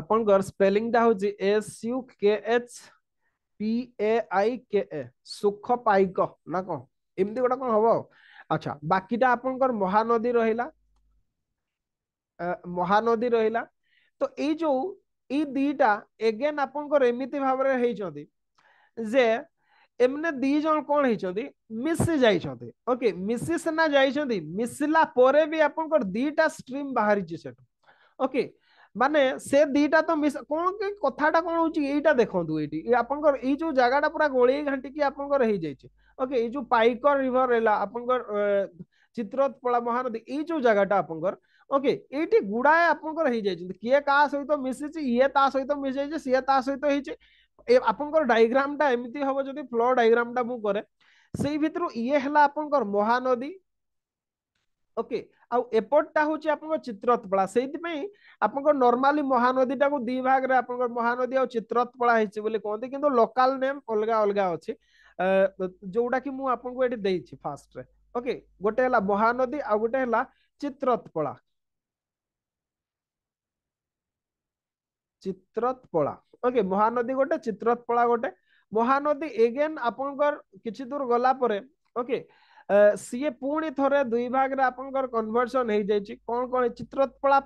ଆପଣଙ୍କର ସ୍ପେଲିଂଟା ହେଉଛି S U K H P A I K A Sukh Paika ନା କ'ଣ ଏମିତି ଗୋଟେ କ'ଣ ହବ ଆଚ୍ଛା ବାକିଟା ଆପଣଙ୍କର ମହାନଦୀ ରହିଲା ମହାନଦୀ ରହିଲା ତ ଏଇ ଯୋଉ ଏଇ ଦିଟା ଏଗେନ୍ ଆପଣଙ୍କର ଏମିତି ଭାବରେ ହେଇଛନ୍ତି ଯେ ଏମାନେ ଦି ଜଣ କ'ଣ ହେଇଛନ୍ତି ମିଶି ଯାଇଛନ୍ତି ଓକେ ମିଶି ସିନା ଯାଇଛନ୍ତି ମିଶିଲା ପରେ ବି ଆପଣଙ୍କର ଦିଟା ଷ୍ଟ୍ରିମ୍ ବାହାରିଛି ସେଠୁ ଓକେ ମାନେ ସେ ଦିଟା ତ ମିଶ କଣ କି କଥାଟା କଣ ହଉଛି ଏଇଟା ଦେଖନ୍ତୁ ଏଇଠି ଆପଣଙ୍କର ଏଇ ଯୋଉ ଜାଗାଟା ପୁରା ଗୋଳେଇ ଘାଣ୍ଟିକି ଆପଣଙ୍କର ହେଇଯାଇଛି ଓକେ ଏଇ ଯୋଉ ପାଇକର ରିଭର ହେଲା ଆପଣଙ୍କର ଚିତ୍ରୋତ୍ପଳା ମହାନଦୀ ଏଇ ଯୋଉ ଜାଗାଟା ଆପଣଙ୍କର ଓକେ ଏଇଠି ଗୁଡ଼ାଏ ଆପଣଙ୍କର ହେଇଯାଇଛନ୍ତି କିଏ କାହା ସହିତ ମିଶିଛି ଇଏ ତା ସହିତ ମିଶିଯାଇଛି ସିଏ ତା ସହିତ ହେଇଛି ଆପଣଙ୍କର ଡାଇଗ୍ରାମଟା ଏମିତି ହବ ଯଦି ଫ୍ଲୋ ଡାଇଗ୍ରାମଟା ମୁଁ କରେ ସେଇ ଭିତରୁ ଇଏ ହେଲା ଆପଣଙ୍କର ମହାନଦୀ ଓକେ ଆଉ ଏପଟଟା ହଉଛି ଆପଣଙ୍କ ଚିତ୍ରତପଳା ସେଇଥିପାଇଁ ଆପଣଙ୍କ ନର୍ମାଲି ମହାନଦୀଟାକୁ ଦି ଭାଗରେ ଆପଣଙ୍କ ମହାନଦୀ ଆଉ ଚିତ୍ରତପଳା ହେଇଛି ବୋଲି କହନ୍ତି କିନ୍ତୁ ଲୋକାଲ ନେମ୍ ଅଲଗା ଅଲଗା ଅଛି ଯୋଉଟା କି ମୁଁ ଆପଣଙ୍କୁ ଏଠି ଦେଇଛି ଫାର୍ଷ୍ଟରେ ଓକେ ଗୋଟେ ହେଲା ମହାନଦୀ ଆଉ ଗୋଟେ ହେଲା ଚିତ୍ରତପଳା ଚିତ୍ରତପଳା ଓକେ ମହାନଦୀ ଗୋଟେ ଚିତ୍ରତପଳା ଗୋଟେ ମହାନଦୀ ଏଗେନ୍ ଆପଣଙ୍କର କିଛି ଦୂର ଗଲା ପରେ ଓକେ ସିଏ ପୁଣି ଥରେ ଦୁଇ ଭାଗରେ ଆପଣଙ୍କର କନଭର୍ସନ ହେଇଯାଇଛି କ'ଣ କ'ଣ ହେଇଛି ଚିତ୍ରତ୍ପଳା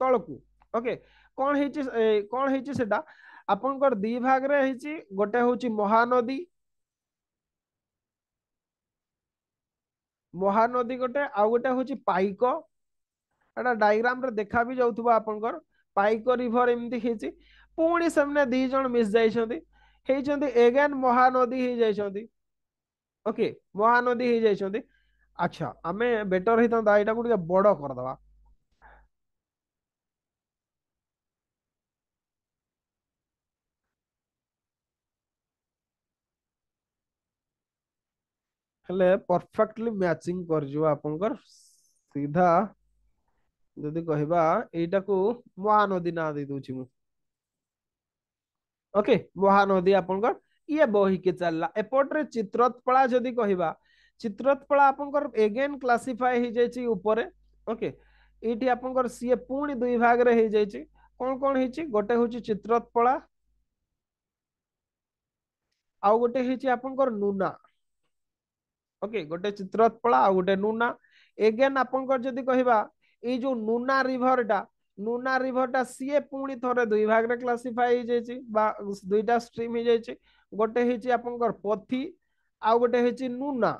ତଳକୁ ଓକେ କ'ଣ ହେଇଛି କ'ଣ ହେଇଛି ସେଟା ଆପଣଙ୍କର ଦୁଇ ଭାଗରେ ହେଇଛି ଗୋଟେ ହଉଛି ମହାନଦୀ ମହାନଦୀ ଗୋଟେ ଆଉ ଗୋଟେ ହଉଛି ପାଇକ ଏଇଟା ଡାଇଗ୍ରାମରେ ଦେଖା ବି ଯାଉଥିବ ଆପଣଙ୍କର ପାଇକ ରିଭର ଏମିତି ହେଇଛି ପୁଣି ସେମାନେ ଦି ଜଣ ମିଶି ଯାଇଛନ୍ତି ହେଇଛନ୍ତି ଏଗେନ୍ ମହାନଦୀ ହେଇଯାଇଛନ୍ତି ओके महानदी हो जाती अच्छा आम बेटर होता है यहाँ को बड़ करदे हेले परफेक्टली मैचिंग कर आपंकर सीधा जदि कह को महानदी ना दे दूची मुके महानदी आपंकर ଇଏ ବହିକି ଚାଲିଲା ଏପଟରେ ଚିତ୍ରତ୍ପଳା ଯଦି କହିବା ଚିତ୍ରତ୍ପଳା ଆପଣଙ୍କର ଏଗେନ୍ କ୍ଲାସିଫାଏ ହେଇଯାଇଛି ଉପରେ ଓକେ ଏଇଠି ଆପଣଙ୍କର ସିଏ ପୁଣି ଦୁଇ ଭାଗରେ ହେଇଯାଇଛି କଣ କଣ ହେଇଛି ଗୋଟେ ହଉଛି ଚିତ୍ରତ୍ପଳା ଆଉ ଗୋଟେ ହେଇଛି ଆପଣଙ୍କର ନୁନା ଓକେ ଗୋଟେ ଚିତ୍ରତ୍ପଳା ଆଉ ଗୋଟେ ନୁନା ଏଗେନ୍ ଆପଣଙ୍କର ଯଦି କହିବା ଏଇ ଯୋଉ ନୁନା ରିଭରଟା ନୁନା ରିଭରଟା ସିଏ ପୁଣି ଥରେ ଦୁଇ ଭାଗରେ କ୍ଲାସିଫାଏ ହେଇଯାଇଛି ବା ଦୁଇଟା ଷ୍ଟ୍ରିମ୍ ହେଇଯାଇଛି गोटे आप पथी आ गए नुना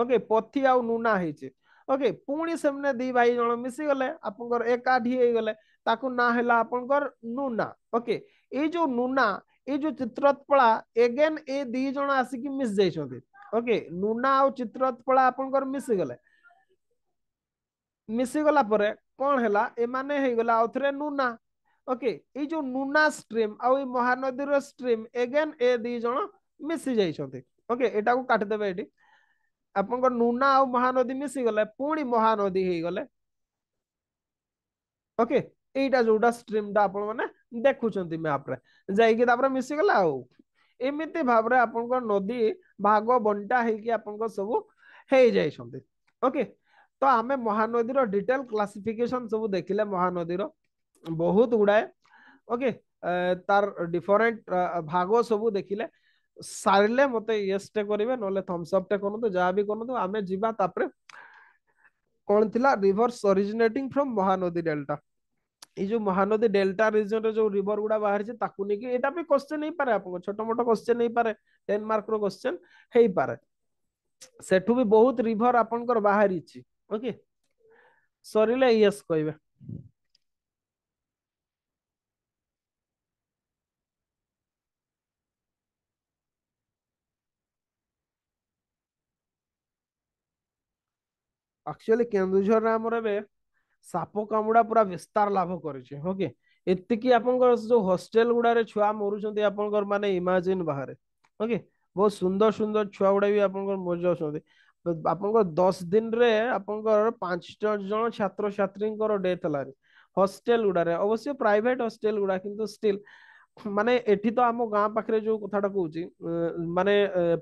ओके पथी आउ नुना ओके पुणी से दी भाई जन मिसीगले आप एकाठी ना है आपंकर नुना ओके ये जो नुना ये जो चित्रतपला एगेन ए दी जन आसिक मिस जाइंट ओके नुना आ चित्रतपला आप मिसीगले मिसीगला कौन है एमाने गला, नुना ଓକେ ଏଇ ଯୋଉ ନୁନା ଷ୍ଟ୍ରିମ୍ ଆଉ ଏଇ ମହାନଦୀର ଷ୍ଟ୍ରିମ୍ ଏଗେନ୍ ଏ ଦି ଜଣ ମିଶି ଯାଇଛନ୍ତି ଓକେ ଏଟାକୁ କାଟିଦେବେ ଏଠି ଆପଣଙ୍କ ନୁନା ଆଉ ମହାନଦୀ ମିଶିଗଲେ ପୁଣି ମହାନଦୀ ହେଇଗଲେ ଓକେ এইটা যেটা স্ট্রিমটা আপন মানে দেখুছেন ম্যাপ্রে যাইকি তারপরে মিশিগলা আউ এমিতি ভাবে আপনার নদী ভাগ বন্টা হয়েকি আপনার সব হয়ে যাই ওকে তো আমি মহানদীর ডিটেল ক্লাসিফিকেসন সব দেখলে মহানদীর ବହୁତ ଗୁଡ଼ାଏ ଓକେ ତାର ଡିଫରେଣ୍ଟ ଭାଗ ସବୁ ଦେଖିଲେ ସାରିଲେ ମତେ ୟେସଟେ କରିବେ ନହେଲେ ଥମ୍ସଅପ୍ଟେ କରନ୍ତୁ ଯାହା ବି କରନ୍ତୁ ଆମେ ଯିବା ତାପରେ କ'ଣ ଥିଲା rivers originating from Mahanadi delta ଏଇ ଯୋଉ ମହାନଦୀ ଡେଲ୍ଟା ରିଜନରେ ଯୋଉ ରିଭର ଗୁଡା ବାହାରିଛି ତାକୁ ନେଇକି ଏଇଟା ବି କ୍ୱେଶ୍ଚେନ୍ ହେଇପାରେ ଆପଣଙ୍କ ଛୋଟ ମୋଟ କ୍ୱେଶ୍ଚେନ୍ ହେଇପାରେ ଟେନ୍ ମାର୍କର କ୍ୱେଶ୍ଚେନ୍ ହେଇପାରେ ସେଠୁ ବି ବହୁତ ରିଭର ଆପଣଙ୍କର ବାହାରିଛି ଓକେ ସରିଲେ ୟେସ୍ କହିବେ ଆକ୍ଚୁଆଲି କେନ୍ଦୁଝରରେ ଆମର ଏବେ ସାପ କାମୁଡା ପୁରା ବିସ୍ତାର ଲାଭ କରିଛି ଓକେ ଏତିକି ଆପଣଙ୍କର ଯୋଉ ହଷ୍ଟେଲ ଗୁଡାରେ ଛୁଆ ମରୁଛନ୍ତି ଆପଣଙ୍କର ମାନେ ଇମାଜିନ୍ ବାହାରେ ଓକେ ବହୁତ ସୁନ୍ଦର ସୁନ୍ଦର ଛୁଆ ଗୁଡା ବି ଆପଣଙ୍କର ମରିଯାଉଛନ୍ତି ଆପଣଙ୍କର ଦଶ ଦିନରେ ଆପଣଙ୍କର ପାଞ୍ଚ ଜଣ ଛାତ୍ରଛାତ୍ରୀଙ୍କର ଡେଥ୍ ହେଲାଣି ହଷ୍ଟେଲ ଗୁଡାରେ ଅବଶ୍ୟ ପ୍ରାଇଭେଟ ହଷ୍ଟେଲ ଗୁଡା କିନ୍ତୁ ଷ୍ଟିଲ୍ ମାନେ ଏଠି ତ ଆମ ଗାଁ ପାଖରେ ଯୋଉ କଥାଟା କହୁଛି ମାନେ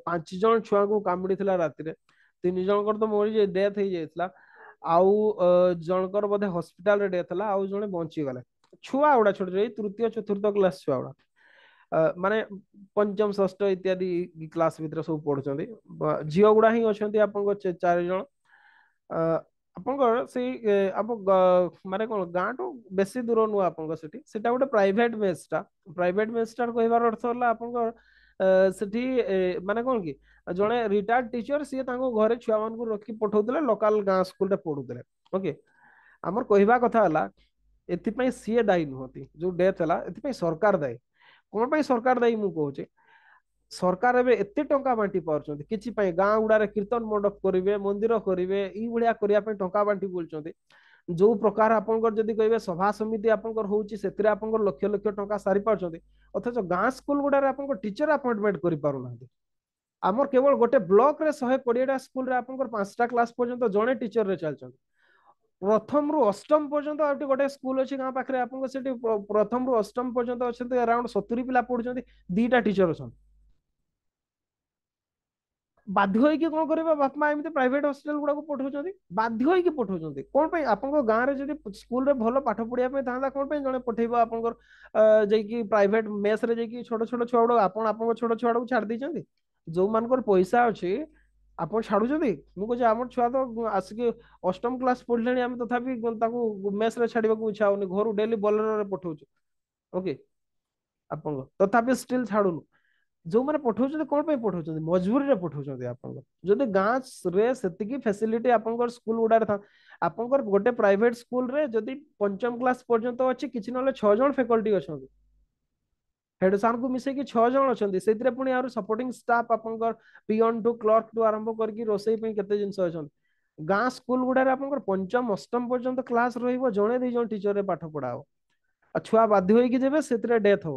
ପାଞ୍ଚ ଜଣ ଛୁଆଙ୍କୁ କାମୁଡିଥିଲା ରାତିରେ ତିନି ଜଣଙ୍କର ତ ମୋରି ଡେଥ ହେଇଯାଇଥିଲା ଆଉ ଜଣଙ୍କର ବୋଧେ ହସ୍ପିଟାଲରେ ଡେଥ ହେଲା ଆଉ ଜଣେ ବଞ୍ଚିଗଲେ ଛୁଆ ଗୁଡା ଛୋଟ ଏଇ ତୃତୀୟ ଚତୁର୍ଥ କ୍ଲାସ ଛୁଆ ଗୁଡା ମାନେ ପଞ୍ଚମ ଷଷ୍ଠ ଇତ୍ୟାଦି କ୍ଲାସ ଭିତରେ ସବୁ ପଢୁଛନ୍ତି ଝିଅ ଗୁଡା ହିଁ ଅଛନ୍ତି ଆପଣଙ୍କ ଚାରି ଜଣ ଆପଣଙ୍କର ସେଇ ଆମ ମାନେ କଣ ଗାଁଠୁ ବେଶୀ ଦୂର ନୁହଁ ଆପଣଙ୍କ ସେଠି ସେଟା ଗୋଟେ ପ୍ରାଇଭେଟ ମେସଟା ପ୍ରାଇଭେଟ ମେସଟା କହିବାର ଅର୍ଥ ହେଲା ଆପଣଙ୍କର ସେଠି ମାନେ କଣ କି जन रिटायर्ड टीचर सी घर छुआ मान रख पठाऊ लोकाल गाँ स्कूल पढ़ुते ओके आम कह कथा एपं सीए दायी नुहति जो डेथ है सरकार दायी कौन सरकार दायी मुझे सरकार एत टा बांटी पार्टी किसी गाँ गुड़ा कीर्तन मंडप करेंगे मंदिर करेंगे ये करने टा बांटी बोलते जो प्रकार आप कहे सभा समिति आप लक्ष लक्ष टा सारी पार्टी अथच गाँ स्कूल गुडा टीचर आपइंटमेंट कर ଆମର କେବଳ ଗୋଟେ ବ୍ଲକରେ ଶହେ କୋଡ଼ିଏଟା ସ୍କୁଲରେ ଆପଣଙ୍କର ପାଞ୍ଚଟା କ୍ଲାସ୍ ପର୍ଯ୍ୟନ୍ତ ଜଣେ ଟିଚରରେ ଚାଲିଛନ୍ତି ପ୍ରଥମରୁ ଅଷ୍ଟମ ପର୍ଯ୍ୟନ୍ତ ଆଉ ଗୋଟେ ସ୍କୁଲ ଅଛି ଗାଁ ପାଖରେ ଆପଣଙ୍କ ସେଠି ପ୍ରଥମରୁ ଅଷ୍ଟମ ପର୍ଯ୍ୟନ୍ତ ଅଛନ୍ତି ଆରାଉଣ୍ଡ ସତୁରି ପିଲା ପଢୁଛନ୍ତି ଦିଟା ଟିଚର ଅଛନ୍ତି ବାଧ୍ୟ ହେଇକି କ'ଣ କରିବେ ବାପା ମା ଏମିତି ପ୍ରାଇଭେଟ ହଷ୍ଟେଲ ଗୁଡାକୁ ପଠାଉଛନ୍ତି ବାଧ୍ୟ ହେଇକି ପଠାଉଛନ୍ତି କ'ଣ ପାଇଁ ଆପଣଙ୍କ ଗାଁରେ ଯଦି ସ୍କୁଲରେ ଭଲ ପାଠ ପଢିବା ପାଇଁ ଥାନ୍ତା କ'ଣ ପାଇଁ ଜଣେ ପଠେଇବ ଆପଣଙ୍କର ଯାଇକି ପ୍ରାଇଭେଟ ମେସରେ ଯାଇକି ଛୋଟ ଛୋଟ ଛୁଆ ଗୁଡାକୁ ଆପଣ ଆପଣଙ୍କ ଛୋଟ ଛୁଆଟାକୁ ଛାଡି ଦେଇଛନ୍ତି ଯେଉଁମାନଙ୍କର ପଇସା ଅଛି ଆପଣ ଛାଡୁଛନ୍ତି ମୁଁ କହୁଛି ଆମ ଛୁଆ ତ ଆସିକି ଅଷ୍ଟମ କ୍ଲାସ ପଢିଲେଣି ଆମେ ତଥାପି ତାକୁ ମେସରେ ଛାଡିବାକୁ ଇଚ୍ଛା ହଉନି ଘରୁ ଡେଲି ବୋଲେରରେ ପଠାଉଛୁ ଓକେ ଆପଣଙ୍କ ତଥାପି ଷ୍ଟିଲ୍ ଛାଡୁନୁ ଯେଉଁମାନେ ପଠଉଛନ୍ତି କଣ ପାଇଁ ପଠଉଛନ୍ତି ମଜବୁରୀରେ ପଠଉଛନ୍ତି ଆପଣଙ୍କ ଯଦି ଗାଁରେ ସେତିକି ଫ୍ୟାସିଲିଟି ଆପଣଙ୍କର ସ୍କୁଲ ଗୁଡାରେ ଥା ଆପଣଙ୍କର ଗୋଟେ ପ୍ରାଇଭେଟ ସ୍କୁଲରେ ଯଦି ପଞ୍ଚମ କ୍ଲାସ ପର୍ଯ୍ୟନ୍ତ ଅଛି କିଛି ନହେଲେ ଛଅ ଜଣ ଫ୍ୟାକଲ୍ଟି ଅଛନ୍ତି हेड सार को मिसे मिसेक 6 जन अच्छा से सपोर्टिंग स्टाफ आप पियन टू क्लर्क टू आरंभ रोसे रोसई केते जिन अच्छा गा स्कूल गुडार आप पंचम अष्टम पर्यंत क्लास रणे दे जन टीचर रे पाठ पढ़ाओ छुआ बाध्य होई कि जेबे से डेथ हो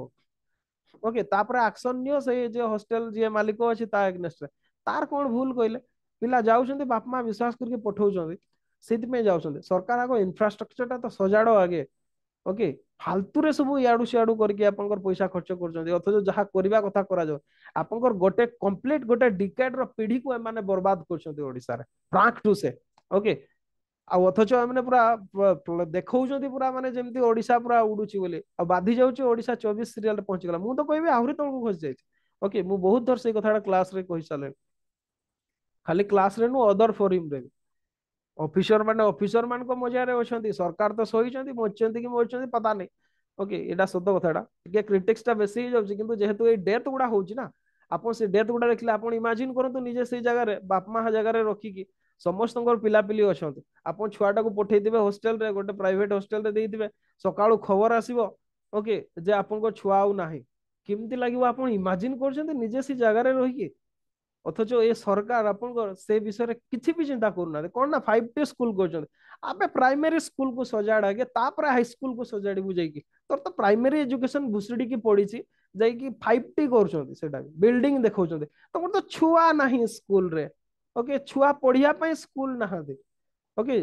ओके तापर एक्शन नियो से जे हॉस्टल जे मालिक अछि ता एगनेस्ट तार कोन भूल कहले पिला जाऊँ बाप माँ विश्वास करके में से सरकार आगो इंफ्रास्ट्रक्चर टा तो सजाड़ आगे ओके okay, ফালতুরে সব ইয়াড়ু সিয়াড়ু করিকি আপনার পয়সা খরচ করছেন অথচ যা করা কথা করা যাও আপনার গোটে কমপ্লিট গোটে ডিকেড র পিঢ়ি কু এমানে বরবাদ করছেন ওড়িশার প্রাঙ্ক টু সে ওকে ଆଉ ଅଥଚ ଏମାନେ ପୁରା ଦେଖଉଛନ୍ତି ପୁରା ମାନେ ଯେମିତି ଓଡିଶା ପୁରା ଉଡୁଛି ବୋଲି ଆଉ ବାଧି ଯାଉଛି ଓଡିଶା ଚବିଶ ସିରିଏଲରେ ପହଞ୍ଚିଗଲା ମୁଁ ତ କହିବି ଆହୁରି ତଳକୁ ଖସି ଯାଇଛି ଓକେ ମୁଁ ବହୁତ ଥର ସେଇ କଥାଟା କ୍ଲାସରେ କହିସାରିଲିଣି ଖାଲି କ୍ଲାସରେ ନୁହଁ ଅଦର ଫୋରିମରେ ବି ଅଫିସର ମାନେ ଅଫିସର ମାନଙ୍କ ମଜାରେ ଅଛନ୍ତି ସରକାର ତ ଶୋଇଛନ୍ତି ବଞ୍ଚନ୍ତି କି ମରୁଛନ୍ତି ପତା ନାହିଁ ଓକେ ଏଇଟା ସତ କଥାଟା ଟିକେ କ୍ରିଟିକ୍ସ ଟା ବେଶୀ ହେଇଯାଉଛି କିନ୍ତୁ ଯେହେତୁ ଏଇ ଡେଥ୍ ଗୁଡା ହଉଛି ନା ଆପଣ ସେ ଡେଥ୍ ଗୁଡା ଦେଖିଲେ ଆପଣ ଇମାଜିନ୍ କରନ୍ତୁ ନିଜେ ସେଇ ଜାଗାରେ ବାପା ମା ଜାଗାରେ ରଖିକି ସମସ୍ତଙ୍କର ପିଲାପିଲି ଅଛନ୍ତି ଆପଣ ଛୁଆଟାକୁ ପଠେଇଦେବେ ହଷ୍ଟେଲରେ ଗୋଟେ ପ୍ରାଇଭେଟ ହଷ୍ଟେଲରେ ଦେଇଥିବେ ସକାଳୁ ଖବର ଆସିବ ଓକେ ଯେ ଆପଣଙ୍କ ଛୁଆ ଆଉ ନାହିଁ କେମିତି ଲାଗିବ ଆପଣ ଇମାଜିନ୍ କରୁଛନ୍ତି ନିଜେ ସେ ଜାଗାରେ ରହିକି অতচো এ সরকার আপনগো সে বিষয়ে কিছিবি চিন্তা করুনা কোন না 5 টি স্কুল করছন আবে প্রাইমারি স্কুল কো সাজাডা আগে তাপরে হাই স্কুল কো সাজাডি বুজাইকি তোর তো প্রাইমারি এডুকেশন বুসড়ি কি পড়িছি যাইকি 5 টি করছন সেটা বিল্ডিং দেখোছন তো বড় তো ছुआ नाही স্কুল রে ওকে ছुआ পড়িয়া পায় স্কুল না আদে ওকে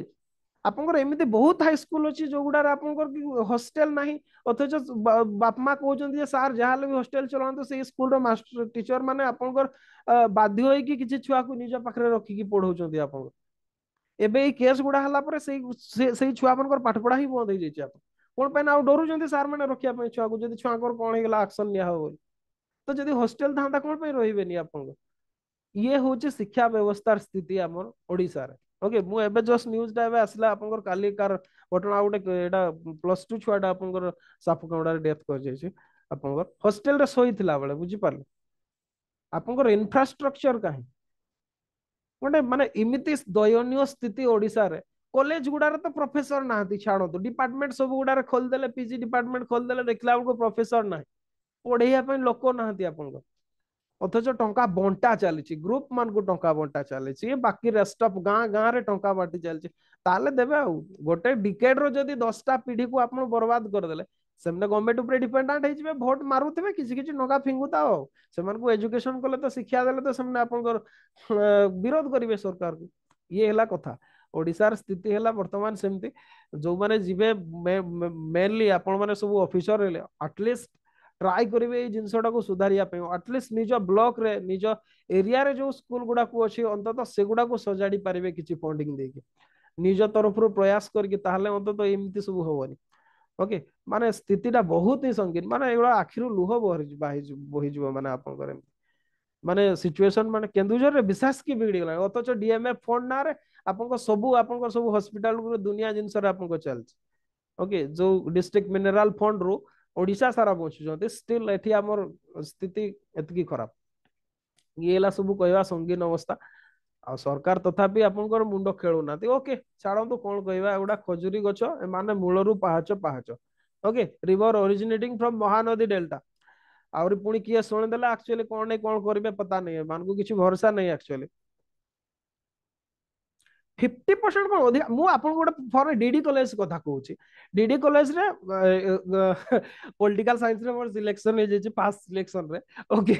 আপনক এমিতি বহুত হাই স্কুল আছে জগুড়া আপনক কি হোস্টেল নাহি অথো চ বাপ মা কোচନ୍ତି স্যার জহালে হোস্টেল চলন্ত সেই স্কুলৰ মাস্টার টিচার মানে আপনক বাধি হৈ কি কিছি ছুৱা কো নিজ পখৰে ৰকি কি পঢ়োচতি আপনক এবেই কেছ গুড়া হলা পৰে সেই সেই ছুৱা মনকৰ পাঠ পঢ়া হি বন্ধ হৈ যায়ে আপনক কোন পেনা ডৰুচନ୍ତି স্যার মানে ৰখিয়া পৈ ছুৱা গু যদি ছুৱা কৰ কোন হেলা একশন নিয়া হবল ত যদি হোস্টেল ধান্দা কৰ পই ৰইবে নি আপনক ইয়ে হ'চ শিক্ষা ব্যৱস্থাৰ স্থিতি আমৰ ওড়িশাৰ ओके मु एबे जस्ट न्यूज डा एबे आसला आपनकर काली कार घटना गुटे एटा प्लस 2 छुआडा आपनकर साफ कमडा रे डेथ कर जाइछ आपनकर हॉस्टल रे सोई थिला बळे बुझी पाले आपनकर इंफ्रास्ट्रक्चर काहे गुटे माने इमिति दयनीय स्थिति ओडिसा रे कॉलेज गुडा रे त प्रोफेसर नाहि छाणो डिपार्टमेंट सब गुडा रे खोल देले पीजी डिपार्टमेंट खोल देले देखला बळे प्रोफेसर नाहि पढैया पय लोक नाहि आपनकर अथच टा बंटा चलती ग्रुप मान को टा बंटा चलती बाकी रेस्ट अफ गाँ गाँव टा बांटी चलती देवे गोटे डिकेड रि दसटा पीढ़ी को आप बर्बाद करदे से गवर्नमेंट डिपेडाट हो भोट मारे किसी किसी नगा फिंगुताओ से एजुकेशन कले तो शिक्षा देने तो आप विरोध करेंगे सरकार को ये कथा ओडार स्थित है बर्तमान सेमती जो मैंने जी मेनली आप सब अफिसर अटलिस्ट ट्राए करेंगे ये जिनसा सुधारे आटलिस्ट निज ब्लक निज एरिया जो स्कूल गुडा अच्छे अंत से गुडा सजाड़ी पारे कि फंडिंग देखिए निज तरफ प्रयास करमती सब हमें ओके मान स्थित बहुत ही संगीन मान ये आखिर लुह बही बही जी मैंने आप मानते सिचुएसन मान के विश्वास कि बिगड़ा अतच डीएमएफ फंड ना आप सब आप सब हस्पिटाल दुनिया जिनसे चलते ओके जो डिस्ट्रिक्ट मिनेराल फंड रू ଓଡ଼ିଶା ସାରା ବଞ୍ଚୁଛନ୍ତି ଷ୍ଟିଲ୍ ଏଠି ଆମର ସ୍ଥିତି ଏତିକି ଖରାପ ଇଏ ହେଲା ସବୁ କହିବା ସଙ୍ଗୀନ ଅବସ୍ଥା ଆଉ ସରକାର ତଥାପି ଆପଣଙ୍କର ମୁଣ୍ଡ ଖେଳୁନାହାନ୍ତି ଓକେ ଛାଡ଼ନ୍ତୁ କ'ଣ କହିବା ଏଗୁଡ଼ା ଖଜୁରୀ ଗଛ ଏମାନେ ମୂଳରୁ ପାହାଚ ପାହାଚ okay river originating from Mahanadi delta ଆହୁରି ପୁଣି କିଏ ଶୁଣିଦେଲେ ଆକ୍ଚୁଆଲି କ'ଣ ନାଇଁ କ'ଣ କରିବେ ପତା ନାହିଁ ଏମାନଙ୍କୁ କିଛି ଭରସା ନାହିଁ ଆକ୍ଚୁଆଲି ଫିଫ୍ଟି ପରସେଣ୍ଟ କ'ଣ ଅଧିକ ମୁଁ ଆପଣଙ୍କୁ ଗୋଟେ ଫର ଡିଡି କଲେଜ କଥା କହୁଛି ଡିଡି କଲେଜରେ ପଲିଟିକାଲ ସାଇନ୍ସରେ ମୋର ସିଲେକ୍ସନ ହେଇଯାଇଛି ଫାଷ୍ଟ ସିଲେକ୍ସନରେ ଓକେ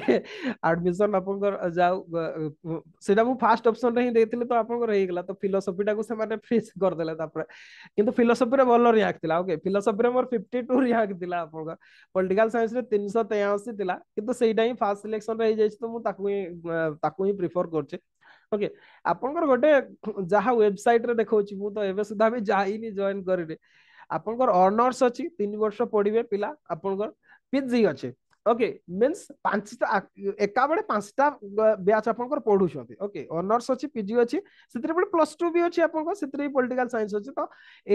ଆଡମିସନ ଆପଣଙ୍କର ଯାଉ ସେଇଟା ମୁଁ ଫାର୍ଷ୍ଟ ଅପସନରେ ହିଁ ଦେଇଥିଲି ତ ଆପଣଙ୍କର ହେଇଗଲା ତ ଫିଲୋସଫିଟାକୁ ସେମାନେ ଫିସ୍ କରିଦେଲେ ତାପରେ କିନ୍ତୁ ଫିଲୋସଫିରେ ଭଲ ରିଆକ୍ ଥିଲା ଓକେ ଫିଲୋସଫିରେ ମୋର ଫିଫ୍ଟି ଟୁ ରିଆକ୍ ଥିଲା ଆପଣଙ୍କ ପଲିଟିକାଲ ସାଇନ୍ସରେ ତିନିଶହ ତେୟାଅଶୀ ଥିଲା କିନ୍ତୁ ସେଇଟା ହିଁ ଫାଷ୍ଟ ସିଲେକ୍ସନରେ ହେଇଯାଇଛି ତ ମୁଁ ତାକୁ ହିଁ ତାକୁ ହିଁ ପ୍ରିଫର କରୁଛି ଓକେ ଆପଣଙ୍କର ଗୋଟେ ଯାହା ୱେବସାଇଟରେ ଦେଖାଉଛି ମୁଁ ତ ଏବେ ସୁଦ୍ଧା ବି ଯାଇନି ଜଏନ୍ କରିନି ଆପଣଙ୍କର ଅନର୍ସ ଅଛି ତିନି ବର୍ଷ ପଢିବେ ପିଲା ଆପଣଙ୍କର ପିଜି ଅଛି ଓକେ ମିନ୍ସ ପାଞ୍ଚଟା ଏକାବେଳେ ପାଞ୍ଚଟା ବ୍ୟାଚ୍ ଆପଣଙ୍କର ପଢୁଛନ୍ତି ଓକେ ଅନର୍ସ ଅଛି ପିଜି ଅଛି ସେଥିରେ ପୁଣି ପ୍ଲସ୍ ଟୁ ବି ଅଛି ଆପଣଙ୍କ ସେଥିରେ ବି ପଲିଟିକାଲ ସାଇନ୍ସ ଅଛି ତ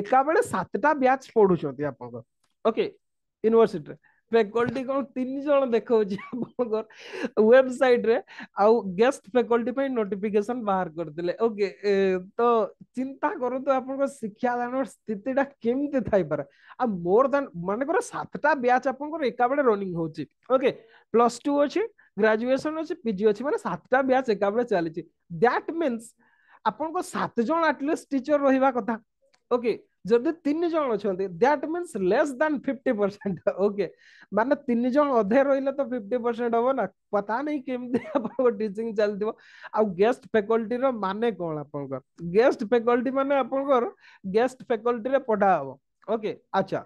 ଏକାବେଳେ ସାତଟା ବ୍ୟାଚ୍ ପଢୁଛନ୍ତି ଆପଣଙ୍କ ଓକେ ୟୁନିଭର୍ସିଟିରେ ଫ୍ୟାକଲ୍ଟି କ'ଣ ତିନି ଜଣ ଦେଖାଉଛି ଆପଣଙ୍କର ୱେବସାଇଟରେ ଆଉ ଗେଷ୍ଟ ଫ୍ୟାକଲ୍ଟି ପାଇଁ ନୋଟିଫିକେସନ୍ ବାହାର କରିଦେଲେ ଓକେ ତ ଚିନ୍ତା କରନ୍ତୁ ଆପଣଙ୍କ ଶିକ୍ଷାଦାନର ସ୍ଥିତିଟା କେମିତି ଥାଇପାରେ ଆଉ ମୋର ଦେନ୍ ମନେକର ସାତଟା ବ୍ୟାଚ୍ ଆପଣଙ୍କର ଏକାବେଳେ ରନିଂ ହେଉଛି ଓକେ ପ୍ଲସ୍ ଟୁ ଅଛି ଗ୍ରାଜୁଏସନ୍ ଅଛି ପିଜି ଅଛି ମାନେ ସାତଟା ବ୍ୟାଚ୍ ଏକାବେଳେ ଚାଲିଛି ଦ୍ୟାଟ୍ ମିନ୍ସ ଆପଣଙ୍କ ସାତ ଜଣ ଆଟଲିଷ୍ଟ ଟିଚର ରହିବା କଥା ଓକେ ଯଦି ତିନି ଜଣ ଅଛନ୍ତି that means less than fifty percent okay ମାନେ ତିନି ଜଣ ଅଧେ ରହିଲେ ତ ଫିଫ୍ଟି ପରସେଣ୍ଟ ହବ ନା ପତା ନାହିଁ କେମିତି ଆପଣଙ୍କ ଟିଚିଂ ଚାଲିଥିବ ଆଉ ଗେଷ୍ଟ ଫ୍ୟାକଲ୍ଟିର ମାନେ କ'ଣ ଆପଣଙ୍କର ଗେଷ୍ଟ ଫ୍ୟାକଲ୍ଟି ମାନେ ଆପଣଙ୍କର ଗେଷ୍ଟ ଫ୍ୟାକଲ୍ଟିରେ ପଢା ହବ ଓକେ ଆଚ୍ଛା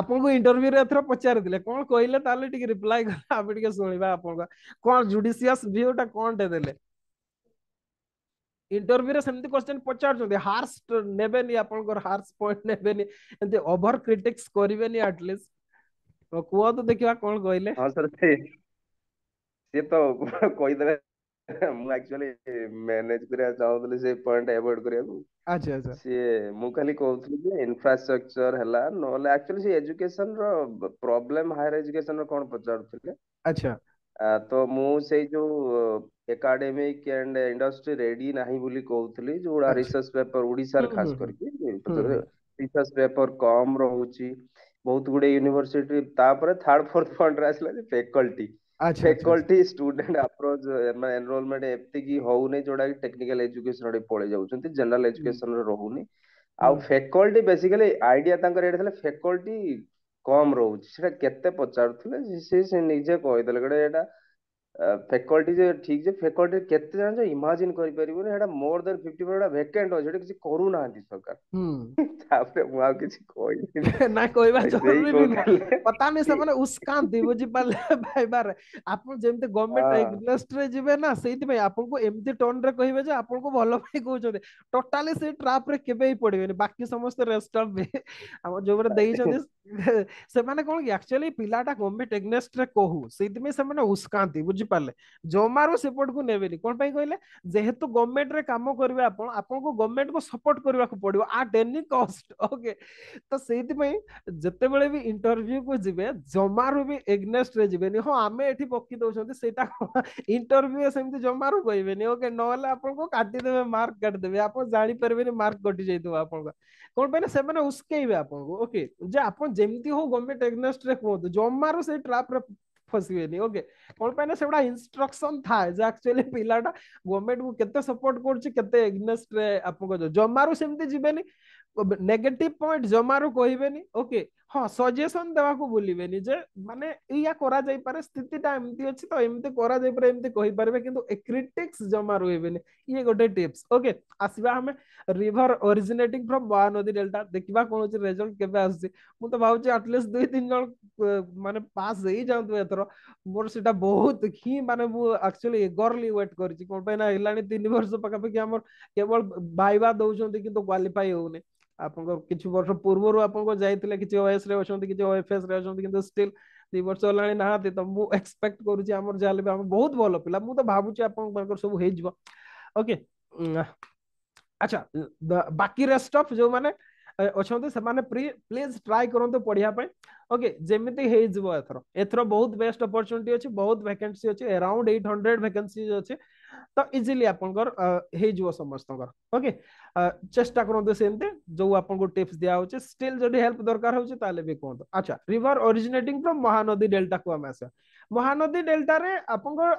ଆପଣଙ୍କୁ ଇଣ୍ଟରଭ୍ୟୁରେ ଏଥର ପଚାରିଥିଲେ କ'ଣ କହିଲେ ତାହେଲେ ଟିକେ ରିପ୍ଲାଏ କଲେ ଆମେ ଟିକେ ଶୁଣିବା ଆପଣଙ୍କ କ'ଣ ଜୁଡିସିଆସ୍ ଭ୍ୟୁଟା କ'ଣଟେ ଦେଲେ ଇଣ୍ଟରଭ୍ୟୁରେ ସେମିତି କ୍ୱେଶ୍ଚନ୍ ପଚାରୁଛନ୍ତି ହାର୍ସ ନେବେନି ଆପଣଙ୍କର ହାର୍ସ ପଏଣ୍ଟ ନେବେନି ଏମିତି ଓଭର କ୍ରିଟିକ୍ସ କରିବେନି ଆଟଲିଷ୍ଟ କୁହନ୍ତୁ ଦେଖିବା କଣ କହିଲେ ହଁ ସାର୍ ସେ ସିଏ ତ କହିଦେବେ ମୁଁ ଆକ୍ଚୁଆଲି ମ୍ୟାନେଜ କରିବାକୁ ଚାହୁଁଥିଲି ସେ ପଏଣ୍ଟ ଆଭଏଡ କରିବାକୁ ଆଚ୍ଛା ଆଚ୍ଛା ସିଏ ମୁଁ ଖାଲି କହୁଥିଲି ଯେ ଇନଫ୍ରାଷ୍ଟ୍ରକ୍ଚର ହେଲା ନହେଲେ ଆକ୍ଚୁଆଲି ସେ ଏଜୁକେସନର ପ୍ରୋବ୍ଲେମ ହାୟର ଏଜୁକେସନର କଣ ପଚାରୁଥିଲେ ଆଚ୍ଛା तो मुझे जो एकाडेमिक एंड इंडस्ट्री रेडी ना बोली कहूली जो रिसर्च पेपर ओडार खास कर रिसर्च पेपर कम रही बहुत good university third fourth fund faculty faculty student approach मैं एनरोलमेंट एमती की हूं नहीं जोड़ा टेक्निकल एजुकेशन आड़े पड़े जाऊँ जनरल एजुकेशन रोनी आउ फैकल्टी बेसिकली आईडिया फैकल्टी କମ ରହୁଛି ସେଟା କେତେ ପଚାରୁଥିଲେ ସେ ସେ ନିଜେ କହିଦେଲେ ଗୋଟେ ଏଇଟା ଫ୍ୟାକଲ୍ଟି ଯେ ଠିକ୍ ଯେ ଫ୍ୟାକଲ୍ଟି କେତେ ଜଣ ଯେ ଇମାଜିନ୍ କରିପାରିବୁନି ସେଟା ମୋର ଦେନ୍ ଫିଫ୍ଟି ପରସେଣ୍ଟ ଭେକେଣ୍ଟ ଅଛି ସେଟା କିଛି କରୁନାହାନ୍ତି ସରକାର ତାପରେ ମୁଁ ଆଉ କିଛି କହିନି ନା କହିବା ଜରୁରୀ ନୁହଁ ପତା ନାହିଁ ସେମାନେ ଉସ୍କାନ୍ତି ବୁଝିପାରିଲେ ଭାଇ ବାର ଆପଣ ଯେମିତି ଗଭର୍ଣ୍ଣମେଣ୍ଟ ଇଣ୍ଡଷ୍ଟ୍ରିରେ ଯିବେ ନା ସେଇଥିପାଇଁ ଆପଣଙ୍କୁ ଏମିତି ଟର୍ନରେ କହିବେ ଯେ ଆପଣଙ୍କୁ ଭଲ ପାଇଁ କହୁଛନ୍ତି ଟୋଟାଲି ସେଇ ଟ୍ରାପରେ କେବେ ବି ପଡିବେନି ବାକି ସମସ୍ତେ ରେଷ୍ଟଅପ୍ ଆମ ଯୋଉମାନେ ଦେଇଛନ୍ତି ସେମାନେ କଣ କି ଆକ୍ଚୁଆଲି ପିଲାଟା ଗଭର୍ଣ୍ଣମେଣ୍ଟ ଏଗ୍ନେଷ୍ଟରେ କହୁ ସେଇଥିପାଇଁ ସେମାନେ ଉସ୍କାନ୍ତି ବୁଝି पारे जमारो सेपट को नेबेनि कौन पाई कहले जेहेतु गवर्नमेंट रे काम करबे आपन आपन को गवर्नमेंट को सपोर्ट करबा को पडियो एट एनी कॉस्ट ओके तो सेति पई जते बेले भी इंटरव्यू को जिबे जमारो भी एग्नेस्ट रे जिबेनि हो आमे एठी बक्की दउछन सेटा इंटरव्यू सेमि जमारो कहिबेनि ओके नले आपन को काटी देबे मार्क काट देबे आपन जानि परबेनि मार्क कटि जाइतो आपन को कौन पाई से माने उसकेबे आपन को ओके जे आपन जेमती हो गवर्नमेंट एग्नेस्ट रे को जमारो से ट्रैप रे ଫସିବେନି ଓକେ କଣ ପାଇଁ ନା ସେଗୁଡା ଇନଷ୍ଟ୍ରକ୍ସନ ଥାଏ ଯେ ଆକ୍ଚୁଆଲି ପିଲାଟା ଗଭର୍ଣ୍ଣମେଣ୍ଟକୁ କେତେ ସପୋର୍ଟ କରୁଛି କେତେ ଏଗ୍ନେଷ୍ଟରେ ଆପଣଙ୍କ ଜମାରୁ ସେମିତି ଯିବେନି ନେଗେଟିଭ ପଏଣ୍ଟ ଜମାରୁ କହିବେନି ଓକେ ହଁ ସଜେସନ ଦେବାକୁ ଭୁଲିବେନି ଯେ ମାନେ ଏଇଆ କରାଯାଇପାରେ ସ୍ଥିତିଟା ଏମିତି ଅଛି ତ ଏମିତି କରାଯାଇପାରେ ଏମିତି କହିପାରିବେ କିନ୍ତୁ କ୍ରିଟିକ୍ସ ଜମା ରହିବେନି ଇଏ ଗୋଟେ ଟିପ୍ସ ଓକେ ଆସିବା ଆମେ river originating from Mahanadi delta ଦେଖିବା କଣ ହଉଛି ରେଜଲ୍ଟ କେବେ ଆସୁଛି ମୁଁ ତ ଭାବୁଛି ଆଟଲିଷ୍ଟ ଦୁଇ ତିନି ଜଣ ମାନେ ପାସ୍ ହେଇଯାଆନ୍ତୁ ଏଥର ମୋର ସେଟା ବହୁତ ହିଁ ମାନେ ମୁଁ ଆକ୍ଚୁଆଲି ଏଗରଲି ୱେଟ୍ କରିଛି କଣ ପାଇଁ ନା ହେଲାଣି ତିନି ବର୍ଷ ପାଖାପାଖି ଆମର କେବଳ ଭାଇବା ଦଉଛନ୍ତି କିନ୍ତୁ କ୍ୱାଲିଫାଇ ହଉନି আপনক কিছু বছর পূর্বৰ আপনক যাইতে কিছু বয়সৰে আছে কিছু ওএফএস আছে কিন্তু স্টিল নি বছৰল নাই নাতে তো মু এক্সপেক্ট কৰুছি আমাৰ জালে বহুত ভাল পিলা মু তো ভাবুছি আপোনাক সকলো হৈ যাব ওকে আচ্ছা বাকি ৰেষ্ট অফ যে মানে আছে মানে প্লিজ ট্ৰাই কৰোঁতে পঢ়িয়া পই ওকে জেমিতে হৈ যাব এথৰ এথৰ বহুত বেষ্ট অপৰচুনিটি আছে বহুত ভেকেন্সি আছে ৰাউণ্ড 800 ভেকেন্সি আছে ତ ଇଜିଲି ଆପଣଙ୍କର ହେଇଯିବ ସମସ୍ତଙ୍କର ଓକେ ଚେଷ୍ଟା କରନ୍ତୁ ସେମିତି ଯୋଉ ଆପଣଙ୍କୁ ଟିପ୍ସ ଦିଆହଉଛି ଷ୍ଟିଲ୍ ଯଦି ହେଲ୍ପ ଦରକାର ହଉଛି ତାହେଲେ ବି କୁହନ୍ତୁ ଆଚ୍ଛା ରିଭର ଓରିଜିନେଟିଂ ଫ୍ରମ୍ ମହାନଦୀ ଡେଲ୍ଟାକୁ ଆମେ ଆସିବା ମହାନଦୀ ଡେଲ୍ଟାରେ ଆପଣଙ୍କର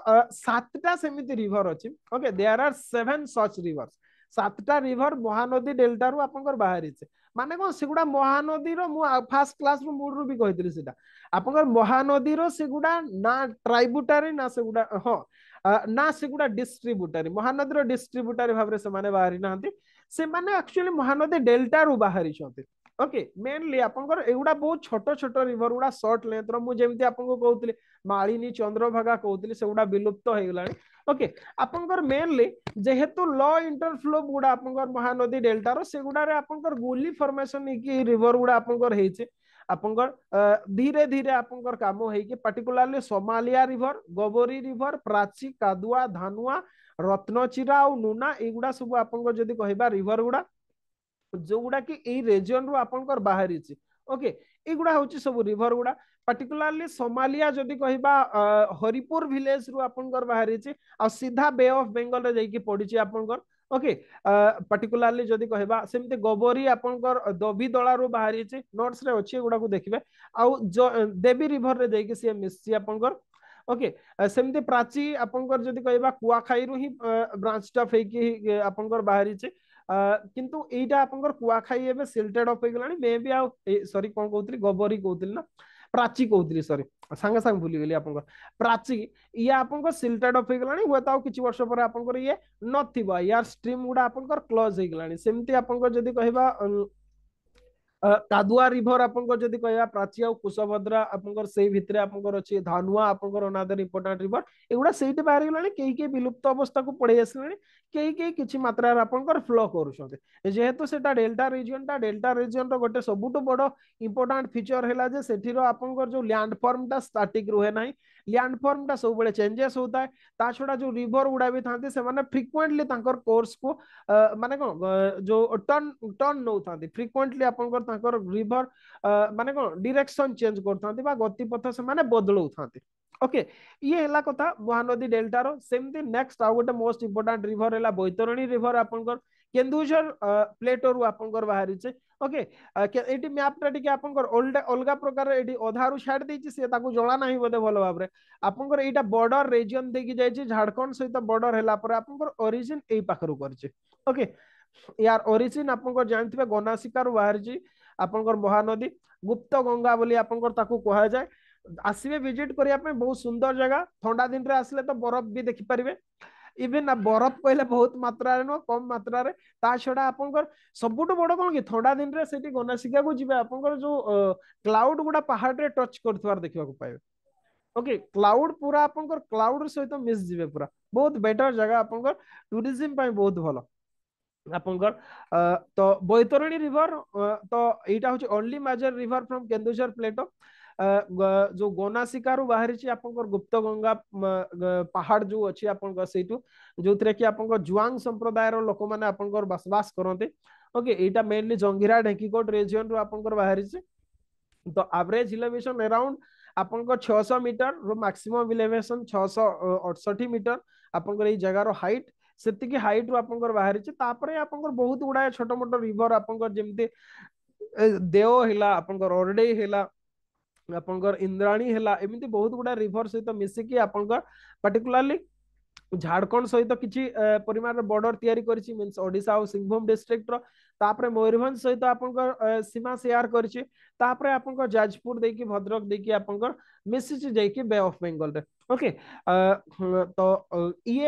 ସାତଟା ସେମିତି ରିଭର ଅଛି okay there are seven such rivers ସାତଟା ରିଭର ମହାନଦୀ ଡେଲ୍ଟାରୁ ଆପଣଙ୍କର ବାହାରିଛି ମାନେ କଣ ସେଗୁଡା ମହାନଦୀର ମୁଁ ଫାର୍ଷ୍ଟ କ୍ଲାସରୁ ମୁଡରୁ ବି କହିଥିଲି ସେଟା ଆପଣଙ୍କର ମହାନଦୀର ସେଗୁଡା ନା ଟ୍ରାଇବୁଟାରୀ ନା ସେଗୁଡା ହଁ ना से गुडा डिस्ट्रीब्यूटर महानदीर डिस्ट्रीब्यूटर भाव से बाहरी ना से माने एक्चुअली महानदी डेल्टा डेल्टारू बाहरी ओके मेनली आपंकर एगुड़ा बहुत छोटो छोटो रिवर गुड़ा सर्ट लेंथ मुझे आपको कहती मालिनी चंद्रभागा कहती से गुड़ा विलुप्त तो होगा ओके आपंकर मेनली जेहेतु लो इंटरफ्लो गुड़ा आपंकर महानदी डेल्टा रो से गुड़ा आपंकर गुली फॉर्मेशन की रिवर गुड़ा आपंकर होती धीरे धीरे आप कम हो particularly Somalia river Gobari river Prachi Kadua Dhanua Ratnachira आ नुना युवा सब आप कह रिभर गुड़ा जो गुड़ा कि रेजन रु आप बाहरी ओके युवा हूँ सब रिभर गुड़ा पर्टिकुलारली सोमालिया जदि कह हरिपुर भिलेज रु आप बाहरी आ सीधा बे अफ बेंगल रे जाइए पड़ी आप ओके पर्टिकुलरली uh, जदि कहबा सेमते गबरी आपनकर दबी दळारु बाहरी छि नोट्स रे अछि गुडा को देखिबे आ देवी रिवर रे देखि से मिसि आपनकर ओके सेमते प्राची आपनकर जदि कहबा कुआखाइरु ही ब्रांच स्टाफ हेकि आपनकर बाहरी छि किंतु एटा आपनकर कुआखाइ एबे सिल्टेड अप होइ गेलानी मे बी आ सॉरी कोन कहुतली गबरी कहुतली ना ପ୍ରାଚୀ କହୁଥିଲି ସରି ସାଙ୍ଗେ ସାଙ୍ଗେ ଭୁଲିଗଲି ଆପଣଙ୍କର ପ୍ରାଚୀ ଇଏ ଆପଣଙ୍କର ସିଲ୍ଟେଡ୍ ଅଫ୍ ହେଇଗଲାଣି ହୁଏତ ଆଉ କିଛି ବର୍ଷ ପରେ ଆପଣଙ୍କର ଇଏ ନଥିବ ୟାର ଷ୍ଟ୍ରିମ୍ ଗୁଡା ଆପଣଙ୍କର କ୍ଲୋଜ୍ ହେଇଗଲାଣି ସେମିତି ଆପଣଙ୍କର ଯଦି କହିବା କାଦୁଆ ରିଭର ଆପଣଙ୍କର ଯଦି କହିବା ପ୍ରାଚୀ ଆଉ କୁଶଭଦ୍ରା ଆପଣଙ୍କର ସେଇ ଭିତରେ ଆପଣଙ୍କର ଅଛି ଧାନୁଆ ଆପଣଙ୍କର ଅନାଦର ଇମ୍ପୋର୍ଟାଣ୍ଟ ରିଭର ଏଗୁଡା ସେଇଠି ବାହାରିଗଲାଣି କେହି କେହି ବିଲୁପ୍ତ ଅବସ୍ଥାକୁ ପଳେଇ ଆସିଲାଣି କେହି କେହି କିଛି ମାତ୍ରାରେ ଆପଣଙ୍କର ଫ୍ଲୋ କରୁଛନ୍ତି ଯେହେତୁ ସେଟା ଡେଲ୍ଟା ରିଜିଅନଟା ଡେଲ୍ଟା ରିଜିଅନର ଗୋଟେ ସବୁଠୁ ବଡ ଇମ୍ପୋର୍ଟାଣ୍ଟ ଫିଚର ହେଲା ଯେ ସେଠିର ଆପଣଙ୍କର ଯୋଉ ଲ୍ୟାଣ୍ଡଫର୍ମଟା ଷ୍ଟାଟିକ ରୁହେ ନାହିଁ ଲ୍ୟାଣ୍ଡଫର୍ମ ଟା ସବୁବେଳେ ଚେଞ୍ଜେସ୍ ହଉଥାଏ ତା ଛଡା ଯୋଉ ରିଭର ଗୁଡା ବି ଥାନ୍ତି ସେମାନେ ଫ୍ରିକ୍ୱେଣ୍ଟଲି ତାଙ୍କର କୋର୍ସକୁ ମାନେ କଣ ଯୋଉ ଟର୍ନ ଟର୍ନ ନଉଥାନ୍ତି ଫ୍ରିକ୍ୱେଣ୍ଟଲି ଆପଣଙ୍କର ତାଙ୍କର ରିଭର ମାନେ କଣ ଡିରେକ୍ସନ ଚେଞ୍ଜ କରୁଥାନ୍ତି ବା ଗତିପଥ ସେମାନେ ବଦଳଉଥାନ୍ତି ଓକେ ଇଏ ହେଲା କଥା ମହାନଦୀ ଡେଲ୍ଟାର ସେମିତି ନେକ୍ସଟ ଆଉ ଗୋଟେ ମୋଷ୍ଟ ଇମ୍ପୋର୍ଟାଣ୍ଟ ରିଭର ହେଲା ବୈତରଣୀ ରିଭର ଆପଣଙ୍କର କେନ୍ଦୁଝର ପ୍ଲେଟୋରୁ ଆପଣଙ୍କର ବାହାରିଛେ ओके एटी मैप टा टिके आपनकर अलगा प्रकार एटी अधारु छाड़ देछि से ताकू जणा नाही भल भाबरे आपनकर एटा बॉर्डर रीजन देखि झारखंड सहित बॉर्डर हला पर आपनकर ओरिजिन एई पाखरु करछि ओके यार ओरिजिन आपनकर जानथिबे गनासिकार बाहरछि आपनकर महानदी गुप्त गंगा बोली आपनकर ताकू कहा जाय विजिट करिया पे बहुत सुंदर जगह ठंडा दिन रे आसले तो बरफ भी देखि परिबे ଇଭେନ୍ ବରଫ କହିଲେ ବହୁତ ମାତ୍ରାରେ ନୁହଁ କମ ମାତ୍ରାରେ ତା ଛଡା ଆପଣଙ୍କର ସବୁଠୁ ବଡ କଣ କି ଥଣ୍ଡା ଦିନରେ ସେଠି ଗନାସିକାକୁ ଯିବେ ଆପଣଙ୍କର ଯୋଉ କ୍ଲାଉଡ ଗୁଡା ପାହାଡରେ ଟଚ୍ କରୁଥିବାର ଦେଖିବାକୁ ପାଇବେ ଓକେ କ୍ଲାଉଡ ପୁରା ଆପଣଙ୍କର କ୍ଲାଉଡ ସହିତ ମିଶି ଯିବେ ପୁରା ବହୁତ ବେଟର ଜାଗା ଆପଣଙ୍କର ଟୁରିଜିମ ପାଇଁ ବହୁତ ଭଲ ଆପଣଙ୍କର ତ ବୈତରଣୀ ରିଭର ତ ଏଇଟା ହଉଛି only major river from Keonjhar plateau जो गोना शिकार बाहरी गुप्त गंगा पहाड़ जो अच्छे जो थे कि जुआंग संप्रदायर लोक मैंने बसवास करते ओके यहाँ मेनली जंगीरा ढेकोट रेजियन रु आप बाहरी तो आवरेज इलेवेशन एराउंड आप छः मीटर रु मैक्सीम इलेवेशन छःश अठष्टि मीटर आप जगार हाइट से हाइट रु आप बाहरी आप बहुत गुड़ाए छोटमोट रिवर आप देव है अरडे है आपंकर इंद्राणी है बहुत गुडा रिभर सहित मिसिकी आपंकर पर्टिकुलरली झारखंड सहित किसी परिमाण बॉर्डर तयारी करछि मींस ओडिसा ओ सिंहभूम डिस्ट्रिक्ट रो तापर मयूरभंज सहित आप सीमा सेयार करछि तापर आपंकर जाजपुर देकी भद्रक देकी आपंकर मिसिछि जेकी बे ऑफ बंगाल रे ओके तो ये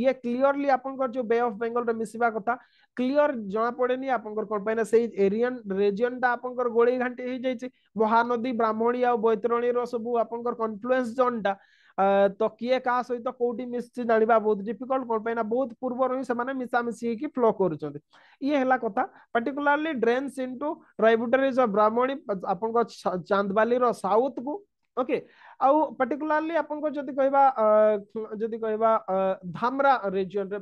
ये क्लियरली आपनकर जो बे ऑफ बेंगल रे मिसिबा कथा क्लियर जना पड़ेनी आपनकर कोन सेई एरियन रीजन टा आपनकर गोळी घांटी हे जाइछि महानदी ब्राह्मणी आ बैतरणी रो सबु आपनकर कन्फ्लुएंस जोन टा तो किए का सहित तो कौटी मिसि जानिबा बहुत डिफिकल्ट कोन पाइना बहुत पूर्व रही से मिसा मिसी कि फ्लो करूछन ये हला कथा particularly drains into tributaries of Brahmani आपनकर चांदबाली रो साउथ को ओके okay. Uh, uh, ଆଉ particularly ଆପଣଙ୍କର ଯଦି କହିବା ଯଦି କହିବା ଧାମରା region ରେ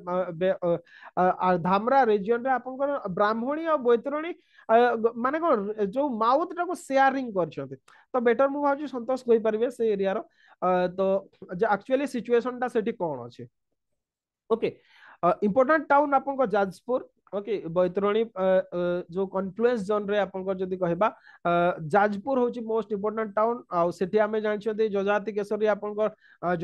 ଧାମରା region ରେ ଆପଣଙ୍କର ବ୍ରାହ୍ମଣୀ ଆଉ ବୈତରଣୀ ମାନେ କଣ ଯୋଉ ମାଉଥଟାକୁ ଟାକୁ ସେୟାରିଂ କରିଛନ୍ତି ତ ବେଟର ମୁଁ ଭାବୁଛି ସନ୍ତୋଷ କହିପାରିବେ ସେ ଏରିଆର ତ ଆକ୍ଚୁଆଲି ସିଚୁଏସନଟା ସେଠି କଣ ଅଛି ଓକେ ଇମ୍ପୋର୍ଟାଣ୍ଟ ଟାଉନ ଆପଣଙ୍କ Jajpur okay Baitarani uh, uh, जो कन्फ्लुएंस जोन रे आपन को जदि कहबा uh, जाजपुर होची मोस्ट इंपोर्टेंट टाउन आ सेठी आमे जानि छथि जजाति केसरी आपन को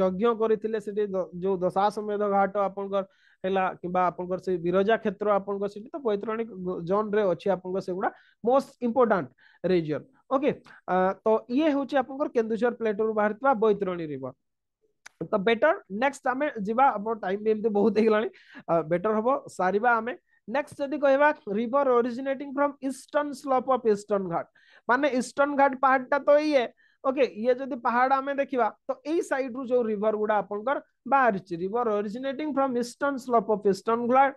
यज्ञ करथिले सेठी जो दशाश्वमेध घाट आपन को हैला किबा आपन को से विरजा क्षेत्र आपन को सेठी तो बैतरणी जोन रे अछि आपन को सेगुडा मोस्ट इंपोर्टेंट रीजन ओके तो ये होची आपन को केंदुझर प्लेटो रु बाहरतवा बैतरणी रिवर तो बेटर नेक्स्ट आमे जिबा अबाउट टाइम बेम बहुत हेगलानी बेटर हम सारे नेक्स्ट जदि कहवा river originating from Eastern slope of Eastern Ghat माने ईस्टर्न घाट पहाड़टा तो ये ओके ये जदि पहाड़ आमे देखिबा तो यही साइड रु जो रिवर गुड़ा अपन कर बाहर छि river originating from Eastern slope of Eastern Ghat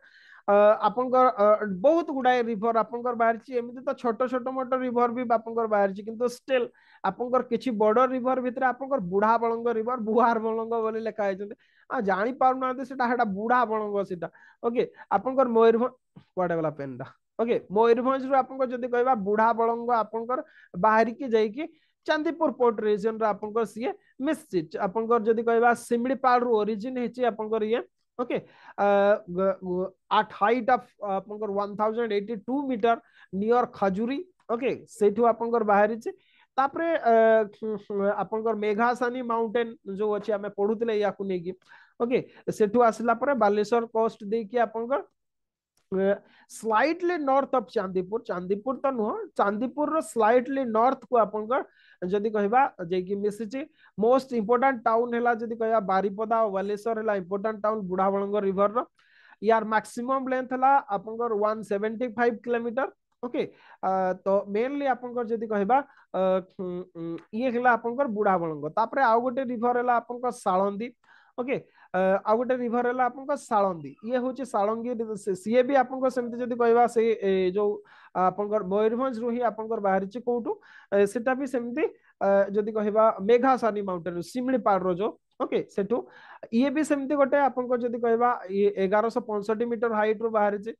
ଆପଣଙ୍କର ବହୁତ ଗୁଡ଼ାଏ ରିଭର ଆପଣଙ୍କର ବାହାରିଛି ଏମିତି ତ ଛୋଟ ଛୋଟ ମୋଟ ରିଭର ବି ଆପଣଙ୍କର ବାହାରିଛି କିନ୍ତୁ ଷ୍ଟିଲ୍ ଆପଣଙ୍କର କିଛି ବଡ଼ ରିଭର ଭିତରେ ଆପଣଙ୍କର ବୁଢ଼ା ବଳଙ୍ଗ ରିଭର ବୁହାର ବଳଙ୍ଗ ବୋଲି ଲେଖା ହେଇଛନ୍ତି ଆଉ ଜାଣିପାରୁନାହାନ୍ତି ସେଟା ସେଟା ବୁଢ଼ା ବଳଙ୍ଗ ସେଟା ଓକେ ଆପଣଙ୍କର ମୟୂରଭଞ୍ଜ କୁଆଡ଼େ ଗଲା ପେନ୍ଟା ଓକେ ମୟୂରଭଞ୍ଜରୁ ଆପଣଙ୍କର ଯଦି କହିବା ବୁଢ଼ା ବଳଙ୍ଗ ଆପଣଙ୍କର ବାହାରିକି ଯାଇକି ଚାନ୍ଦିପୁର ପୋର୍ଟ ରିଜନରେ ଆପଣଙ୍କର ସିଏ ମିଶିଛି ଆପଣଙ୍କର ଯଦି କହିବା ଶିମିଳିପାଳରୁ ଓରିଜିନ୍ ହେଇଛି ଆପଣଙ୍କର ଇଏ ओके आठ हाइट ऑफ अपनकर 1082 मीटर नियर खजुरी ओके सेठो अपनकर बाहरी छे तापरे अपनकर मेघासानी माउंटेन जो अछि हमें पढुतले याकु नेकी ओके सेठो आसला परे बालेश्वर कोस्ट देकी अपनकर slightly north of Chandipur Chandipur तो नुह चांदीपुर स्लाइटली नॉर्थ को आप कहसी मोस्ट इंपोर्टाट टाउन है कह और बालेश्वर है इंपोर्टाट टाउन बुढ़ावलंग रिभर रार मैक्सीम लेंथ है आप सेवेन्टी फाइव किलोमीटर ओके तो मेनली आप कह ये आप बुढ़ावलंग गोटे रिभर है आप ओके okay, आ गोटे रिभर है आप सांदी ये हूँ सांगी सीए भी आप कह जो आप मयूरभ रु ही आप बाहरी कौटू सीटा भी सेमती जो कह मेघासानी माउंटेन सीमिपाड़ जो ओके से ये भी सेमती गोटे आप कहार शह पंचठी मीटर हाइट रु बाहरी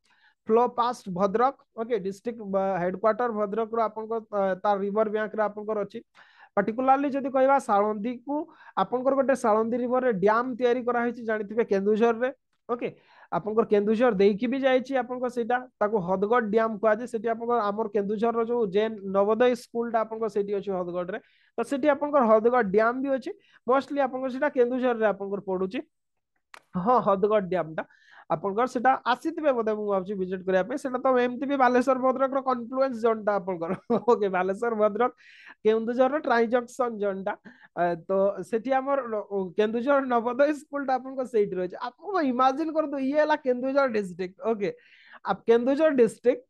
फ्लो पास Bhadrak okay district headquarter Bhadrak river ब्यां अच्छी পার্টিকুলারলি যদি কহা সাড়ন্দী কু আপনার গোটে সাড়ন্দী রিভর ড্যাম তৈরি করা হয়েছে জাঁথিবে কেন্দুঝর ওকে আপনার কেন্দুঝর দিয়ে বি যাই আপনার সেটা তাকে হদগড় ড্যাম কুয়াছে সেটি আপনার আমার কেন্দুঝর যে যে নবোদয় স্কুলটা আপনার সেটি অছে হদগড়রে তো সেটি আপনার হদগড় ড্যাম বি অছে মোস্টলি আপনার সেটা কেন্দুঝরের আপনার পড়ুছে হ্যাঁ হদগড় ড্যামটা ଆପଣଙ୍କର ସେଟା ଆସିଥିବେ ବୋଧେ ମୁଁ ଭାବୁଛି ଭିଜିଟ୍ କରିବା ପାଇଁ ସେଟା ତ ଏମିତି ବି ବାଲେଶ୍ୱର ଭଦ୍ରକର କନଫ୍ଲୁଏନ୍ସ ଜୋନ୍ଟା ଆପଣଙ୍କର ଓକେ ବାଲେଶ୍ୱର ଭଦ୍ରକ କେନ୍ଦୁଝରର ଟ୍ରାଇଜକ୍ସନ ଜୋନ୍ଟା ତ ସେଠି ଆମର କେନ୍ଦୁଝର ନବୋଦୟ ସ୍କୁଲଟା ଆପଣଙ୍କ ସେଇଠି ରହିଛି ଆପଣ ଇମାଜିନ୍ କରନ୍ତୁ ଇଏ ହେଲା Keonjhar district okay Keonjhar district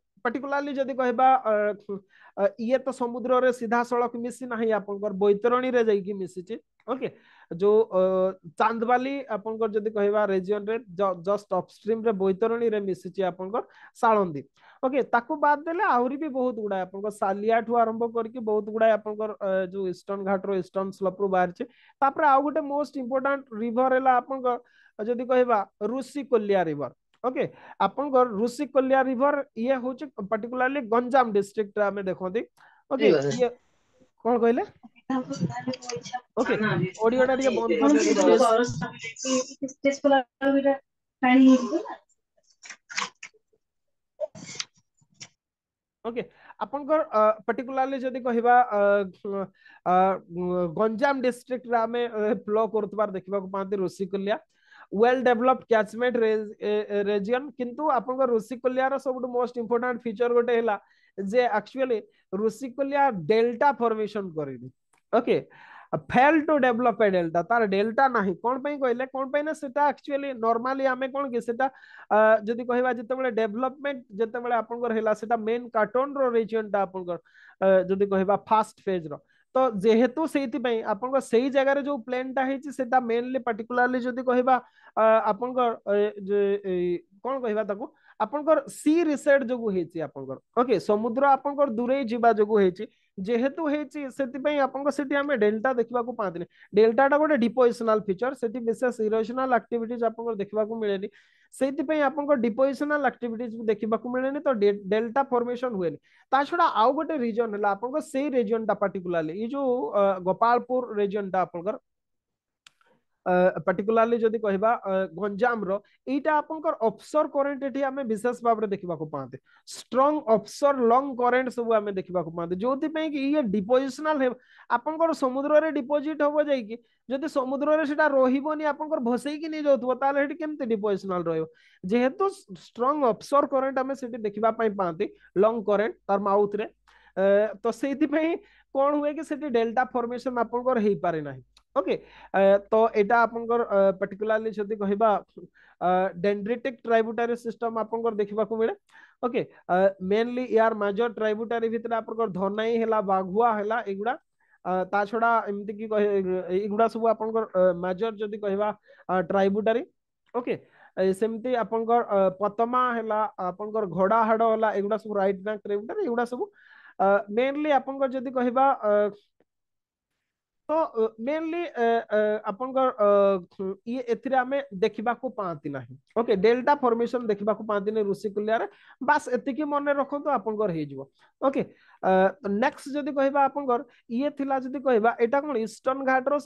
particularly जदि कहबा ये तो समुद्र रे सीधा सळक मिसी ना आप बोइतरणी रे जाई कि जाकि छि ओके जो चांदबाली आपंकर जदि कहबा रीजन रे जस्ट अपस्ट्रीम रे बोइतरणी रे मिसीची आपंकर साळंदी ओके ताकु बाद देले आउरी भी बहुत गुडा आपंकर सालिया ठू आरंभ करके बहुत गुडा आपंकर जो ईस्टर्न घाट रो ईस्टर्न स्लोप रो बाहर छि तापर आउ गोटे मोस्ट इंपोर्टेंट रिवर हैला आपंकर जदि कहबा रूसी कोलिया रिवर ओके आपण ऋषि कोलिया रिवर ये होच पर्टिकुलरली गंजाम डिस्ट्रिक्ट आमे देखोंती ओके ये कोन कहले ओके ऑडियो डा ଟିକେ बंद कर दे स्टेज पर बेटा पानी हो ओके ଆପଣଙ୍କର ପର୍ଟିକୁଲାରଲି ଯଦି କହିବା ଗଞ୍ଜାମ ଡିଷ୍ଟ୍ରିକ୍ଟରେ ଆମେ ଫ୍ଲୋ କରୁଥିବାର ଦେଖିବାକୁ ପାଆନ୍ତି Rushikulya well develop catchment region किंतु आपंकर ऋषिकुल्यार सबुठ मोस्ट इंपोर्टांट फीचर गोटे हला जे एक्चुअली ऋषिकुल्या डेल्टा फॉर्मेशन करिनि okay fail to develop a delta तार डेल्टा ना कौन पई कहले कौन पई ना सेटा एक्चुअली नॉर्मली आमे कौन कि सेटा जदि कहबा जेतेबेले डेभलपमेंट जेतेबेले आपनकर हला सेटा मेन कार्टन रो रीजन टा आपनकर जदि कहबा फास्ट फेज रो ତ ଯେହେତୁ ସେଇଥିପାଇଁ ଆପଣଙ୍କ ସେଇ ଜାଗାରେ ଯୋଉ ପ୍ଲେନଟା ହେଇଛି ସେଟା ମେନଲି ପାର୍ଟିକୁଲାରଲି ଯଦି କହିବା ଆପଣଙ୍କ କଣ କହିବା ତାକୁ ଆପଣଙ୍କର ସି ରିସେଟ୍ ଯୋଗୁ ହେଇଛି ଆପଣଙ୍କର ଓକେ ସମୁଦ୍ର ଆପଣଙ୍କର ଦୂରେଇ ଯିବା ଯୋଗୁ ହେଇଛି जेहेतु आपको डेल्टा देखा पाती डेल्टा टा गोटे डिपोजनाल फिचर से विशेष इरोजनाल आक्ट आपको देखा मिले से आपको डिपोजनाल आक्ट देखा मिले तो डेल्टा फर्मेसन हुए छड़ा आउ गोटे रिजन है आप रिजन टा पर्टिकुला जो गोपालपुर रिजन टाइम पर्टिकुलारली कह गंजाम रईटा आपंकर करेन्ट ये विशेष भाव देखा पाते स्ट्रंग अफसर लंग करेन्ट सब देखा पाते जो ये डिपोजिशनाल आपंकर समुद्र में डिपोजिट हम जाकि जदि समुद्र में सीटा रोहबनी आपंकर नहीं डिपोजिशनाल रेहेतु स्ट्रंग अफसर करेन्ट आम से देखा पाते लंग करेन्ट तार माउथ रे तो से कौन हुए कि डेल्टा फर्मेसन आप पारे ना ଓକେ ତ ଏଇଟା ଆପଣଙ୍କର ପର୍ଟିକୁଲାରଲି ଯଦି କହିବା ଡେଣ୍ଡ୍ରିଟିକ୍ ଟ୍ରାଇବୁଟାରୀ ସିଷ୍ଟମ ଆପଣଙ୍କର ଦେଖିବାକୁ ମିଳେ ଓକେ ମେନଲି ୟାର ମେଜର ଟ୍ରାଇବୁଟାରୀ ଭିତରେ ଆପଣଙ୍କର ଧନାଇ ହେଲା ବାଘୁଆ ହେଲା ଏଗୁଡ଼ା ତା ଛଡ଼ା ଏମିତି କି ଏଗୁଡ଼ା ସବୁ ଆପଣଙ୍କର ମେଜର ଯଦି କହିବା ଟ୍ରାଇବୁଟାରୀ ଓକେ ସେମିତି ଆପଣଙ୍କର ପତମା ହେଲା ଆପଣଙ୍କର ଘୋଡ଼ା ହାଡ଼ ହେଲା ଏଗୁଡ଼ା ସବୁ ରାଇଟ୍ ବ୍ୟାଙ୍କ ଟ୍ରାଇବୁଟାରୀ ଏଗୁଡ଼ା ସବୁ মেইনলি আপনার যদি কহবা तो मेनली आपर आम देखा पाती ना ओके डेल्टा फर्मेसन देखा पाती ना ऋषिकुल्यार बास एति मन रखत आपके नेक्स्ट जदि कह ये जी कह कौन घाट रो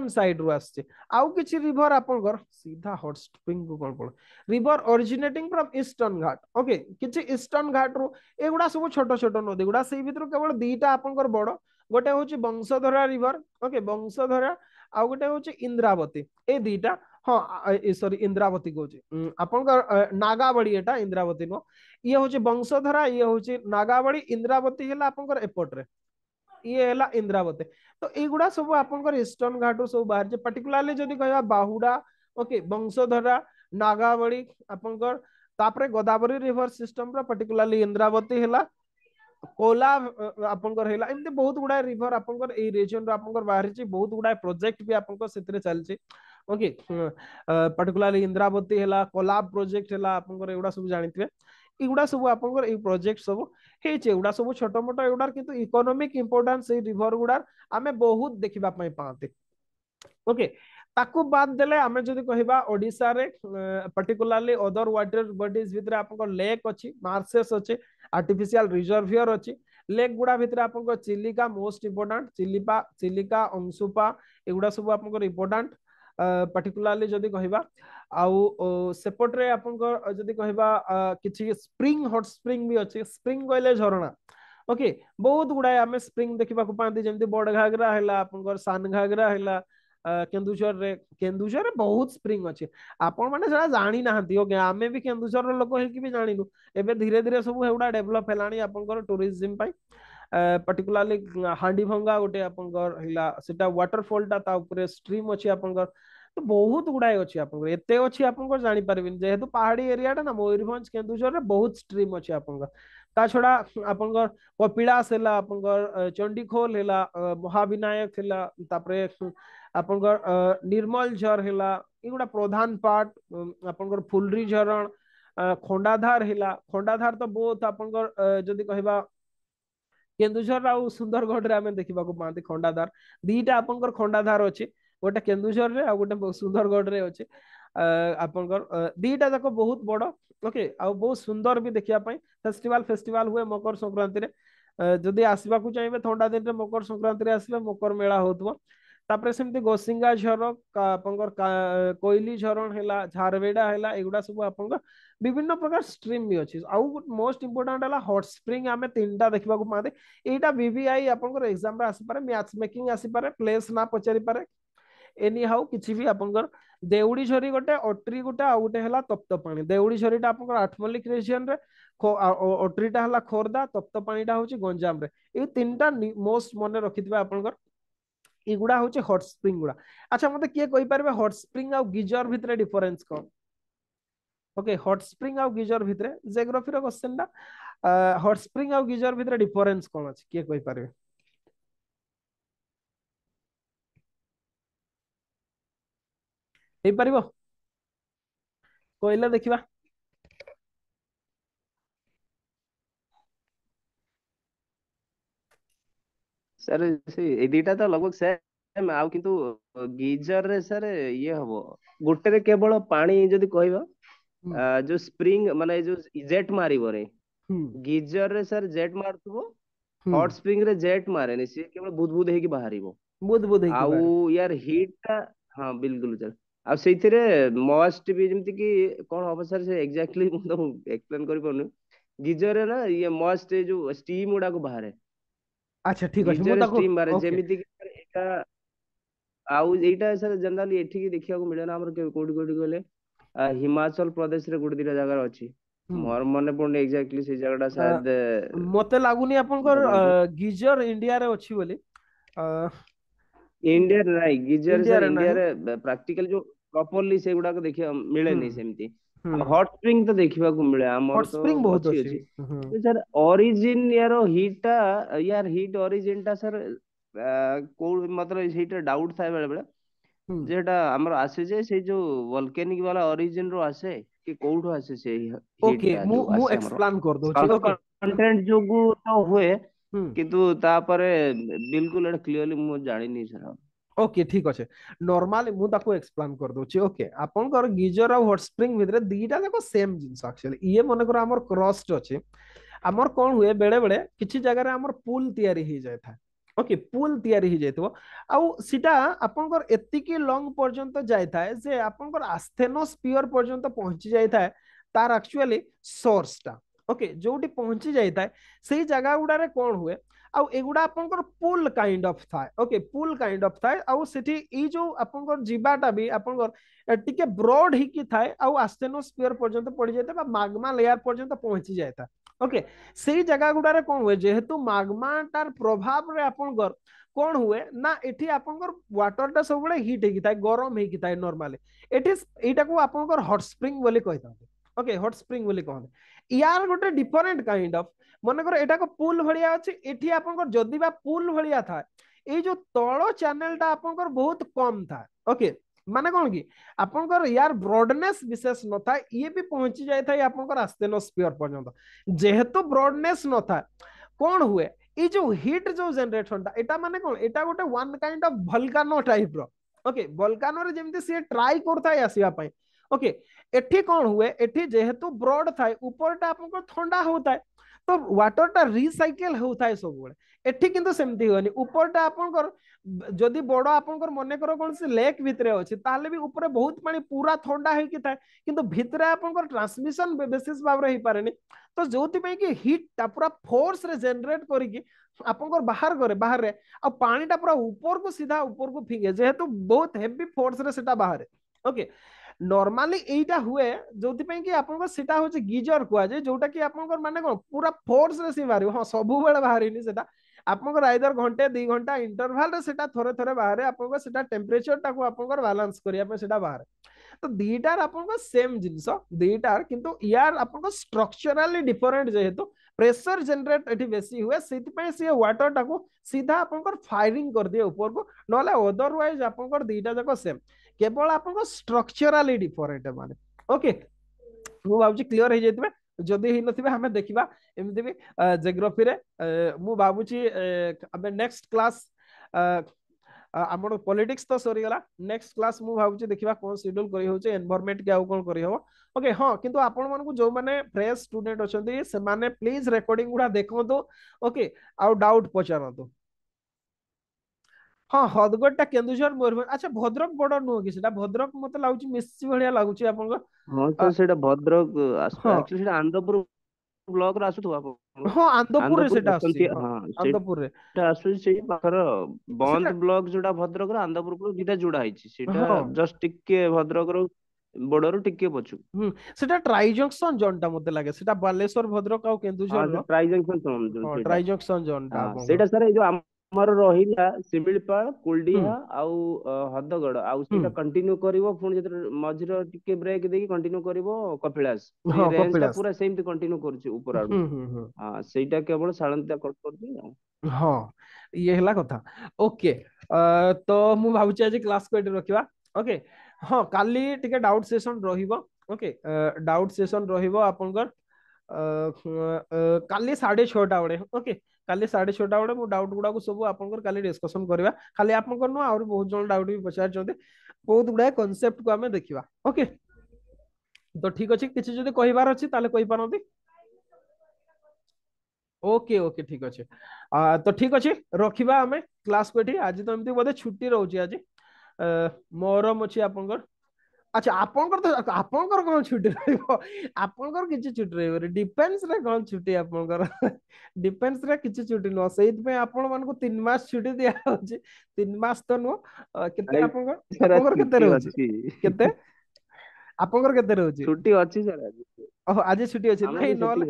इन सैड रु आउ कि रिभर आप सीधा हट स्प्रिंग को कौन पड़े river originating from in Ghat okay किसी इन घाट रू एगुड़ा सब छोट छोट नदी गुड़ा से भितर केवल दीटा आप बड़ ଗୋଟେ ହଉଛି ବଂଶଧରା ରିଭର ଓକେ ବଂଶଧରା ଆଉ ଗୋଟେ ହଉଛି ଇନ୍ଦ୍ରାବତୀ ଏ ଦୁଇଟା ହଁ ସରି ଇନ୍ଦ୍ରାବତୀ କହୁଛି ଆପଣଙ୍କର ନାଗାବଳୀ ଏଟା ଇନ୍ଦ୍ରାବତୀ ନୁହଁ ଇଏ ହଉଛି ବଂଶଧରା ଇଏ ହଉଛି ନାଗାବଳୀ ଇନ୍ଦ୍ରାବତୀ ହେଲା ଆପଣଙ୍କର ଏପଟରେ ଇଏ ହେଲା ଇନ୍ଦ୍ରାବତୀ ତ ଏଇଗୁଡା ସବୁ ଆପଣଙ୍କର ଇଷ୍ଟର୍ଣ୍ଣ ଘାଟରୁ ସବୁ ବାହାରିଛି ପାର୍ଟିକୁଲାରଲି ଯଦି କହିବା ବାହୁଡା ଓକେ ବଂଶଧରା ନାଗାବଳୀ ଆପଣଙ୍କର ତାପରେ ଗୋଦାବରୀ ରିଭର ସିଷ୍ଟମର ପାର୍ଟିକୁଲାରଲି ଇନ୍ଦ୍ରାବତୀ ହେଲା कोला आपनकर हैला एमते बहुत गुडा रिवर आपनकर ए रीजन रो आपनकर बाहर छी बहुत गुडा प्रोजेक्ट भी आपनकर सेतरे चल छी ओके पर्टिकुलरली इंद्रावती हैला कोलाब प्रोजेक्ट हैला आपनकर एगुडा सब जानितबे एगुडा सब आपनकर ए प्रोजेक्ट सब हेचे एगुडा सब छोट मोट एगुडा किंतु इकोनॉमिक इंपोर्टेंस ए रिवर गुडा हमें बहुत देखिबा पई पाते ओके okay. ତାକୁ ବାଦ ଦେଲେ ଆମେ ଯଦି କହିବା ଓଡ଼ିଶାରେ ପର୍ଟିକୁଲାରଲି ଅଦର ୱାଟର ବଡିଜ ଭିତରେ ଆପଣଙ୍କ ଲେକ୍ ଅଛି ମାର୍ସେସ୍ ଅଛି ଆର୍ଟିଫିସିଆଲ ରିଜର୍ଭିୟର ଅଛି ଲେକ୍ ଗୁଡ଼ା ଭିତରେ ଆପଣଙ୍କ ଚିଲିକା ମୋଷ୍ଟ ଇମ୍ପୋର୍ଟାଣ୍ଟ ଚିଲିପା ଚିଲିକା ଅଂଶୁପା ଏଗୁଡ଼ା ସବୁ ଆପଣଙ୍କର ଇମ୍ପୋର୍ଟାଣ୍ଟ ପାର୍ଟିକୁଲାରଲି ଯଦି କହିବା ଆଉ ସେପଟରେ ଆପଣଙ୍କ ଯଦି କହିବା କିଛି ସ୍ପ୍ରିଙ୍ଗ ହଟ୍ ସ୍ପ୍ରିଙ୍ଗ ବି ଅଛି ସ୍ପ୍ରିଙ୍ଗ କହିଲେ ଝରଣା ଓକେ ବହୁତ ଗୁଡ଼ାଏ ଆମେ ସ୍ପ୍ରିଙ୍ଗ ଦେଖିବାକୁ ପାଆନ୍ତି ଯେମିତି ବଡ଼ ଘାଗରା ହେଲା ଆପଣଙ୍କର ସାନ ଘାଗରା ହେଲା केन्दुझर रे केन्दुझर रे बहुत स्प्रिंग अछि आपन माने सारा जानी नाहंती ओके आमे भी केन्दुझर रो लोक हे कि भी जानिनु एबे धीरे धीरे सब हेउडा डेवलप हेलाणी आपन को टूरिज्म पाई पर्टिकुलरली हांडी भंगा गोटे आपन को हिला सेटा वाटरफॉल टा ता ऊपर स्ट्रीम अछि आपन को तो बहुत गुडाय अछि आपन को एते अछि आपन को जानि परबिन जेहेतु पहाड़ी एरिया टा ना मयूरभंज केन्दुझर रे बहुत स्ट्रीम अछि आपन को ता छोड़ा आपन को कपिलास हेला आपन को चंडीखोल हेला महाविनायक हेला तापर ଆପଣଙ୍କର ନିର୍ମଲ ଝର ହେଲା ଏଗୁଡ଼ା ପ୍ରଧାନ ପାର୍ଟ ଆପଣଙ୍କର ଫୁଲରି ଝରଣ ଖଣ୍ଡାଧାର ହେଲା ଖଣ୍ଡାଧାର ତ ବହୁତ ଆପଣଙ୍କର ଯଦି କହିବା କେନ୍ଦୁଝର ଆଉ ସୁନ୍ଦରଗଡ଼ରେ ଆମେ ଦେଖିବାକୁ ପାଆନ୍ତି ଖଣ୍ଡାଧାର ଦିଟା ଆପଣଙ୍କର ଖଣ୍ଡାଧାର ଅଛି ଗୋଟେ କେନ୍ଦୁଝରରେ ଆଉ ଗୋଟେ ସୁନ୍ଦରଗଡ଼ରେ ଅଛି ଆପଣଙ୍କର ଦିଟା ଯାକ ବହୁତ ବଡ଼ ଓକେ ଆଉ ବହୁତ ସୁନ୍ଦର ବି ଦେଖିବା ପାଇଁ ଫେଷ୍ଟିଭାଲ ଫେଷ୍ଟିଭାଲ ହୁଏ ମକର ସଂକ୍ରାନ୍ତିରେ ଯଦି ଆସିବାକୁ ଚାହିଁବେ ଥଣ୍ଡା ଦିନରେ ମକର ସଂକ୍ରାନ୍ତିରେ ଆସିବେ ମକର ମେଳା ହଉଥିବ ତାପରେ ସେମିତି ଗୋସିଙ୍ଗା ଝର ଆପଣଙ୍କର କୋଇଲି ଝରଣ ହେଲା ଝାରବେଡା ହେଲା ଏଗୁଡା ସବୁ ଆପଣଙ୍କର ବିଭିନ୍ନ ପ୍ରକାର ଷ୍ଟ୍ରିମ୍ ବି ଅଛି ଆଉ ମୋଷ୍ଟ ଇମ୍ପୋର୍ଟାଣ୍ଟ ହେଲା ହଟ୍ ସ୍ପ୍ରିଂ ଆମେ ତିନିଟା ଦେଖିବାକୁ ପାଆନ୍ତି ଏଇଟା ବିଭିଆଇ ଆପଣଙ୍କର ଏକ୍ଜାମରେ ଆସିପାରେ ମ୍ୟାଥ୍ ମେକିଂ ଆସିପାରେ ପ୍ଲେସ୍ ନା ପଚାରିପାରେ ଏନି ହାଉ କିଛି ବି ଆପଣଙ୍କର ଦେଉଡ଼ି ଝରି ଗୋଟେ ଅଟ୍ରି ଗୋଟେ ଆଉ ଗୋଟେ ହେଲା ତପ୍ତପାଣି ଦେଉଡ଼ି ଝରିଟା ଆପଣଙ୍କର ଆଠମଲ୍ଲିକ ରିଜିଅନରେ ଅଟ୍ରିଟା ହେଲା ଖୋର୍ଦ୍ଧା ତପ୍ତପାଣିଟା ହେଉଛି ଗଞ୍ଜାମରେ ଏଇ ତିନିଟା ମୋଷ୍ଟ ମନେ ରଖିଥିବେ ଆପଣଙ୍କର ଏଗୁଡା ହଉଛି ହଟ୍ ସ୍ପ୍ରିଂ ଗୁଡା ଆଚ୍ଛା ମତେ କିଏ କହିପାରିବେ ହଟ୍ ସ୍ପ୍ରିଂ ଆଉ ଗିଜର ଭିତରେ ଡିଫରେନ୍ସ କଣ ଓକେ ହଟ୍ ସ୍ପ୍ରିଂ ଆଉ ଗିଜର ଭିତରେ ଜେଗ୍ରାଫିର କ୍ୱେଶ୍ଚନଟା ହଟ୍ ସ୍ପ୍ରିଂ ଆଉ ଗିଜର ଭିତରେ ଡିଫରେନ୍ସ କଣ ଅଛି କିଏ କହିପାରିବେ ହେଇପାରିବ କହିଲେ ଦେଖିବା ସାର୍ ସେ ଏଇ ଦିଟାତ लगभग ସେମ୍ ଆଉ କିନ୍ତୁ ଗିଜର ରେ ସାର୍ ଇଏ ହବ ଗୋଟେରେ କେବଳ ପାଣି ଯଦି କହିବା ଯୋଉ ସ୍ପ୍ରିଙ୍ଗ ମାନେ ଯୋଉ ଜେଟ୍ ମାରିବନି ଗିଜର ରେ ସାର୍ ଜେଟ୍ ମାରୁଥିବ ହଟ୍ ସ୍ପ୍ରିଙ୍ଗ ରେ ଜେଟ୍ ମାରେନି ସିଏ କେବଳ ବୁଦ୍ ବୁଦ୍ ହେଇକି ବାହାରିବ ବୁଦ୍ ବୁଦ୍ ଆଉ ୟାର ହିଟ୍ ଟା ହଁ ବିଲକୁଲ ସାର୍ ଆଉ ସେଇଥିରେ ମଷ୍ଟ ବି ଯେମିତି କି କଣ ହବ ସାର୍ ସେ ଏକ୍ଜାକ୍ଟଲି ମୁଁ ତମକୁ ଏକ୍ସପ୍ଲେନ କରିପାରୁନି ଗିଜରରେ ନା ଇଏ ମଷ୍ଟ ଏଇ ଯୋଉ ଷ୍ଟିମ୍ ଗୁଡାକ ବାହାରେ ଆଚ୍ଛା ଠିକ ଅଛି ମୁଁ ନିଜର ତାକୁ ଷ୍ଟ୍ରିମ୍ ବାରେ ଓକେ ଯେମିତି ଏଇଟା ଆଉ ଏଇଟା ସାର୍ ଜେନେରାଲି ଏଠିକି ଦେଖିବାକୁ ମିଳେ ନା ଆମର କୋଉଠି କୋଉଠି କହିଲେ ହିମାଚଳ ପ୍ରଦେଶରେ ଗୋଟେ ଦିଟା ଜାଗାରେ ଅଛି ମୋର ମନେ ପଡୁନି ଏକ୍ଜାକ୍ଟଲି ସେଇ ଜାଗାଟା ସାର୍ ମତେ ଲାଗୁନି ଆପଣଙ୍କର ଅ, ଜଗନ୍ନାଥ ଗିଜର ଇଣ୍ଡିଆରେ ଅଛି ବୋଲି ଅ, ଇଣ୍ଡିଆରେ ନାଇଁ ଗିଜର ସାର୍ ଇଣ୍ଡିଆରେ ନାହିଁ ପ୍ରାକ୍ଟିକାଲି ଯୋଉ ପ୍ରପରଲି ସେଗୁଡାକ ଦେଖିବା ମିଳେନି ସେମିତି हट स्प्रिंग ତ ଦେଖିବାକୁ ମିଳେ ଆମର ତ ବହୁତ ଅଛି ସାର୍ ଅରିଜିନ ୟାର ହିଟ୍ ଟା ୟାର ହିଟ୍ ଅରିଜିନ ଟା ସାର୍ କୋଉ ମାତ୍ର ସେଇଟା ଡାଉଟ୍ ଥାଏ ବେଳେ ବେଳେ ଯେଟା ଆମର ଆସେ ଯେ ସେଇ ଯୋଉ ଭଲକାନିକ ବାଲା ଅରିଜିନ ରୁ ଆସେ କି କୋଉଠୁ ଆସେ ସେ ଓକେ ମୁଁ ମୁଁ ଏକ୍ସପ୍ଲାନ କରି ଦଉଛି କଣ୍ଟେଣ୍ଟ ଯୋଗୁ ତ ହୁଏ କିନ୍ତୁ ତାପରେ ବିଲକୁଲ ଏଟା କ୍ଲିୟରଲି ମୁଁ ଜାଣିନି ସାର୍ ଓକେ ଠିକ ଅଛି ନର୍ମାଲି ମୁଁ ତାକୁ ଏକ୍ସପ୍ଲାନ କରିଦେଉଛି ଓକେ ଆପଣଙ୍କର ଗିଜର ଆଉ ହଟ୍ ସ୍ପ୍ରିଙ୍ଗ ଭିତରେ ଦିଟା ଯାକ ସେମ୍ ଜିନିଷ ଆକ୍ଚୁଆଲି ଇଏ ମନେକର ଆମର କ୍ରଷ୍ଟ ଅଛି ଆମର କଣ ହୁଏ ବେଳେବେଳେ କିଛି ଜାଗାରେ ଆମର ପୁଲ ତିଆରି ହେଇଯାଇଥାଏ ଓକେ ପୁଲ୍ ତିଆରି ହେଇଯାଇଥିବ ଆଉ ସେଟା ଆପଣଙ୍କର ଏତିକି ଲଙ୍ଗ ପର୍ଯ୍ୟନ୍ତ ଯାଇଥାଏ ଯେ ଆପଣଙ୍କର ଆସ୍ଥେନୋସ୍ପିୟର ପର୍ଯ୍ୟନ୍ତ ପହଞ୍ଚି ଯାଇଥାଏ ତାର ଆକ୍ଚୁଆଲି ସୋର୍ସଟା ଓକେ ଯୋଉଠି ପହଞ୍ଚି ଯାଇଥାଏ ସେଇ ଜାଗା ଗୁଡାରେ କଣ ହୁଏ pool kind of that okay pool kind of that जो आप जीवाटा भी आप टे ब्रड हो था आस्ते नो स्पीयर पर्यत पड़ जाए मग्मा लेयार पर्यटन पहुंची जाए था ओके से जगह गुडा कौन हुए जेहेतु मग्मा टार प्रभाव कौन हुए ना ये वाटर टा सब हिट हो गरम होर्माली एटा को आप हट स्प्रिंग ओके हट स्प्रिंग कहते हैं यार गोटे डिफरेंट काइंड ऑफ মনেকর এটাকে পুল ভড়িয়া আছে এটি আপনার যদি বা পুল ভড়িয়া থাকে এই যে তল চ্যানেলটা আপনার বহুত কম থাকে ওকে মানে কোন কি আপনার ইয়ার ব্রডনেস বিশেষ নথায় ইয়ে বি পৌঁছি যাই থাকে আপনার আস্তেনোস্পিয়ার পর্যন্ত যেহেতু ব্রডনেস নথায় কোন হুয়ে এই যে হিট যে জেনারেশনটা এটা মানে কোন এটা গোটে ওয়ান কাইন্ড অফ ভলকানো টাইপর ওকে ভলকানোরে যেমতি সি ট্রাই করতাই আসিবা পাই ओके एठी कौन हुए एठी जेहेतु तो ब्रॉड थाए ऊपर आपन को ठंडा होता है तो वाटर टा रिसाइकल होता है सब बोले एठी किंतु सेमती होनी ऊपर आपन को जदी बडो आपन को मन्ने करो कोन से लेक भितरे अछि ताले भी ऊपर बहुत पानी पूरा ठंडा है कि था किंतु भितरे आपन को ट्रांसमिशन बेसिस बाबर हि पारेनी तो जोति पई कि हीट टा पूरा फोर्स रे जनरेट करिके आपनकर बाहर करे बाहर रे आ पानी टा पूरा ऊपर को सीधा ऊपर को फिंगे जेहेतु तो बहुत हेवी फोर्स रे सेटा बाहर है ओके okay. नर्माली यहाँ हुए जो कि आपटा हूँ गिजर कहुए जोटा कि मानते कौन पूरा फोर्स बाहर हाँ सब बाहरी से आपर घंटे दि घंटा इंटरभाल थे थे बाहर आपचर टाक बालान्स करने बाहर तो दिटार आपम जिन दिटार कि स्ट्रक्चराली डिफरेन्ट जेहेतु प्रेसर जेनेट ये बेस हुए से वाटर टाक सीधा आप फायरिंग कर दिए ऊपर को ना अदरवैज आप दिटा जाक सेम কেবল আপনার স্ট্রকচরালি ডিফরেন্ট মানে ওকে মু ভাবছি ক্লিয়ার হয়ে যাইতবে যদি হই নথিবে আমি দেখিবা এমতি বি জিওগ্রাফি রে মু ভাবুছি আমি নেক্সট ক্লাস ଆମର ପଲିଟିକ୍ସ ତ ସରିଗଲା ନେକ୍ସଟ କ୍ଲାସ ମୁଁ ଭାବୁଛି ଦେଖିବା କ'ଣ ସିଡ୍ୟୁଲ କରିହେଉଛି ଏନଭାରମେଣ୍ଟ କି ଆଉ କ'ଣ କରିହେବ ଓକେ ହଁ କିନ୍ତୁ ଆପଣମାନଙ୍କୁ ଯେଉଁମାନେ ଫ୍ରେଶ ଷ୍ଟୁଡେଣ୍ଟ ଅଛନ୍ତି ସେମାନେ ପ୍ଲିଜ ରେକର୍ଡିଂ ଗୁଡ଼ା ଦେଖନ୍ତୁ ଓକେ ଆଉ ଡାଉଟ୍ ପଚାରନ୍ତୁ ହଁ ହଦଗଡ଼ଟା କେନ୍ଦୁଝର ମୟୂରଭଞ୍ଜ ଆଚ୍ଛା ଭଦ୍ରକ ବର୍ଡର ନୁହଁ କି ସେଟା ଭଦ୍ରକ ମତେ ଲାଗୁଛି ମିଶି ଭଳିଆ ଲାଗୁଛି ଆପଣଙ୍କ ହଁ ସେଇଟା ଭଦ୍ରକ ଆକ୍ଚୁଆଲି ସେଇଟା ଆନ୍ଦପୁର ବ୍ଲକ ର ଆସୁଥିବ ଆପଣ ହଁ ଆନ୍ଦପୁରରେ ସେଟା ଆସୁଛି ଆନ୍ଦପୁରରେ ସେଟା ଆସୁଛି ସେଇ ପାଖର ବନ୍ଦ ବ୍ଲକ ଯୋଉଟା ଭଦ୍ରକର ଆନ୍ଦପୁର ଦିଟା ଯୋଡା ହେଇଛି ସେଇଟା ଜଷ୍ଟ ଟିକେ ଭଦ୍ରକର ବର୍ଡର ଟିକେ ପଛୁ ସେଟା ଟ୍ରାଇ ଜଙ୍କସନ ଜୋନଟା ମତେ ଲାଗେ ସେଟା ବାଲେଶ୍ୱର ଭଦ୍ରକ ଆଉ Kendujhar tri junction zone tri junction ଜୋନଟା ସେଇଟା ସାର୍ ଏଇ ଯୋଉ ଆମର ରହିଲା ଶିମିଳିପାଳ କୁଲଡିହା ଆଉ ହଦଗଡ ଆଉ ସେଇଟା କଣ୍ଟିନ୍ୟୁ କରିବ ପୁଣି ଯେତେବେଳେ ମଝିର ଟିକେ ବ୍ରେକ୍ ଦେଇକି କଣ୍ଟିନ୍ୟୁ କରିବ କପିଳାସ ରେଞ୍ଜଟା ପୁରା ସେମିତି କଣ୍ଟିନ୍ୟୁ କରୁଛି ଉପର ଆଡୁ ସେଇଟା କେବଳ ସାଳନ୍ଦା କଟ କରୁଛି ଆଉ ହଁ ଇଏ ହେଲା କଥା ଓକେ ତ ମୁଁ ଭାବୁଛି ଆଜି କ୍ଲାସକୁ ଏଠି ରଖିବା ଓକେ ହଁ କାଲି ଟିକେ ଡାଉଟ୍ ସେସନ୍ ରହିବ ଓକେ ଡାଉଟ୍ ସେସନ୍ ରହିବ ଆପଣଙ୍କର କାଲି ସାଢେ ଛଅଟା ବେଳେ ଓକେ କାଲି ସାଢେ ଛଅଟା ବେଳେ ମୁଁ ଡାଉଟ୍ ଗୁଡାକୁ ସବୁ ଆପଣଙ୍କର କାଲି ଡିସ୍କସନ କରିବା ଖାଲି ଆପଣଙ୍କର ନୁହଁ ଆହୁରି ବହୁତ ଜଣ ଡାଉଟ୍ ବି ପଚାରିଛନ୍ତି ବହୁତ ଗୁଡାଏ କନସେପ୍ଟକୁ ଆମେ ଦେଖିବା ଓକେ ତ ଠିକ ଅଛି କିଛି ଯଦି କହିବାର ଅଛି ତାହେଲେ କହିପାରନ୍ତି ओके ओके ठीक अच्छे तो ठीक अच्छे रखा आम क्लास को आज तो एमती बोधे छुट्टी रोचे आज मोहरम अच्छे आप ଆଚ୍ଛା ଆପଣଙ୍କର ତ ଆପଣଙ୍କର କଣ ଛୁଟି ରହିବ ଆପଣଙ୍କର କିଛି ଛୁଟି ରହିବନି ଡିଫେନ୍ସରେ କଣ ଛୁଟି ଆପଣଙ୍କର ଡିଫେନ୍ସରେ କିଛି ଛୁଟି ନୁହଁ ସେଇଥିପାଇଁ ଆପଣମାନଙ୍କୁ ତିନି ମାସ ଛୁଟି ଦିଆହଉଛି ତିନି ମାସ ତ ନୁହଁ କେତେ ଆପଣଙ୍କର ଆପଣଙ୍କର କେତେ ରହୁଛି କେତେ ଆପଣଙ୍କର କେତେ ରହୁଛି ଛୁଟି ଅଛି ସାର୍ ଆଜି ଓହୋ ଆଜି ଛୁଟି ଅଛି ନାଇଁ ନହେଲେ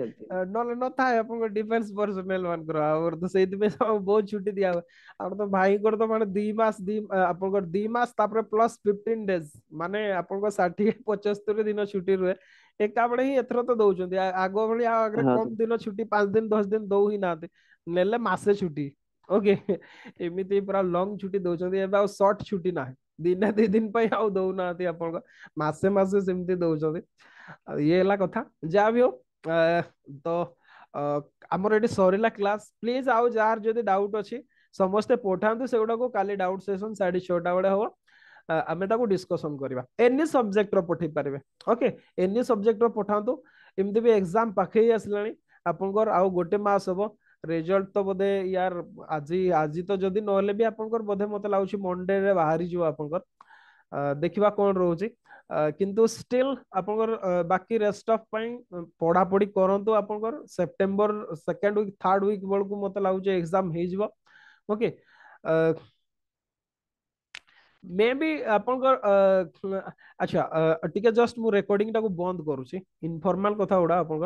ନହେଲେ ନଥାଏ ଆପଣଙ୍କ ଡିଫେନ୍ସ ପର୍ସନେଲ ମାନଙ୍କର ଆମର ତ ସେଇଥିପାଇଁ ବହୁତ ଛୁଟି ଦିଆ ହୁଏ ଆମର ତ ଭାଇଙ୍କର ତ ମାନେ ଦି ମାସ ଦି ଆପଣଙ୍କର ଦି ମାସ ତାପରେ ପ୍ଲସ ଫିଫଟିନ୍ ଡେଜ ମାନେ ଆପଣଙ୍କ ଷାଠିଏ ପଞ୍ଚସ୍ତରୀ ଦିନ ଛୁଟି ରୁହେ ଏକାବେଳେ ହିଁ ଏଥର ତ ଦଉଛନ୍ତି ଆଗ ଭଳି ଆଉ ଆଗରେ କମ ଦିନ ଛୁଟି ପାଞ୍ଚ ଦିନ ଦଶ ଦିନ ଦଉ ହିଁ ନାହାନ୍ତି ନେଲେ ମାସେ ଛୁଟି ଓକେ ଏମିତି ପୁରା ଲଙ୍ଗ ଛୁଟି ଦଉଛନ୍ତି ଏବେ ଆଉ ସର୍ଟ ଛୁଟି ନାହିଁ दिन दि दिन दौनासे ये कथा जहाँ भी हो तो आमर ये सरला क्लास प्लीज आउ जार जो डाउट अच्छी समस्ते पठा से गुडा डाउट सेसन साढ़े छा बड़े हम आम डिस्कसन करवा एनी सब्जेक्ट रठे पारे ओके एनी सब्जेक्ट रठातु एमती भी एक्जाम पखे आसाणी आप गोटे मस हम ରେଜଲ୍ଟ ତ ବୋଧେ ୟାର ଆଜି ଆଜି ତ ଯଦି ନହେଲେ ବି ଆପଣଙ୍କର ବୋଧେ ମତେ ଲାଗୁଛି ମଣ୍ଡେରେ ବାହାରିଯିବ ଆପଣଙ୍କର ଦେଖିବା କଣ ରହୁଛି କିନ୍ତୁ ଷ୍ଟିଲ୍ ଆପଣଙ୍କର ବାକି ରେଷ୍ଟ ଅଫ୍ ପାଇଁ ପଢାପଢି କରନ୍ତୁ ଆପଣଙ୍କର September second week third week ବେଳକୁ ମତେ ଲାଗୁଛି ଏକ୍ଜାମ ହେଇଯିବ ଓକେ ମେ ବି ଆପଣଙ୍କର ଆଚ୍ଛା ଟିକେ ଜଷ୍ଟ ମୁଁ ରେକର୍ଡିଂଟାକୁ ବନ୍ଦ କରୁଛି ଇନଫର୍ମାଲ କଥା ଗୁଡା ଆପଣଙ୍କର